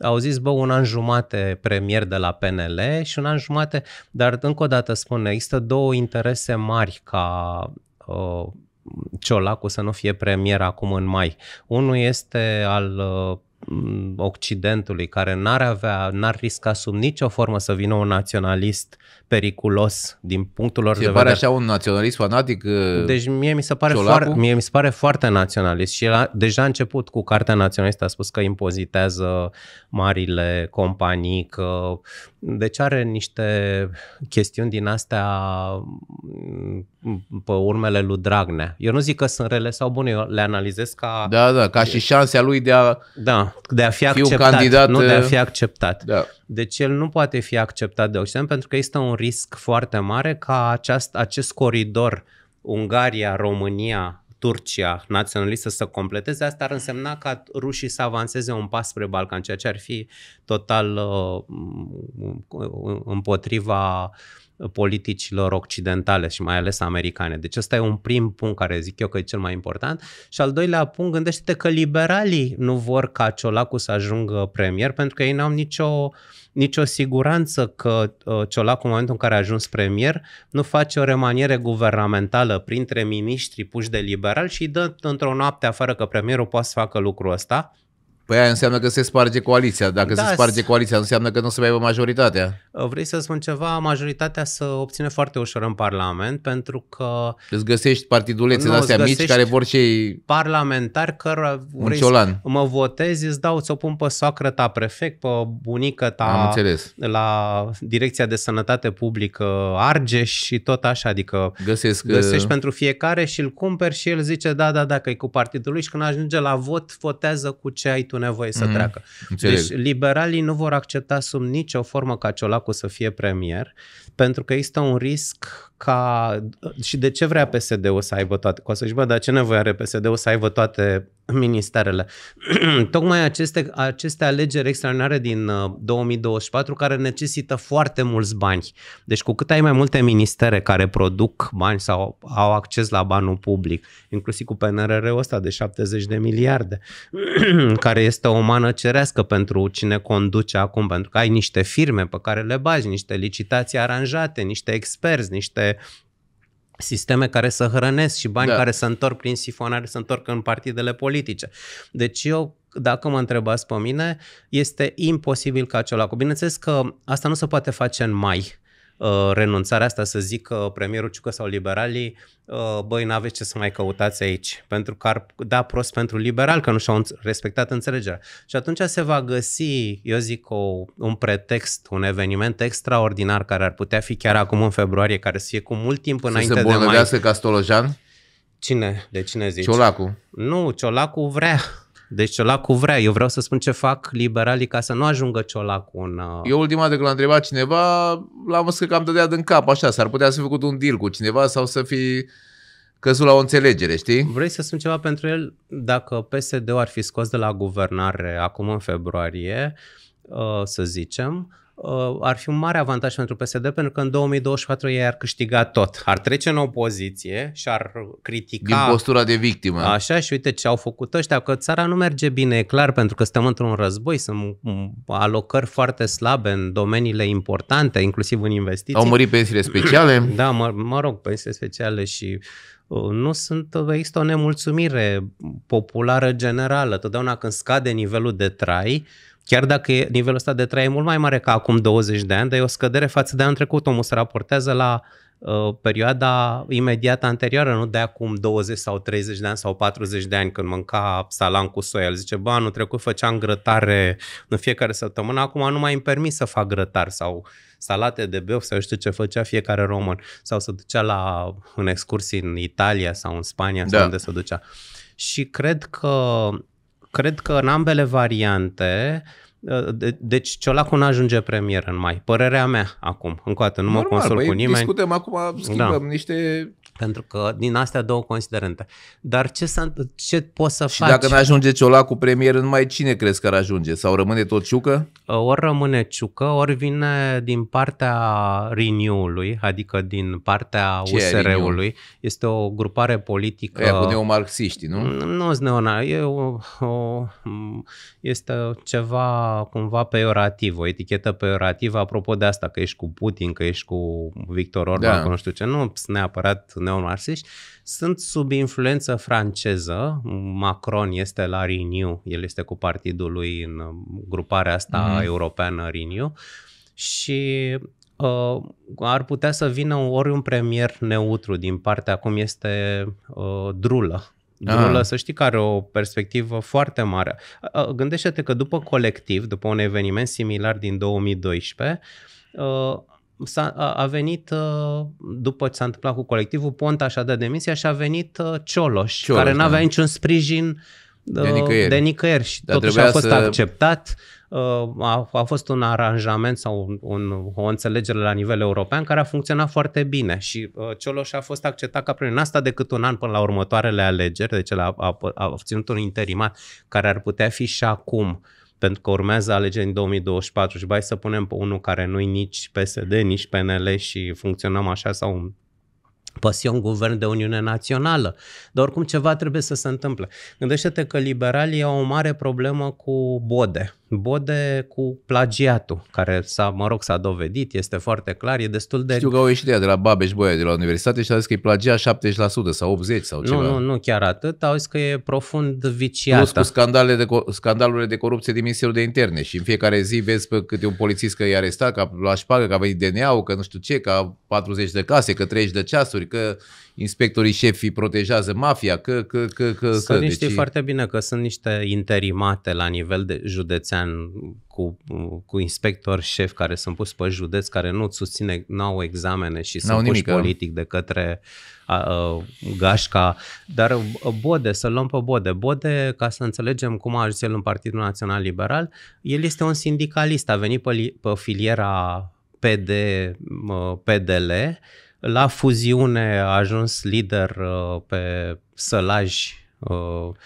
au zis, bă, un an jumate premier de la PNL și un an jumate, dar încă o dată spun, există două interese mari ca uh, Ciolacu să nu fie premier acum în mai. Unul este al uh, Mm, Occidentului, care n-ar avea, n-ar risca sub nicio formă să vină un naționalist periculos din punctul lor se de vedere. pare așa
un naționalist fanatic? Uh, deci mie mi se pare, foar,
mie mi se pare foarte naționalist și el a, deja a început cu cartea naționalistă, a spus că impozitează marile companii, că deci are niște chestiuni din astea mm, pe urmele lui Dragnea. Eu nu zic că sunt rele sau bune, eu le analizez ca... Da, da, ca și
șansa lui de a, da,
de a fi, fi acceptat, candidat... nu de a uh, fi
acceptat.
Da. Deci el nu poate fi acceptat de Occident pentru că există un risc foarte mare ca aceast, acest coridor Ungaria, România, Turcia naționalistă să completeze, asta ar însemna ca rușii să avanseze un pas spre Balcan, ceea ce ar fi total uh, împotriva uh, politicilor occidentale și mai ales americane. Deci ăsta e un prim punct care zic eu că e cel mai important. Și al doilea punct, gândește-te că liberalii nu vor ca Ciolacu să ajungă premier pentru că ei n-au nicio, nicio siguranță că ă, Ciolacu în momentul în care a ajuns premier nu face o remaniere guvernamentală printre miniștri puși de
liberal și îi dă într-o noapte afară că premierul poate să facă lucrul ăsta Păi aia înseamnă că se sparge coaliția. Dacă da, se sparge coaliția, înseamnă că nu se mai aibă majoritatea.
Uh, vrei să spun ceva? Majoritatea se obține foarte ușor în Parlament, pentru că... Îți găsești partidulețe de-astea mici care vor și Parlamentari care vrei să mă votezi, îți dau, ți-o pun pe soacră ta prefect, pe bunică ta Am înțeles. la Direcția de Sănătate Publică Argeș și tot așa, adică Găsesc, uh, găsești că... pentru fiecare și îl cumperi și el zice da, da, da, că e cu partidul lui și când ajunge la vot, votează cu ce ai tu momentul nevoie să mm-hmm. treacă. Înțeleg. Deci liberalii nu vor accepta sub nicio formă ca Ciolacu să fie premier, pentru că există un risc ca și de ce vrea PSD-ul să aibă toate, o să-și bă, dar ce nevoie are PSD-ul să aibă toate ministerele. Tocmai aceste, aceste alegeri extraordinare din 2024 uh, care necesită foarte mulți bani. Deci cu cât ai mai multe ministere care produc bani sau au acces la banul public, inclusiv cu PNRR-ul ăsta de 70 de miliarde, care este o mană cerească pentru cine conduce acum, pentru că ai niște firme pe care le bagi, niște licitații aranjate, niște experți, niște sisteme care să hrănesc și bani da. care să întorc prin sifonare, să întorc în partidele politice. Deci eu, dacă mă întrebați pe mine, este imposibil ca acela. Bineînțeles că asta nu se poate face în mai, Uh, renunțarea asta, să zic premierul Ciucă sau liberalii, uh, băi, n-aveți ce să mai căutați aici, pentru că ar da prost pentru liberal, că nu și-au respectat înțelegerea. Și atunci se va găsi, eu zic, o, un pretext, un eveniment extraordinar care ar putea fi chiar acum în februarie, care să fie cu mult timp înainte de mai... Să se Castolojan? Cine? De cine zici? Ciolacu. Nu, Ciolacu vrea deci Ciolacu vrea. Eu vreau să spun ce fac
liberalii ca să nu ajungă Ciolacu în... Uh, Eu ultima dată când l a întrebat cineva, l-am văzut că cam dădea din cap, așa, s-ar putea să fi făcut un deal cu cineva sau să fi căzut la o înțelegere, știi?
Vrei să spun ceva pentru el? Dacă PSD-ul ar fi scos de la guvernare acum în februarie, uh, să zicem, Uh, ar fi un mare avantaj pentru PSD, pentru că în 2024 ei ar câștiga tot. Ar trece în opoziție și ar critica... Din postura de victimă. Așa, și uite ce au făcut ăștia, că țara nu merge bine, e clar, pentru că stăm într-un război, sunt alocări foarte slabe în domeniile importante, inclusiv în investiții. Au murit pensiile speciale. da, mă, mă rog, pensiile speciale și uh, nu sunt, există o nemulțumire populară generală. Totdeauna când scade nivelul de trai, Chiar dacă nivelul ăsta de trai e mult mai mare ca acum 20 de ani, dar e o scădere față de anul trecut. Omul se raportează la uh, perioada imediată anterioară, nu de acum 20 sau 30 de ani sau 40 de ani când mânca salam cu soia. El zice, bă, anul trecut făceam grătare în fiecare săptămână, acum nu mai îmi permis să fac grătar sau salate de beof sau știu ce făcea fiecare român. Sau se ducea la, în excursii în Italia sau în Spania da. sau unde se ducea. Și cred că cred că în ambele variante ă, de, deci Ciolacu nu ajunge premier în mai. Părerea mea acum, încă o dată, nu mă consult cu nimeni. discutăm acum, schimbăm da. niște pentru că din astea două considerente. Dar ce, s-a, ce poți să și faci? dacă nu ajunge
Ciolac cu premier numai mai, cine crezi că ar ajunge? Sau rămâne tot Ciucă?
Ă, ori rămâne Ciucă, ori vine din partea Renew-ului, adică din partea ce USR-ului. Este o grupare politică... E cu neomarxiști, nu? Mm, nu sunt neona. E o, o, este ceva cumva peiorativ, o etichetă peiorativă apropo de asta, că ești cu Putin, că ești cu Victor Orban, da. nu știu ce. Nu sunt neapărat neomarxiști, sunt sub influență franceză. Macron este la Renew, el este cu partidul lui în um, gruparea asta mm-hmm. europeană Renew și uh, ar putea să vină ori un premier neutru din partea, cum este uh, Drulă, Drulă, ah. să știi că are o perspectivă foarte mare. Uh, uh, gândește-te că după colectiv, după un eveniment similar din 2012, s-a, a venit, uh, după ce s-a întâmplat cu colectivul, Ponta și-a dat demisia și a venit uh, Cioloș, Cioloș care n-avea da. niciun sprijin de, de uh, nicăieri, de nicăieri și Dar totuși a fost să... acceptat. A, a fost un aranjament sau un, un, o înțelegere la nivel european care a funcționat foarte bine și uh, Cioloș a fost acceptat ca prin asta decât un an până la următoarele alegeri, deci el a, a, a obținut un interimat care ar putea fi și acum uh, pentru că urmează alegeri în 2024 și bai să punem pe unul care nu-i nici PSD, nici PNL și funcționăm așa sau păsi un guvern de Uniune Națională. Dar oricum ceva trebuie să se întâmple. Gândește-te că liberalii au o mare problemă cu bode. Bode cu plagiatul, care s-a, mă rog, s-a dovedit, este foarte clar, e destul de... Știu
că au ieșit de la Babeș Boia de la universitate și a zis că e plagia 70% sau 80% sau ceva. Nu, nu, nu chiar atât,
au zis că e profund viciată. Plus
cu de, scandalurile de corupție din Ministerul de Interne și în fiecare zi vezi pe câte un polițist că e arestat, că a luat șpagă, că a venit DNA-ul, că nu știu ce, că a 40 de case, că 30 de ceasuri, că inspectorii șefii protejează mafia, că, că, că, că. Să că, deci... foarte bine că sunt niște interimate
la nivel de județean cu, cu inspector șef care sunt pus pe județ, care nu susține, nu au examene și sunt puși da. politic de către a, a, gașca. Dar uh, Bode, să luăm pe Bode. Bode, ca să înțelegem cum a ajuns el în Partidul Național Liberal, el este un sindicalist, a venit pe, pe filiera PD, PDL, la fuziune a ajuns lider uh, pe sălaj
uh,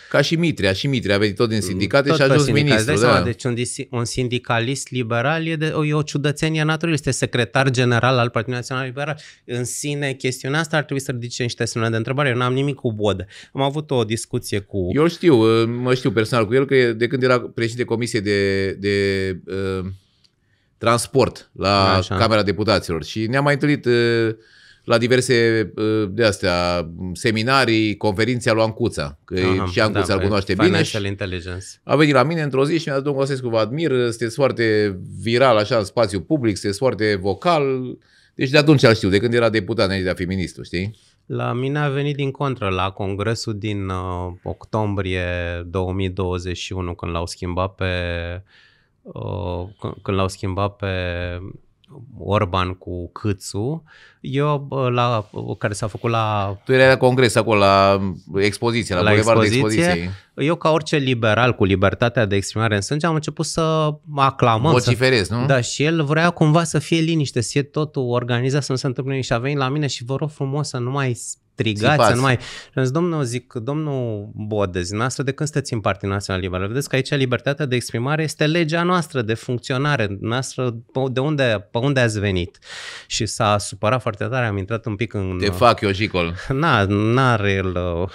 ca și Mitrea, și Mitrea a venit tot din mm, sindicate tot și a ajuns ministru. Da. Deci
un, un sindicalist liberal e, de, o, e o ciudățenie naturală, este secretar general al Partidului Național Liberal. În sine, chestiunea asta ar trebui să ridice niște semne de întrebare. Eu n-am nimic cu Bodă. Am avut o discuție cu... Eu
știu, uh, mă știu personal cu el, că de când era președinte comisie de, de uh, transport la Așa. Camera Deputaților și ne-am mai întâlnit... Uh, la diverse uh, de astea, seminarii, conferințe a lui Ancuța, că Aha, și Ancuța da, îl cunoaște bine. Financial Intelligence. A venit la mine într-o zi și mi-a dat, domnul Vasescu, vă admir, sunteți foarte viral așa în spațiu public, sunteți foarte vocal. Deci de atunci îl știu, de când era deputat înainte de a fi ministru, știi?
La mine a venit din contră, la congresul din uh, octombrie 2021, când l-au schimbat pe uh, când l-au schimbat pe Orban cu Câțu, eu, la, care s-a făcut la... Tu erai la congres acolo, la expoziție, la, la expoziție, Eu, ca orice liberal cu libertatea de exprimare în sânge, am început să aclamăm. Vociferez, să... nu? Da, și el vrea cumva să fie liniște, să fie totul organizat, să nu se întâmple nici a venit la mine și vă rog frumos să nu mai strigați, să nu mai... Și am zis, domnul, zic, domnul Bodez, noastră, de când sunteți în Partea național Liberal? Vedeți că aici libertatea de exprimare este legea noastră de funcționare, noastră, de unde, pe unde ați venit? Și s-a supărat foarte foarte tare, am intrat un pic în... Te fac eu, Jicol. Na, n-are el uh,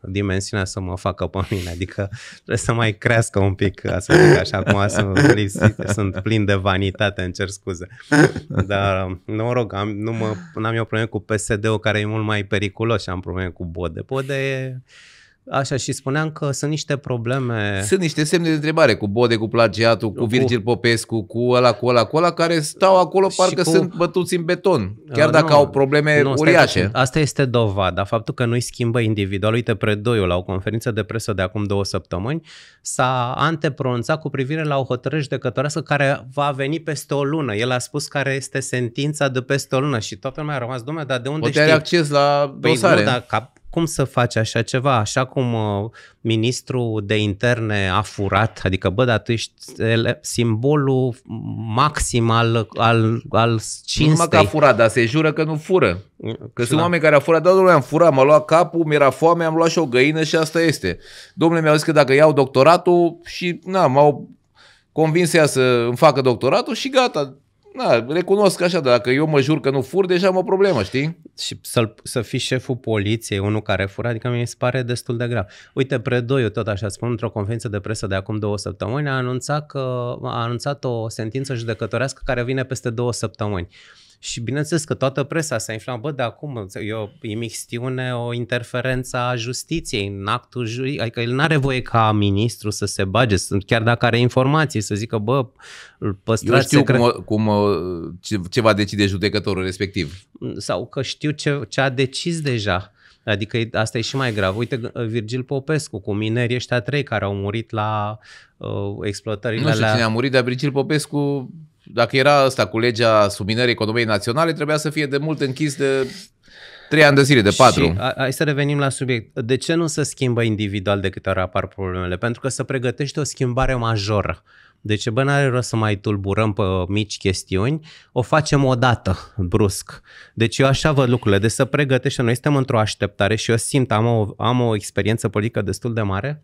dimensiunea să mă facă pe mine, adică trebuie să mai crească un pic, să zic așa, acum sunt lipsit, sunt plin de vanitate, îmi cer scuze. Dar, nu uh, rog, am, nu mă, n-am eu probleme cu PSD-ul, care e mult mai periculos și am probleme cu Bode. Bode e Așa, și spuneam că sunt niște probleme... Sunt
niște semne de întrebare cu Bode, cu plagiatul, cu, Virgil Popescu, cu ăla, cu ăla, cu ăla, care stau acolo, parcă cu... sunt bătuți în beton, chiar uh, dacă nu, au probleme nu, uriașe. Stai,
asta este dovada, faptul că nu-i
schimbă individual.
Uite, Predoiul, la o conferință de presă de acum două săptămâni, s-a antepronunțat cu privire la o hotărâre judecătorească care va veni peste o lună. El a spus care este sentința de peste o lună și toată lumea a rămas, dumne, dar de unde Poate știi? acces la dosare. Păi, nu, dar ca cum să faci așa ceva? Așa cum uh, ministrul de interne a furat, adică, bă, dar tu ești ele, simbolul maxim al, al, al cinstei. Nu că a furat,
dar se jură că nu fură. Că sunt da. oameni care au furat, da, domnule, am furat, m-a luat capul, mi-era foame, am luat și o găină și asta este. Domnule, mi-au zis că dacă iau doctoratul și, na, m-au convins ea să îmi facă doctoratul și gata, Na, da, recunosc așa, dacă eu mă jur că nu fur, deja am o problemă, știi? Și să să fii șeful poliției, unul care fură, adică mi se
pare destul de grav. Uite, Predoiu, tot așa spun, într-o conferință de presă de acum două săptămâni, a anunțat, că, a anunțat o sentință judecătorească care vine peste două săptămâni. Uh, și bineînțeles că toată presa s-a inflamat, bă, de acum e o imixtiune, o interferență a justiției în actul juridic, adică el n-are voie ca ministru să se bage, chiar dacă are informații, să zică, bă, păstrați Eu știu secret... cum,
cum uh, ce, ce va decide judecătorul
respectiv. Sau că știu ce, ce a decis deja. Adică asta e și mai grav. Uite, uh, Virgil Popescu cu minerii ăștia trei care au murit la uh, exploatările Nu știu alea. cine a
murit, dar Virgil Popescu dacă era asta cu legea subminării economiei naționale, trebuia să fie de mult închis de Trei ani de zile, de patru. Și, hai să revenim la subiect. De
ce nu se schimbă individual de câte ori apar problemele? Pentru că se pregătește o schimbare majoră. Deci, bă, n-are rost să mai tulburăm pe mici chestiuni, o facem odată, brusc. Deci eu așa văd lucrurile, de deci, să pregătește. Noi suntem într-o așteptare și eu simt, am o, am o experiență politică destul de mare,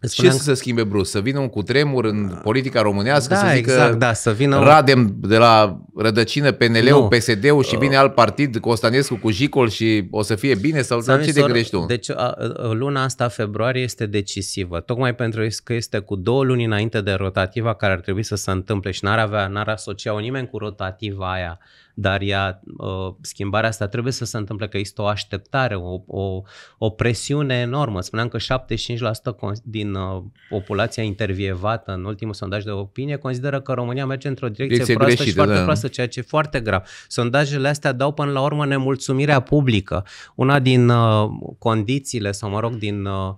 Spuneam... Ce să
se schimbe brusc? Să vină un cutremur în ah. politica românească? Da, să zică exact, da, să vină... Radem de la rădăcină, PNL-ul, nu. PSD-ul și vine uh... alt partid, Costanescu cu Jicol și o să fie bine? Sau da, ce te gândești tu? Deci
a, luna asta, februarie, este decisivă. Tocmai pentru că este cu două luni înainte de rotativa care ar trebui să se întâmple și n-ar, avea, n-ar asocia nimeni cu rotativa aia dar ea, ă, schimbarea asta trebuie să se întâmple, că este o așteptare, o, o, o presiune enormă. Spuneam că 75% din ă, populația intervievată în ultimul sondaj de opinie consideră că România merge într-o direcție, direcție proastă greșită, și foarte da. proastă, ceea ce e foarte grav. Sondajele astea dau până la urmă nemulțumirea publică. Una din uh, condițiile, sau mă rog, din uh,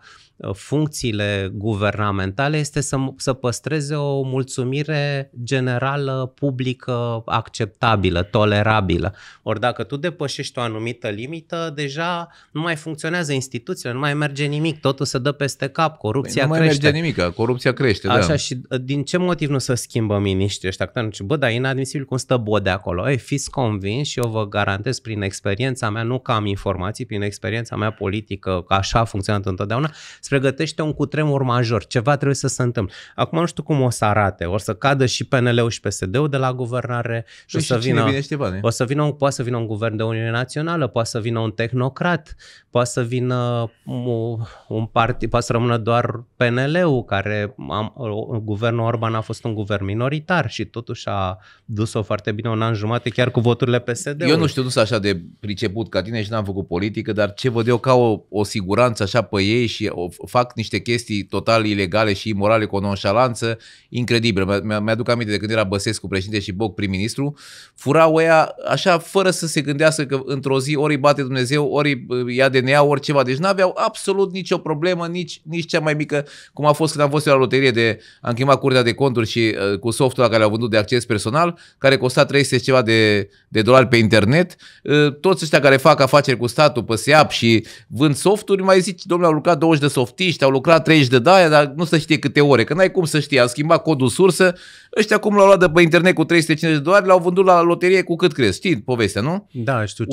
funcțiile guvernamentale este să, să păstreze o mulțumire generală, publică, acceptabilă, tolerabilă. Ori dacă tu depășești o anumită limită, deja nu mai funcționează instituțiile, nu mai merge nimic, totul se dă peste cap, corupția păi nu crește. Nu mai
merge nimic, corupția crește, da. Așa da. și
uh, din ce motiv nu se schimbă miniștrii ăștia? Că nu bă, dar e inadmisibil cum stă de acolo. Ei, fiți convins și eu vă garantez prin experiența mea, nu că am informații, prin experiența mea politică, că așa a funcționat întotdeauna, pregătește un cutremur major, ceva trebuie să se întâmple. Acum nu știu cum o să arate, o să cadă și PNL-ul și PSD-ul de la guvernare și păi o să vină, vine o să vină, poate să vină un guvern de Uniune Națională, poate să vină un tehnocrat, poate să vină un, un partid, poate să rămână doar PNL-ul, care am, guvernul Orban a fost un guvern minoritar și totuși a dus-o foarte bine un an jumate chiar cu voturile PSD-ului. Eu nu știu,
nu sunt așa de priceput ca tine și n-am făcut politică, dar ce văd eu ca o, o siguranță așa pe ei și o, fac niște chestii total ilegale și imorale cu o nonșalanță incredibilă. Mi-aduc aminte de când era Băsescu președinte și Boc prim-ministru, furau ea așa fără să se gândească că într-o zi ori bate Dumnezeu, ori ia DNA, ori ceva. Deci n-aveau absolut nicio problemă, nici, nici cea mai mică, cum a fost când am fost la loterie de, am chemat Curtea de Conturi și uh, cu softul care l-au vândut de acces personal, care costa 300 ceva de, de dolari pe internet. Uh, toți ăștia care fac afaceri cu statul pe SEAP și vând softuri, mai zici, domnule, au lucrat 20 de soft poftiști, au lucrat 30 de daie, dar nu se știe câte ore, că n-ai cum să știi, a schimbat codul sursă, Ăștia cum l-au luat de pe internet cu 350 de dolari, l-au vândut la loterie cu cât crezi? Știi povestea, nu? Da, știu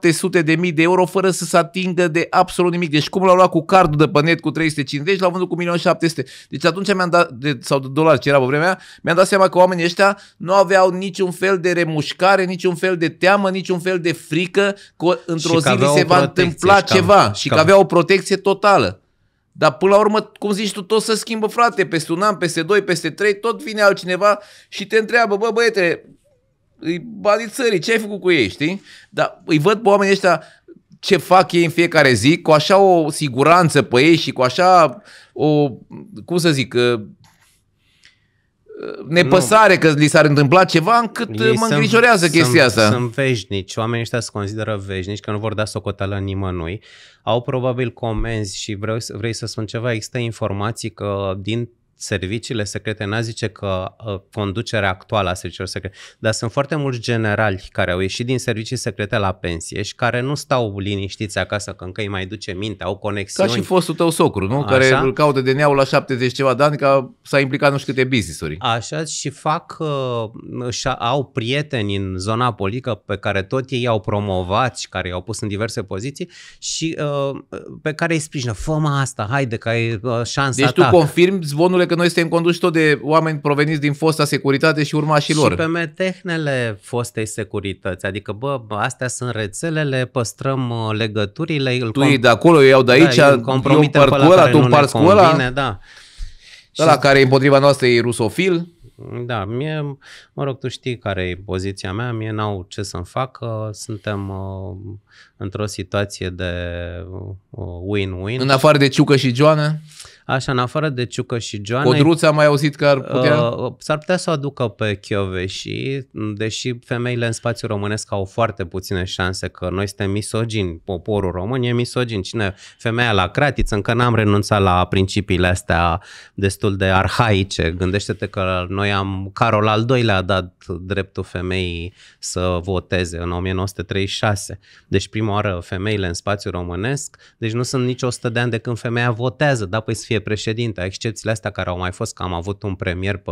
ce. sute de mii de euro fără să se atingă de absolut nimic. Deci cum l-au luat cu cardul de pe net cu 350, l-au vândut cu 1.700.000. Deci atunci mi-am dat, de, sau de dolari ce era pe vremea, mi-am dat seama că oamenii ăștia nu aveau niciun fel de remușcare, niciun fel de teamă, niciun fel de frică că într-o zi se va întâmpla ceva și că aveau o protecție totală. Dar până la urmă, cum zici tu, tot se schimbă, frate, peste un an, peste doi, peste trei, tot vine altcineva și te întreabă, bă, băiete, banii țării, ce ai făcut cu ei, știi? Dar îi văd pe oamenii ăștia ce fac ei în fiecare zi, cu așa o siguranță pe ei și cu așa o, cum să zic, nepăsare nu. că li s-ar întâmpla ceva încât Ei mă îngrijorează sunt, chestia sunt, asta. Sunt
veșnici, oamenii ăștia se consideră veșnici, că nu vor da socoteală nimănui. Au probabil comenzi și vreau, vrei să spun ceva, există informații că din serviciile secrete, n-a zice că uh, conducerea actuală a serviciilor secrete, dar sunt foarte mulți generali care au ieșit din servicii secrete la pensie și care nu stau liniștiți acasă, că încă îi mai duce minte, au conexiuni. Ca și fostul tău socru, nu? Așa? Care îl
caută de neau la 70 ceva de ani, că s-a implicat
nu știu câte business-uri. Așa și fac, uh, ă, și au prieteni în zona politică pe care tot ei au promovat și care i-au pus în diverse poziții și uh,
pe care îi sprijină, fă asta, haide că ai uh, șansa deci ta. Deci tu confirmi zvonurile că noi suntem conduși tot de oameni proveniți din fosta securitate și urmașii lor. Și pe
metehnele fostei securități. Adică, bă, astea sunt rețelele, păstrăm uh, legăturile. Îl tu com- de acolo, eu iau de da, aici, da, eu par cu ăla, tu par cu ăla. Da. Ăla și...
care e împotriva noastră
e rusofil. Da, mie, mă rog, tu știi care e poziția mea, mie n-au ce să-mi facă, suntem uh, într-o situație de uh, win-win. În afară de
ciucă și Joana? Uh,
Așa, în afară de Ciucă și Joana... Codruța am mai auzit că ar putea... Uh, s-ar putea să o aducă pe și, mm, deși femeile în spațiu românesc au foarte puține șanse, că noi suntem misogini, poporul român e misogin. Cine? Femeia la cratiță, încă n-am renunțat la principiile astea destul de arhaice. Gândește-te că noi am... Carol al doilea a dat dreptul femeii să voteze în 1936. Deci prima oară femeile în spațiu românesc, deci nu sunt nici 100 de ani de când femeia votează, dar păi să fie fie președinte, excepțiile astea care au mai fost, că am avut un
premier pe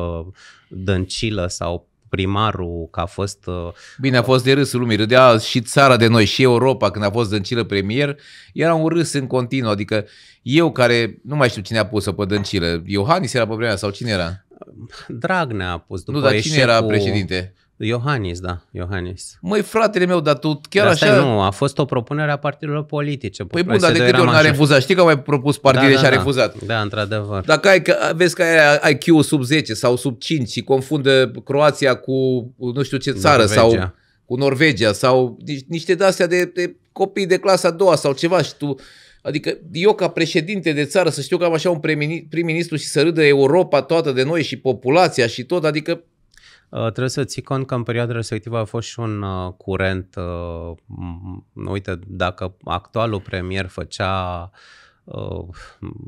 Dăncilă sau primarul, că a fost... Uh, Bine, a fost de râsul lumii, râdea și țara de noi și Europa când a fost Dăncilă premier, era un râs în continuu, adică eu care, nu mai știu cine a pus-o pe Dăncilă, Iohannis era pe vremea sau cine era? Dragnea a pus după Nu, dar cine era președinte? Iohannis, da, Iohannis. Măi, fratele meu, dar tu chiar dar așa... nu, a
fost o propunere a partidelor politice. Păi bun, păi, dar de câte ori n-a refuzat? Știi că au mai propus partide da, și da, a da. refuzat. Da, într-adevăr.
Dacă ai, că, vezi că ai iq sub 10 sau sub 5 și confundă Croația cu nu știu ce țară Norvegia. sau cu Norvegia sau niște de-astea de, de copii de clasa a doua sau ceva și tu... Adică eu ca președinte de țară să știu că am așa un prim-ministru și să râdă Europa toată de noi și populația și tot, adică
Uh, trebuie să ții cont că în perioada respectivă a fost și un uh, curent, uh, uite, dacă actualul premier făcea Uh,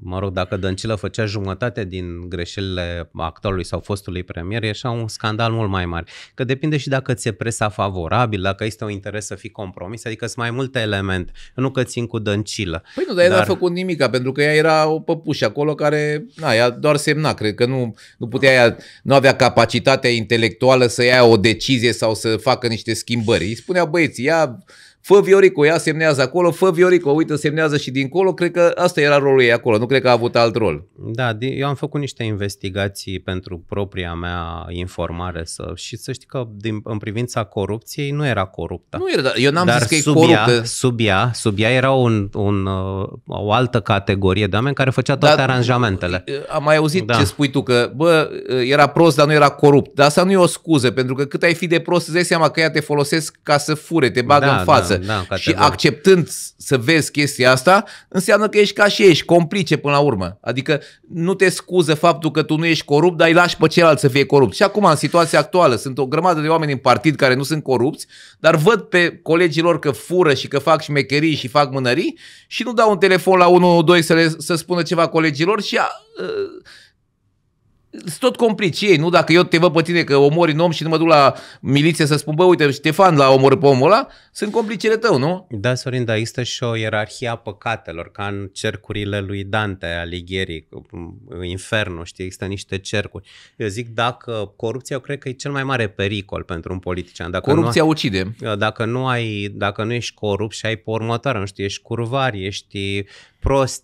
mă rog, dacă Dăncilă făcea jumătate din greșelile actualului sau fostului premier, ieșea un scandal mult mai mare. Că depinde și dacă ți-e presa favorabil, dacă este un interes să fii compromis, adică sunt mai multe elemente. Nu că țin cu Dăncilă. Păi nu, dar, dar... ea n-a
făcut nimica, pentru că ea era o păpușă acolo care, na, ea doar semna, cred că nu, nu putea ea, nu avea capacitatea intelectuală să ia o decizie sau să facă niște schimbări. Îi spunea băieții, ea Fă Viorico, ea semnează acolo, fă Viorico, uite, semnează și dincolo. Cred că asta era rolul ei acolo, nu cred că a avut alt rol.
Da, eu am făcut niște investigații pentru propria mea informare să, și să știi că din, în privința corupției nu era coruptă. Nu era, eu n-am Dar zis că e coruptă. Ea, sub ea, sub ea era un, un, uh, o altă categorie de oameni care făcea toate dar, aranjamentele.
Uh, uh, am mai auzit da. ce spui tu, că bă, era prost, dar nu era corupt. Dar asta nu e o scuză, pentru că cât ai fi de prost, îți dai seama că ea te folosesc ca să fure, te bagă da, în față. Da viață. Da, și acceptând să vezi chestia asta, înseamnă că ești ca și ești, complice până la urmă. Adică nu te scuză faptul că tu nu ești corupt, dar îi lași pe celălalt să fie corupt. Și acum, în situația actuală, sunt o grămadă de oameni în partid care nu sunt corupți, dar văd pe colegilor că fură și că fac șmecherii și fac mânării și nu dau un telefon la 112 să, le, să spună ceva colegilor și... A, uh, sunt tot complici ei, nu? Dacă eu te văd pe tine că omori un om și nu mă duc la miliție să spun, bă, uite, Ștefan l-a omorât pe omul ăla, sunt complicele tău, nu? Da, Sorin, dar există și o ierarhie a păcatelor, ca
în cercurile lui Dante Alighieri, Inferno, știi, există niște cercuri. Eu zic, dacă corupția, eu cred că e cel mai mare pericol pentru un politician. Dacă corupția nu, ucide. Dacă nu, ai, dacă nu ești corupt și ai pe următoare, nu știu, ești curvar, ești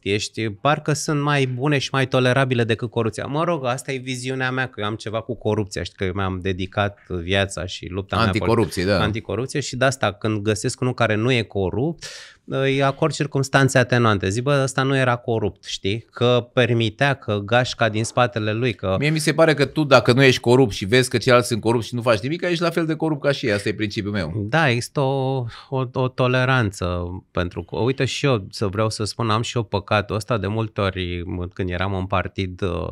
ești, parcă sunt mai bune și mai tolerabile decât corupția. Mă rog, asta e viziunea mea, că eu am ceva cu corupția, știi că eu mi-am dedicat viața și lupta anticorupție, mea. Anticorupție, da. Anticorupție și de asta, când găsesc unul care nu e corupt, îi acord circunstanțe atenuante. Zi, bă, ăsta nu era corupt, știi? Că permitea, că gașca din spatele lui, că...
Mie mi se pare că tu, dacă nu ești corupt și vezi că ceilalți sunt corupți și nu faci nimic, ești la fel de corupt ca și ei. Asta e principiul meu.
Da, există o, o, o toleranță pentru că... Uite și eu, să vreau să spun, am și eu păcatul ăsta. De multe ori, când eram un partid uh,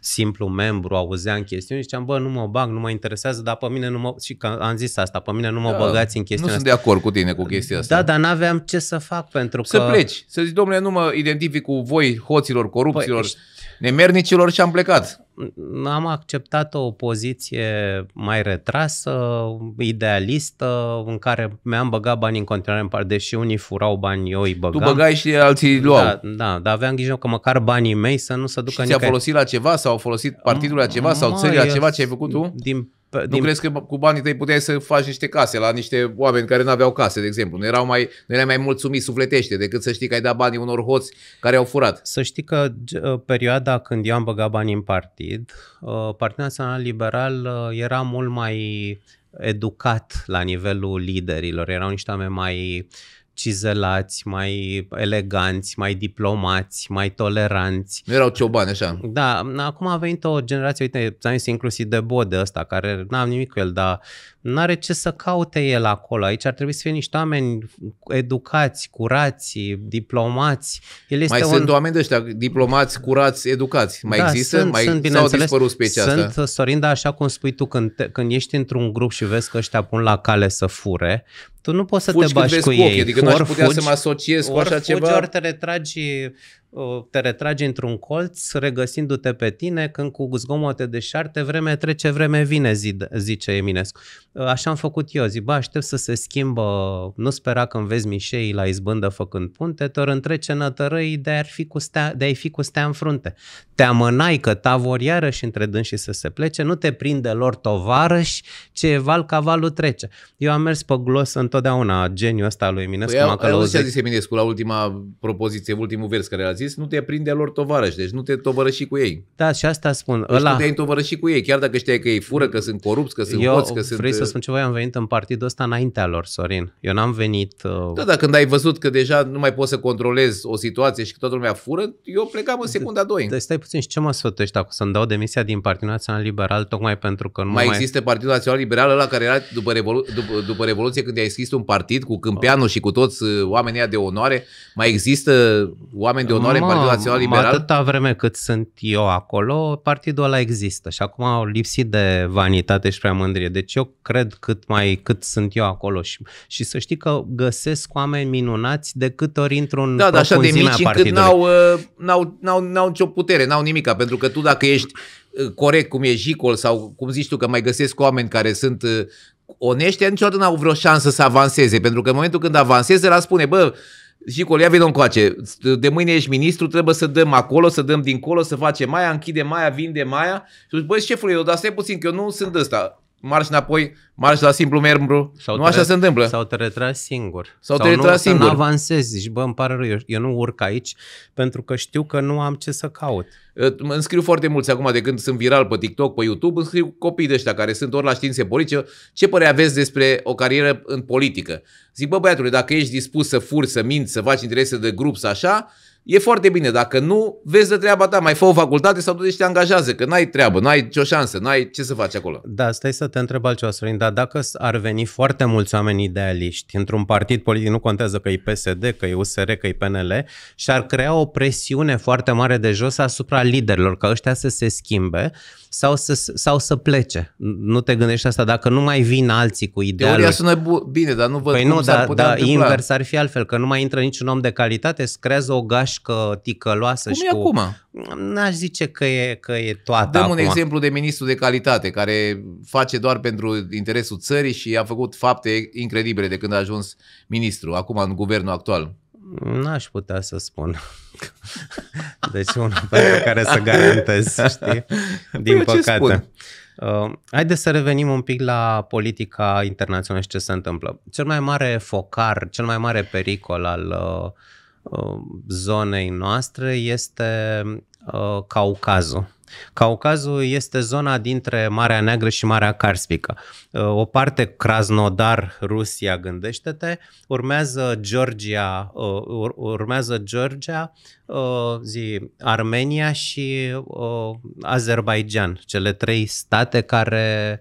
simplu membru, auzeam chestiuni și ziceam, bă, nu mă bag, nu mă interesează, dar pe mine nu mă... Și am zis asta, pe mine nu mă da, băgați în chestiunea Nu sunt asta. de acord cu tine cu chestia asta. Da, dar n-aveam ce să să fac pentru că... Să pleci,
să zici, domnule, nu mă identific cu voi, hoților, păi, corupților, păi, nemernicilor și am plecat. Am
acceptat o poziție mai retrasă, idealistă, în care mi-am băgat bani în continuare în parte, deși unii furau bani, eu îi băgam. Tu băgai și alții îi da, luau. Da, da, dar aveam grijă că măcar banii mei să nu se ducă și ți-a folosit
la ceva sau au folosit partidul la ceva sau țării la ceva ce ai făcut tu? Din nu din... crezi că cu banii tăi puteai să faci niște case la niște oameni care nu aveau case, de exemplu? Nu, erau mai, nu erai mai mulțumit sufletește decât să știi că ai dat banii unor hoți care au furat. Să știi
că uh, perioada când eu am băgat banii în partid, uh, Partidul Național Liberal uh, era mult mai educat la nivelul liderilor. Erau niște oameni mai uh, cizelați, mai eleganți, mai diplomați, mai toleranți. Nu erau ciobani așa. Da, acum a venit o generație, uite, ți-am zis inclusiv de Bode ăsta, care n-am nimic cu el, dar n-are ce să caute el acolo. Aici ar trebui să fie niște oameni educați, curați, diplomați. El este mai un... sunt
oameni de ăștia, diplomați, curați, educați. Mai da, există? Sunt, mai sunt, sau au dispărut specia sunt,
asta? Sorin, dar așa cum spui tu, când, te, când ești într-un grup și vezi că ăștia pun la cale să fure, tu nu poți să fugi te bași cu, ei. ei. Adică nu aș putea fugi, să mă asociez cu așa fugi, ceva. Ori te retragi te retragi într-un colț, regăsindu-te pe tine, când cu zgomote de șarte, vreme trece, vreme vine, zid, zice Eminescu. Ă, așa am făcut eu, zic, Bă, aștept să se schimbă, nu spera când vezi mișei la izbândă făcând punte, te întrece nătărăi de a fi cu stea, de fi cu stea în frunte. Te amânai că tavor iarăși între dânsii să se plece, nu te prinde lor tovarăși, ce val, cavalul trece. Eu am mers pe glos întotdeauna, geniu ăsta lui Eminescu. Păi, a, a călăuzit. a zis
Eminescu la ultima propoziție, ultimul vers care a zis, nu te prinde lor tovarăș, deci nu te tovărăși cu ei.
Da, și asta spun. Deci ăla... nu te-ai
tovărăși cu ei, chiar dacă știai că ei fură, că sunt corupți, că sunt Eu hoți, că sunt... vrei să uh, spun
ceva, eu am venit în partidul ăsta înaintea lor, Sorin. Eu n-am venit... Uh... Da, dar
când ai văzut că deja nu mai poți să controlezi o situație și că toată lumea fură, eu plecam în secunda 2.
Deci stai puțin, și ce mă sfătuiești acum? Să-mi dau demisia din Partidul Național Liberal tocmai pentru că nu mai... Mai există
Partidul Național Liberal ăla care era după, Revolu- după, după Revoluție când ai scris un partid cu Câmpianu și cu toți uh, oamenii de onoare, mai există oameni de onoare continuare mă, în Partidul Național Liberal?
Atâta vreme cât sunt eu acolo, partidul ăla există și acum au lipsit de vanitate și prea mândrie. Deci eu cred cât mai cât sunt eu acolo și, și să știi că găsesc oameni minunați de cât ori intru în Da, dar așa de mici încât n-au,
uh, n-au, n-au, n-au nicio putere, n-au nimica, pentru că tu dacă ești uh, corect cum e Jicol sau cum zici tu că mai găsesc oameni care sunt uh, onești, niciodată n-au vreo șansă să avanseze, pentru că în momentul când avanseze, la spune, bă, și cu ia un încoace. De mâine ești ministru, trebuie să dăm acolo, să dăm dincolo, să facem mai închide mai, vinde mai. Și zic, băi, șefule, eu, dar stai puțin, că eu nu sunt ăsta marși înapoi, marși la simplu membru. Sau nu așa re- se întâmplă. Sau te retragi singur. Sau, sau te retras singur. Sau nu
avansezi, zici, bă, îmi pare rău, eu, eu nu urc aici pentru că știu că nu am ce să caut.
Ă, mă înscriu foarte mulți acum de când sunt viral pe TikTok, pe YouTube, înscriu copii de ăștia care sunt ori la științe politice. Ce părere aveți despre o carieră în politică? Zic, bă, băiatule, dacă ești dispus să furi, să minți, să faci interese de grup, să așa, E foarte bine, dacă nu, vezi de treaba ta, mai fă o facultate sau du-te și te angajează, că n-ai treabă, n-ai nicio șansă, n-ai ce să faci acolo.
Da, stai să te întreb altceva, Sorin, dar dacă ar veni foarte mulți oameni idealiști într-un partid politic, nu contează că e PSD, că e USR, că e PNL, și ar crea o presiune foarte mare de jos asupra liderilor, ca ăștia să se schimbe, sau să, sau să plece. Nu te gândești asta dacă nu mai vin alții cu idealuri. Teoria sună
bu- bine,
dar nu văd păi cum nu, s-ar da, putea da, invers ar fi altfel, că nu mai intră niciun om de calitate, Se creează o gașcă
ticăloasă cum și e cu... acum? N-aș zice că e, că e toată Dăm acum. un exemplu de ministru de calitate care face doar pentru interesul țării și a făcut fapte incredibile de când a ajuns ministru, acum în guvernul actual. N-aș putea să spun. Deci unul pentru care să garantez, știi? Păi Din păi păcate.
Uh, haideți să revenim un pic la politica internațională și ce se întâmplă. Cel mai mare focar, cel mai mare pericol al uh, uh zonei noastre este uh, Caucazul. Caucazul este zona dintre Marea Neagră și Marea Carspică. O parte Krasnodar, Rusia, gândește-te, urmează Georgia, uh, urmează Georgia, uh, zi, Armenia și uh, Azerbaijan, cele trei state care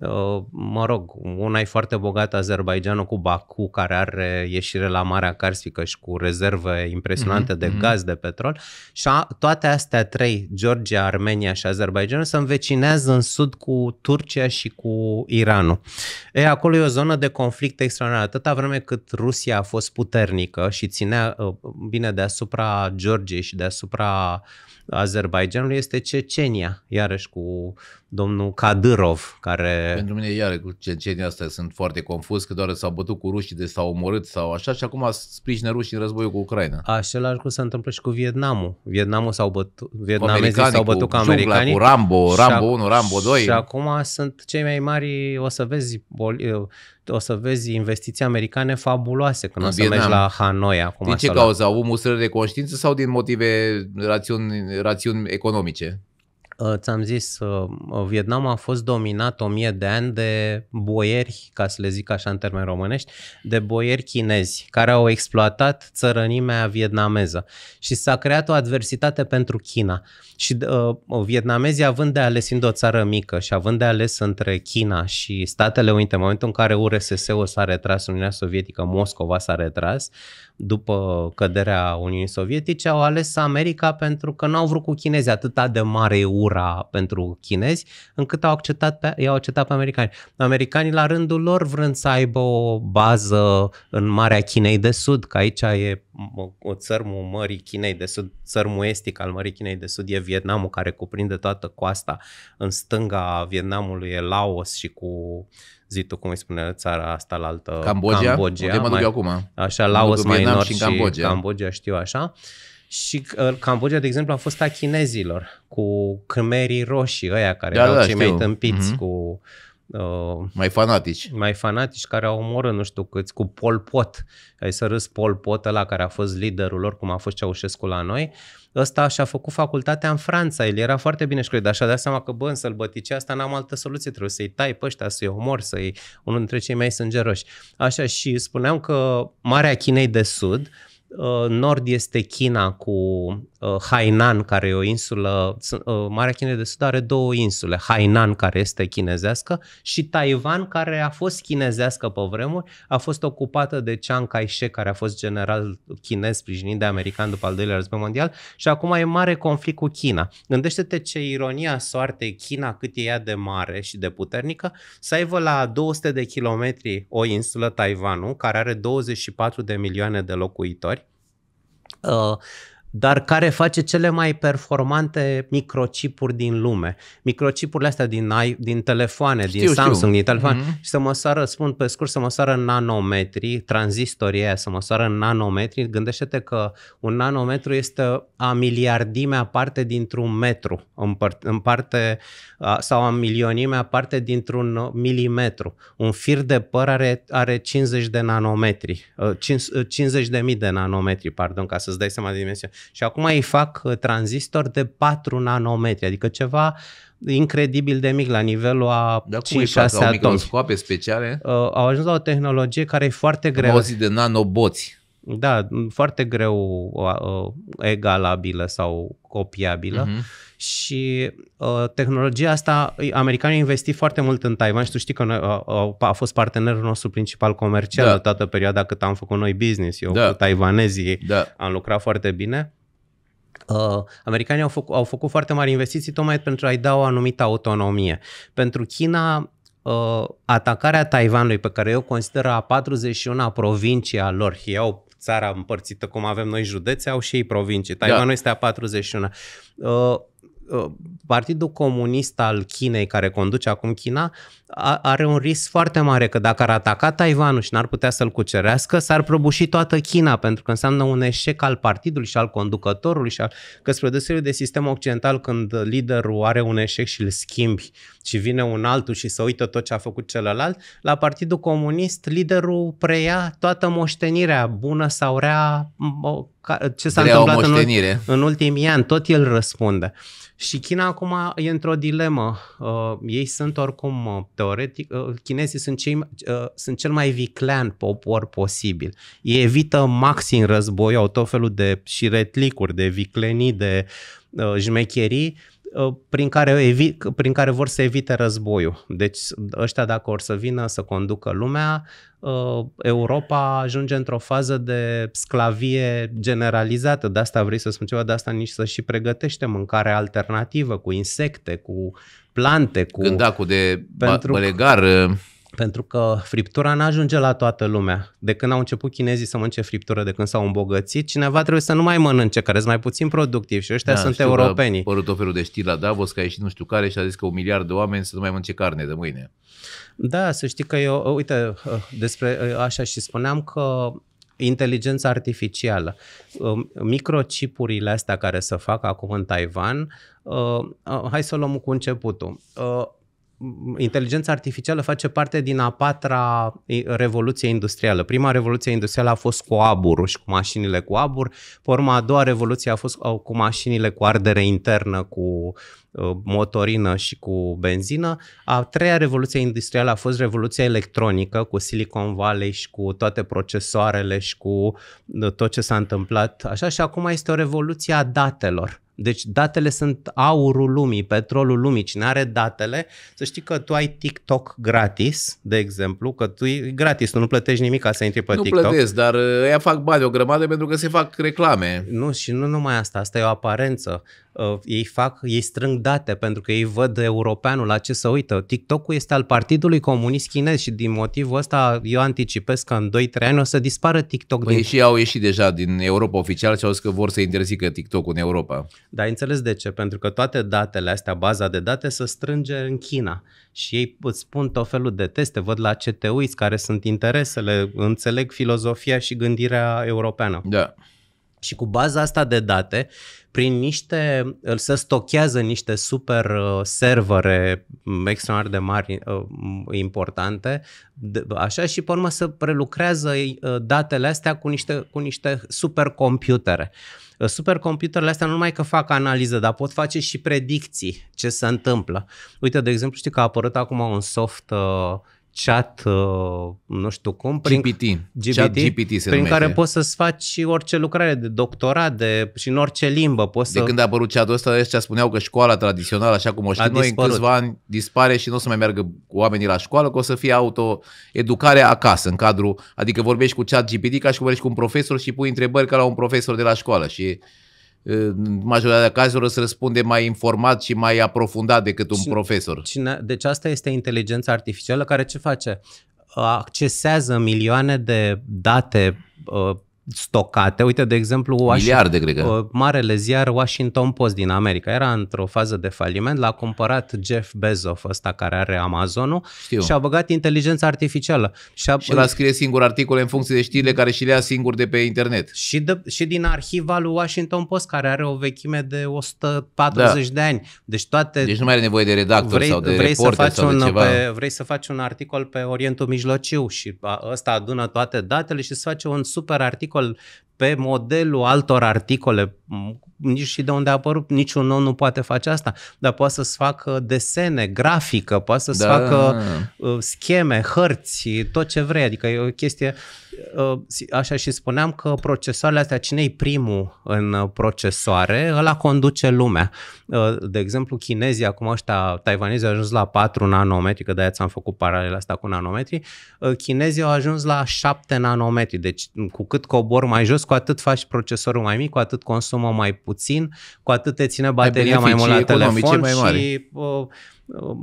Uh, mă rog, una e foarte bogată Azerbaijanul cu Baku, care are ieșire la Marea Carsfică și cu rezerve impresionante mm-hmm, de mhm. gaz, de petrol. Și a, toate astea trei, Georgia, Armenia și Azerbaijanul, se învecinează în sud cu Turcia și cu Iranul. E, acolo e o zonă de conflict extraordinar. Atâta vreme cât Rusia a fost puternică și ținea uh, bine deasupra Georgiei și deasupra uh, Azerbaijanului este Cecenia, iarăși cu domnul Kadyrov, care...
Pentru mine, iară, cu Cecenia asta sunt foarte confuz, că doar s-au bătut cu rușii, de s-au omorât sau așa și acum sprijină rușii în războiul cu Ucraina.
Același cum se întâmplă și cu Vietnamul. Vietnamul s-au bătut, vietnamezii s-au bătut cu, americanii. Cu Rambo, Rambo 1, Rambo 2. Și acum sunt cei mai mari, o să vezi, boli, o să vezi investiții americane fabuloase când în o să Vietnam. mergi la Hanoi acum. Din ce cauză?
Au mustrări de conștiință sau din motive rațiuni, rațiuni economice? Uh, ți-am zis, uh, uh,
Vietnam a fost dominat o mie de ani de boieri, ca să le zic așa în termeni românești, de boieri chinezi, care au exploatat țărănimea vietnameză. Și s-a creat o adversitate pentru China. Și uh, vietnamezii, având de ales fiind o țară mică și având de ales între China și Statele Unite, în momentul în care URSS-ul s-a retras, Uniunea Sovietică, Moscova s-a retras, uh, după căderea Uniunii Sovietice, au ales America pentru că nu au vrut cu chinezii atâta de mare ura pentru chinezi, încât au acceptat pe, i-au acceptat pe americani. Americanii, la rândul lor, vrând să aibă o bază în Marea Chinei de Sud, că aici e o țărmul Mării Chinei de Sud, țărmul estic al Mării Chinei de Sud e Vietnamul, care cuprinde toată coasta. În stânga Vietnamului e Laos și cu uh, zi tu cum îi spune țara asta la altă, Cambodgia, Cambogia mă duc mai, acum. Așa, Laos mai în nord și, Cambodgia. și Cambogia, știu așa. Și uh, Cambodgia, de exemplu, a fost a chinezilor, cu cămerii roșii, ăia care da, erau da, cei știu. mai tâmpiți mm-hmm. cu Uh, mai fanatici. Mai fanatici care au omorât nu știu câți cu Pol Pot. Ai să râs Pol Pot ăla care a fost liderul lor, cum a fost Ceaușescu la noi. Ăsta și-a făcut facultatea în Franța. El era foarte bine școlit, dar și-a dat seama că, bă, în sălbăticia asta n-am altă soluție. Trebuie să-i tai pe ăștia, să-i omor, să-i... Unul dintre cei mai sângeroși. Așa, și spuneam că Marea Chinei de Sud, uh, Uh, nord este China cu uh, Hainan, care e o insulă, uh, Marea Chinei de Sud are două insule, Hainan, care este chinezească, și Taiwan, care a fost chinezească pe vremuri, a fost ocupată de Chiang Kai-shek, care a fost general chinez sprijinit de american după al doilea război mondial, și acum e mare conflict cu China. Gândește-te ce ironia soartei China, cât e ea de mare și de puternică, să aibă la 200 de kilometri o insulă Taiwanul, care are 24 de milioane de locuitori, 呃。dar care face cele mai performante microchipuri din lume. Microchipurile astea din, din telefoane, știu, din Samsung, știu. din telefoane. Mm-hmm. Și să măsoară, spun pe scurt, să măsoară nanometri, tranzistorii aia să măsoară nanometri. Gândește-te că un nanometru este a miliardimea parte dintr-un metru, în, part, în parte, sau a milionimea parte dintr-un milimetru. Un fir de păr are, are 50 de nanometri, 50 ă, ă, de mii de nanometri, pardon, ca să-ți dai seama de dimensiune. Și acum ei fac uh, tranzistor de 4 nanometri, adică ceva incredibil de mic la nivelul a da, 5-6 atomi. microscoape
speciale?
Uh, au ajuns la o tehnologie care e foarte greu. Am auzit de nanoboți. Da, foarte greu uh, uh egalabilă sau copiabilă. Uh-huh. Și uh, tehnologia asta, americanii au investit foarte mult în Taiwan și tu știi că noi, uh, uh a fost partenerul nostru principal comercial da. toată perioada cât am făcut noi business. Eu da. cu taiwanezii da. am lucrat foarte bine. Uh, americanii au, făc, au făcut foarte mari investiții tocmai pentru a-i da o anumită autonomie. Pentru China, uh, atacarea Taiwanului, pe care eu consider a 41-a provincie a lor, ei au țara împărțită cum avem noi județe, au și ei provincii. Da. Taiwanul da. este a 41-a. Uh, Uh, Partidul Comunist al Chinei, care conduce acum China, are un risc foarte mare că dacă ar ataca Taiwanul și n-ar putea să-l cucerească, s-ar prăbuși toată China, pentru că înseamnă un eșec al partidului și al conducătorului și al... că spre deosebire de sistem occidental, când liderul are un eșec și îl schimbi, uh, și vine un altul și se uită tot ce a făcut celălalt, la Partidul Comunist liderul preia toată moștenirea, bună sau rea, ce s-a întâmplat în, în ultimii ani, tot el răspunde. Și China acum e într-o dilemă. Uh, ei sunt oricum, uh, teoretic, uh, chinezii sunt, cei, uh, sunt cel mai viclean popor posibil. Ei evită maxim război, au tot felul de șiretlicuri, de viclenii, de uh, jmecherii, uh, Uh, prin care, evi, prin care vor să evite războiul. Deci ăștia dacă or să vină să conducă lumea, uh, Europa ajunge într-o fază de sclavie generalizată. De asta vrei să spun ceva, de asta nici să și pregătește mâncare alternativă cu insecte, cu plante, cu... Gândacul de pentru... bălegar... Uh, pentru că friptura nu ajunge la toată lumea. De când au început chinezii să mănânce friptură, de când s-au îmbogățit, cineva trebuie să nu mai mănânce, care sunt mai puțin productivi și
ăștia da, sunt europenii. Da, tot felul de știri la Davos, că a ieșit nu știu care și a zis că un miliard de oameni să nu mai mănânce carne de mâine.
Da, să știi că eu, uite, despre așa și spuneam că inteligența artificială. Um, microcipurile astea care se fac acum în Taiwan, uh, hai să o luăm cu începutul uh, inteligența artificială face parte din a patra eh, revoluție industrială. Prima revoluție industrială a fost cu aburul și cu mașinile cu abur, pe urma a doua revoluție a fost cu mașinile cu ardere internă, cu eh, motorină și cu benzină. A treia revoluție industrială a fost revoluția electronică cu Silicon Valley și cu toate procesoarele și cu eh, tot ce s-a întâmplat așa și acum este o revoluție a datelor deci datele sunt aurul lumii, petrolul lumii. Cine are datele, să știi că tu ai TikTok gratis, de exemplu, că tu e gratis, tu nu plătești nimic ca să intri pe nu TikTok. Nu plătesc, dar ea uh, fac bani o grămadă pentru că se fac reclame. Nu, și nu numai asta, asta e o aparență uh, ei fac, ei strâng date pentru că ei văd europeanul la ce să uită. TikTok-ul este al Partidului Comunist Chinez și din motivul ăsta eu anticipez că în 2-3 ani o să dispară TikTok. Păi din... și
au ieșit deja din Europa oficial și au zis că vor să interzică
TikTok-ul în Europa. Da, înțeles de ce, pentru că toate datele astea, baza de date, se strânge în China și ei îți spun tot felul de teste, văd la ce te uiți, care sunt interesele, înțeleg filozofia și gândirea europeană. Da. Și cu baza asta de date, prin niște, se stochează niște super uh, servere mm, extraordinar de mari uh, mm, importante, așa și pe urmă să prelucrează uh, datele astea cu niște, cu niște supercomputere. Supercomputerele astea nu numai că fac analiză, dar pot face și predicții ce se întâmplă. Uite, de exemplu, știi că a apărut acum un soft uh, chat, uh, nu știu cum, prin, GPT, GPT, chat GPT se prin care poți să-ți faci orice lucrare de doctorat de, și în orice
limbă. Poți de să... când a apărut chatul ăsta, ăștia spuneau că școala tradițională, așa cum o știm noi, în câțiva ani dispare și nu o să mai meargă oamenii la școală, că o să fie autoeducare acasă, în cadrul, adică vorbești cu chat GPT ca și cum vorbești cu un profesor și pui întrebări ca la un profesor de la școală și în majoritatea cazurilor să răspunde mai informat și mai aprofundat decât un cine, profesor. Cine,
deci asta este inteligența artificială care ce face? Accesează milioane de date uh, stocate. Uite, de exemplu, Miliarde, cred că. Uh, marele ziar Washington Post din America era într-o fază de faliment, l-a cumpărat Jeff Bezos, ăsta care are Amazonul, Știu. și a băgat inteligența artificială. Și, a... și l-a scrie singur articole
în funcție de știrile care și lea singur de pe internet. Și, de, și din
arhiva lui Washington Post, care are o vechime de
140 da. de ani. Deci toate... Deci nu mai are nevoie de redactor vrei, sau de vrei reporter să faci sau un, de ceva. Pe,
vrei să faci un articol pe Orientul Mijlociu și ăsta adună toate datele și să face un super articol el... pe modelul altor articole, mm, nici și de unde a apărut, niciun om nu poate face asta, dar poate să-ți facă desene, grafică, poate să-ți da. facă uh, scheme, hărți, tot ce vrei, adică e o chestie, uh, așa și spuneam că procesoarele astea, cine e primul în procesoare, ăla conduce lumea. Uh, de exemplu, chinezii, acum ăștia, taiwanezii au ajuns la 4 nanometri, că de-aia ți-am făcut paralela asta cu nanometri, chinezii au ajuns la 7 nanometri, deci cu cât cobor mai jos, cu atât faci procesorul mai mic, cu atât consumă mai puțin, cu atât te ține bateria mai mult la telefon mai mari. și uh, uh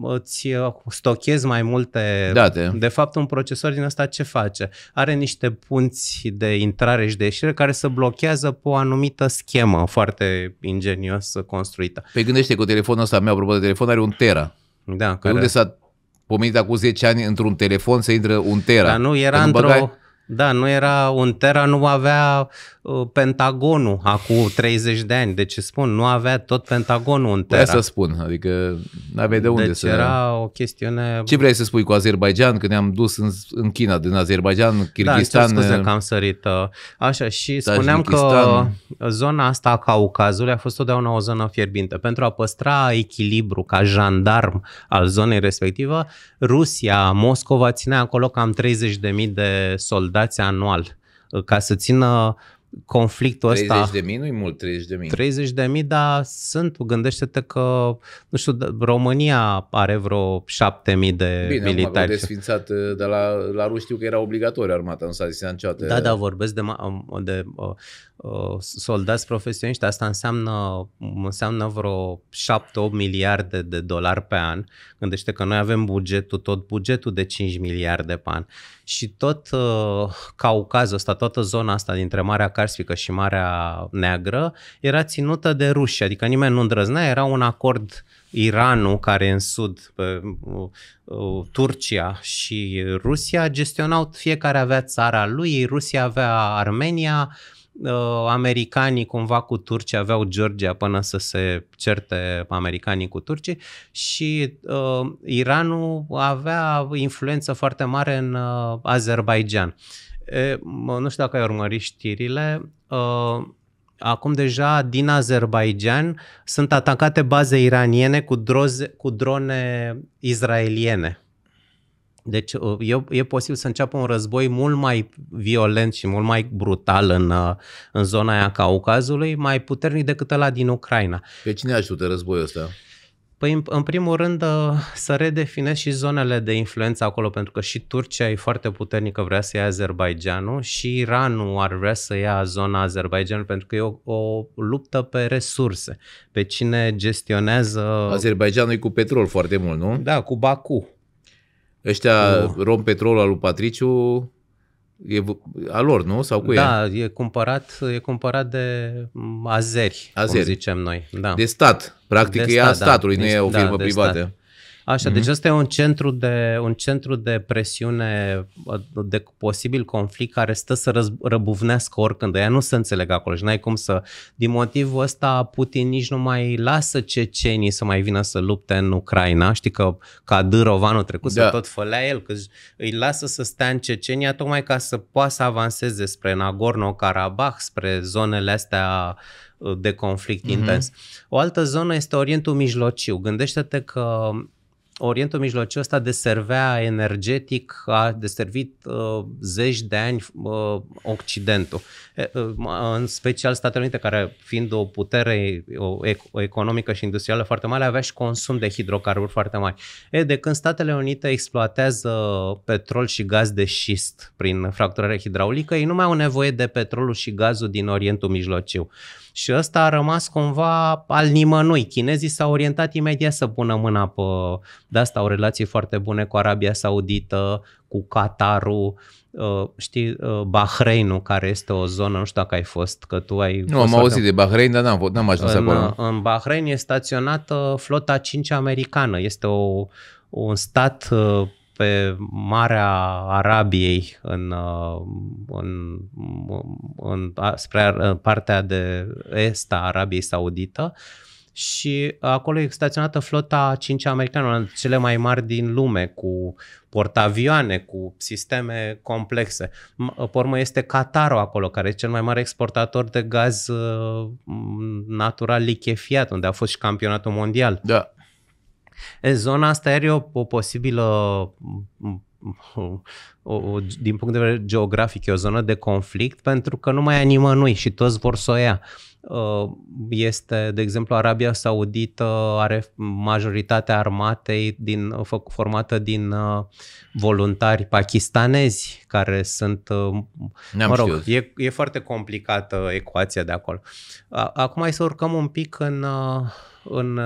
îți uh, stochezi mai multe date. De fapt, un procesor din asta ce face? Are niște punți de intrare și de ieșire care se blochează pe o anumită schemă foarte
ingenios construită. Pe gândește că telefonul ăsta meu, apropo de telefon, are un tera. Da, care... unde s-a pomenit acum 10 ani într-un telefon să intră un tera. Dar nu, era adică într-o... Băgai
da, nu era, un Terra nu avea uh, Pentagonul acum 30 de ani,
deci spun, nu avea tot Pentagonul un Terra. Vreau să spun, adică nu avea de unde deci să... era
o chestiune... Ce
vrei să spui cu Azerbaijan, că ne-am dus în, în China, din Azerbaijan, Kyrgyzstan... Da, scuze că
am sărit. Uh, așa, și da, spuneam că
zona asta a Caucazului
a fost totdeauna o zonă fierbinte. Pentru a păstra echilibru ca jandarm al zonei respectivă, Rusia, Moscova ținea acolo cam 30.000 de soldați soldați anual uh, ca să țină conflictul 30 ăsta. 30
de mii nu-i mult, 30 de mii.
30 de mii, dar sunt, gândește-te că, nu știu, România are vreo 7 mii de Bine, militari. Bine,
desfințat, uh, dar la, la ruși știu că era obligatoriu armata, nu s-a zis niciodată. Da, da,
vorbesc de, de uh, Uh, soldați profesioniști, asta înseamnă, înseamnă vreo 7-8 miliarde de dolari pe an. Gândește că noi avem bugetul, tot bugetul de 5 miliarde pe an. Și tot uh, Caucazul ăsta, toată zona asta dintre Marea Carsfică și Marea Neagră era ținută de ruși, adică nimeni nu îndrăznea, era un acord Iranul, care în sud, pe, uh, uh, Turcia și Rusia gestionau, fiecare avea țara lui, Rusia avea Armenia, uh, Uh, americanii cumva cu turcii aveau Georgia până să se certe americanii cu turcii și uh, Iranul avea influență foarte mare în uh, Azerbaijan. E, nu știu dacă ai urmărit știrile, uh, acum deja din Azerbaijan sunt atacate baze iraniene cu, droze, cu drone izraeliene. Deci uh, e, e posibil să înceapă un război mult mai violent și mult mai brutal în, uh, în zona aia Caucazului, mai puternic decât ăla din Ucraina. Pe cine ajută războiul ăsta? Păi, în primul rând, uh, să redefinez și zonele de influență acolo, pentru că și Turcia e foarte puternică, vrea să ia Azerbaijanul și Iranul ar vrea să ia zona Azerbaijanului, pentru că e o, o luptă pe
resurse, pe cine gestionează... Azerbaijanul e cu petrol foarte mult, nu? Da,
cu Baku.
Ăștia uh. Oh. rom petrolul al lui Patriciu e a lor, nu? Sau cu da, e?
e cumpărat, e cumpărat de
azeri, azeri, cum zicem noi. Da. De stat. Practic de e stat, a da. statului, da. nu deci, e o da, firmă da, privată. Stat. Așa, mm-hmm. deci mhm.
ăsta e un centru, de, un centru de presiune, de posibil conflict care stă să răz, răbuvnească oricând. Ea nu se înțeleg acolo și n-ai cum să... Din motivul ăsta, Putin nici nu mai lasă cecenii să mai vină să lupte în Ucraina. Știi că Kadyrov anul trecut da. să tot fălea el, că îi lasă să stea în Cecenia tocmai ca să poată să avanseze spre Nagorno-Karabakh, spre zonele astea uh, de conflict mm-hmm. intens. O altă zonă este Orientul Mijlociu. Gândește-te că Orientul Mijlociu ăsta deservea energetic, a deservit uh, zeci de ani uh, Occidentul. uh, în special Statele Unite, care fiind o putere o, o economică și industrială foarte mare, avea și consum de hidrocarburi foarte mari. E, de când Statele Unite exploatează petrol și gaz de șist prin fracturare hidraulică, ei nu mai au nevoie de petrolul și gazul din Orientul Mijlociu. Uh, și ăsta a rămas cumva al nimănui. Chinezii s-au orientat imediat să pună mâna pe... De asta au relații foarte bune cu Arabia Saudită, cu Qatarul, Uh, știi, uh, Bahreinul, care este o zonă, nu știu dacă ai fost, că tu ai... Nu, am auzit că... de Bahrein, dar
n-am, n-am ajuns în, acolo.
Uh, în Bahrein e staționată flota 5 americană. Este o, un stat uh, pe Marea Arabiei în, uh, în, în, spre partea de est a Arabiei Saudită și acolo e staționată flota 5 americană, una dintre cele mai mari din lume, cu portavioane, cu sisteme complexe. Uh, Pormă este Qatarul acolo, care e cel mai mare exportator de gaz uh, natural lichefiat, unde a fost și campionatul mondial. Da. În zona asta e o, o posibilă, o, o, din punct de vedere geografic, e o zonă de conflict pentru că nu mai ai nimănui și toți vor să o ia. Este, de exemplu, Arabia Saudită are majoritatea armatei din, formată din voluntari pakistanezi care sunt, ne am mă rog, e, e foarte complicată ecuația de acolo. Acum hai să urcăm un pic în, în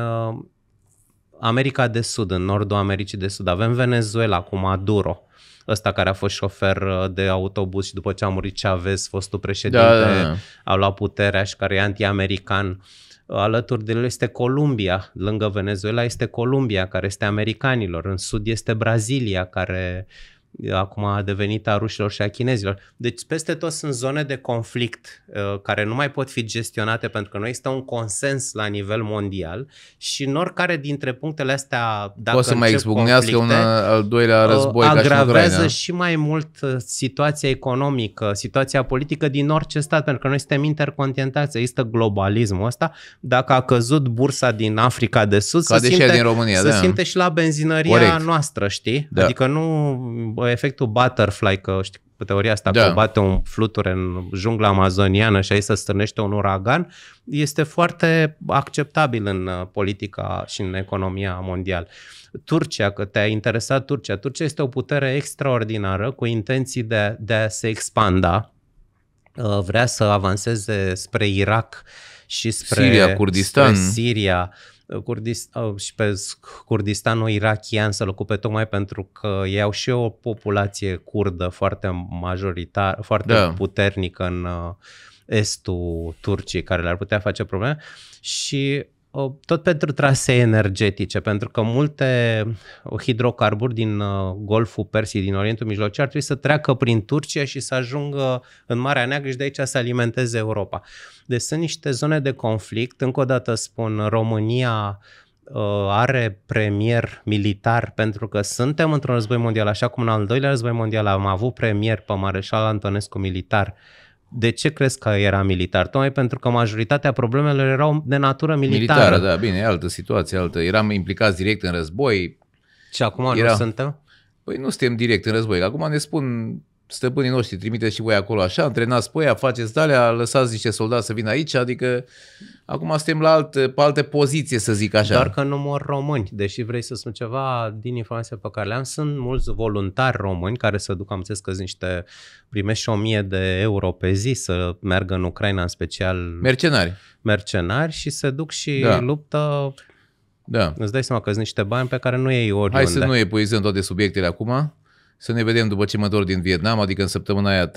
America de Sud, în nordul Americii de Sud. Avem Venezuela cu Maduro, ăsta care a fost șofer uh, de autobuz și după ce a murit Chavez, fostul președinte, da, da, da. a luat puterea și care e anti-american. Uh, alături de el este Columbia, lângă Venezuela este Columbia, care este americanilor, în sud este Brazilia, care uh, acum a devenit a rușilor și a chinezilor. Deci peste tot sunt zone de conflict uh, care nu mai pot fi gestionate pentru că nu există un consens la nivel mondial și în oricare dintre punctele astea, dacă Poți să mai izbucnească un uh, al doilea uh, război uh, agravează ca și, și mai mult uh, situația economică, situația politică din orice stat, pentru că noi suntem intercontinentați, există globalismul ăsta. Dacă a căzut bursa din Africa de Sud, Cade se, simte, din România, se da. simte și la benzinăria Corect. noastră, știi? Da. Adică nu efectul butterfly, că știi, teoria asta da. că bate un fluture în jungla amazoniană și aici se strânește un uragan, este foarte acceptabil în uh, politica și în economia mondială. Turcia, că te-a interesat Turcia. Turcia este o putere extraordinară cu intenții de, de a se expanda, uh, vrea să avanseze spre Irak și spre Siria, Kurdistan. Spre Siria Kurdist- și pe Kurdistanul irachian să-l ocupe tocmai pentru că ei au și o populație curdă foarte majoritară, foarte da. puternică în uh, estul Turciei care le-ar putea face probleme și tot pentru trasee energetice, pentru că multe hidrocarburi din uh, Golful Persiei din Orientul Mijlociu, ar trebui să treacă prin Turcia și să ajungă în Marea Neagră și de aici să alimenteze Europa. Deci sunt niște zone de conflict. Încă o dată spun, România uh, are premier militar pentru că suntem într-un război mondial, așa cum în al doilea război mondial am avut premier pe Mareșal Antonescu militar de ce crezi că era militar? Tocmai pentru că majoritatea problemelor erau de natură militară. Militară,
da, bine, e altă situație, altă. Eram implicați direct în război. Și acum era... nu suntem? Păi nu suntem direct în război. Acum ne spun stăpânii noștri, trimiteți și voi acolo așa, întrenați pe aia, faceți alea, lăsați niște soldați să vină aici, adică acum suntem la alt, pe altă poziție, să zic așa. Doar
că nu mor români, deși vrei să spun ceva din informația pe care le-am, sunt mulți voluntari români care se duc, am înțeles că niște, primești o mie de euro pe zi să meargă în Ucraina, în special... Mercenari. Mercenari și se duc și da. luptă...
Da. Îți dai seama că sunt niște bani pe care nu iei oriunde. Hai să nu epuizăm toate subiectele acum să ne vedem după ce mă întorc din Vietnam, adică în săptămâna aia 13-18,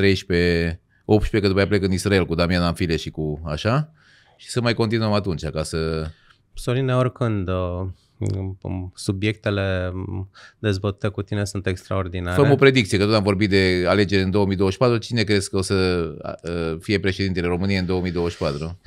că după aia plec în Israel cu Damian Amfile și cu așa, și să mai continuăm atunci ca să...
Sorin, oricând, subiectele dezbătute cu tine sunt extraordinare.
fă o predicție, că tot am vorbit de alegeri în 2024. Cine crezi că o să fie președintele României în 2024?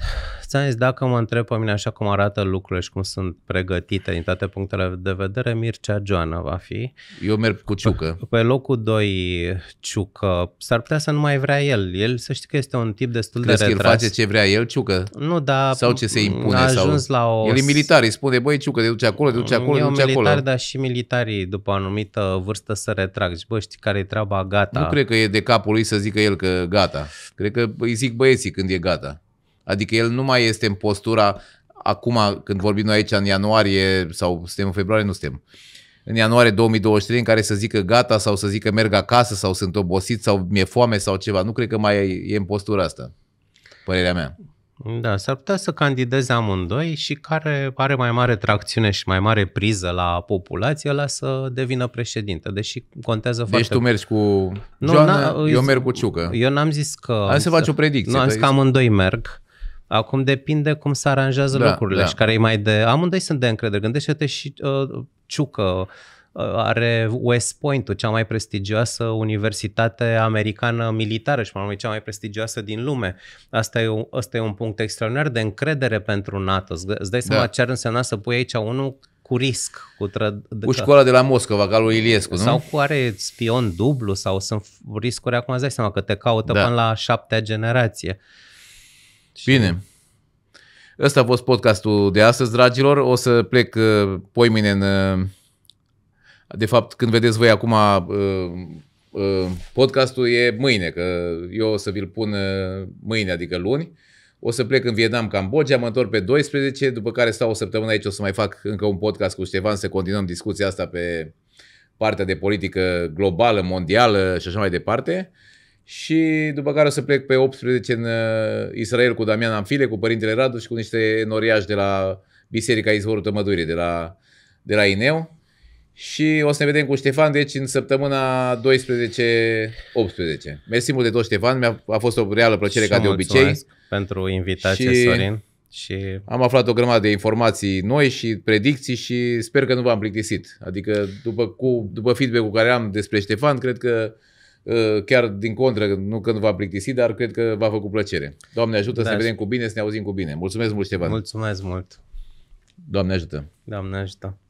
Ți-am zis, dacă mă
întreb pe mine așa cum arată lucrurile și cum sunt pregătite din toate punctele de vedere, Mircea Joana va fi. Eu merg cu Ciucă. Pe, pe locul 2, Ciucă. S-ar putea să nu mai vrea el. El, să știi că este un tip destul crezi de retras. Crezi că el face ce vrea el, Ciucă? Nu, dar... Sau ce se impune? A ajuns sau... la o... El e militar,
îi spune, băi, Ciucă, te duce acolo acolo, te duci acolo, te duci militar, dar și militarii
după o anumită vârstă să retrag. Zici, bă, știi care e treaba, gata. Nu cred
că e de capul lui să zică el că gata. Cred că îi zic băieții când e gata. Adică el nu mai este în postura, acum când vorbim noi aici în ianuarie sau suntem în februarie, nu suntem în ianuarie 2023 în care să zică gata sau să zică merg acasă sau sunt obosit sau mi-e foame sau ceva. Nu cred că mai e în postura asta, părerea mea.
Da, s-ar putea să candideze amândoi și care are mai mare tracțiune și mai mare priză la populație, la să devină președinte, deși contează deci foarte... Deci tu mergi cu nu, Joana, eu merg cu Ciucă. Eu n-am zis că... Hai să faci o predicție. Nu, am zis că amândoi merg. Acum depinde cum se aranjează da, lucrurile da. și care e mai de... Amândoi sunt de încredere. Gândește-te și uh, Ciucă Uh, are West point cea mai prestigioasă universitate americană militară și, mai cea mai prestigioasă din lume. Asta e, asta e un punct extraordinar de încredere pentru NATO. Îți dai da. seama da. ce ar însemna să pui aici unul cu risc. Cu tră- cu școala de la Moscova, ca lui Iliescu, nu? Sau cu are spion dublu, sau sunt riscuri, acum îți dai seama că te caută da. până la șaptea generație.
Bine. Ăsta a fost podcastul de astăzi, dragilor. O să plec uh, poimine în uh, de fapt, când vedeți voi acum uh, uh, podcastul e mâine, că eu o să vi-l pun uh, mâine, adică luni. O să plec în Vietnam, Cambodgia, mă întorc pe 12, după care stau o săptămână aici, o să mai fac încă un podcast cu Ștefan, să continuăm discuția asta pe partea de politică globală, mondială și așa mai departe. Și după care o să plec pe 18 în Israel cu Damian Amfile, cu Părintele Radu și cu niște noriași de la Biserica Izvorul Tămădurii, de la, de la Ineu. Și o să ne vedem cu Ștefan, deci în săptămâna 12-18. Mersi mult de tot, Ștefan. Mi-a a fost o reală plăcere și ca de obicei. pentru invitație, și... Sorin. Și... Am aflat o grămadă de informații noi și predicții și sper că nu v-am plictisit. Adică după, cu, după feedback-ul care am despre Ștefan, cred că ă, chiar din contră, nu că nu v-am plictisit, dar cred că v-a făcut plăcere. Doamne ajută da. să ne vedem cu bine, să ne auzim cu bine. Mulțumesc mult, Ștefan.
Mulțumesc mult. Doamne ajută. Doamne
ajută.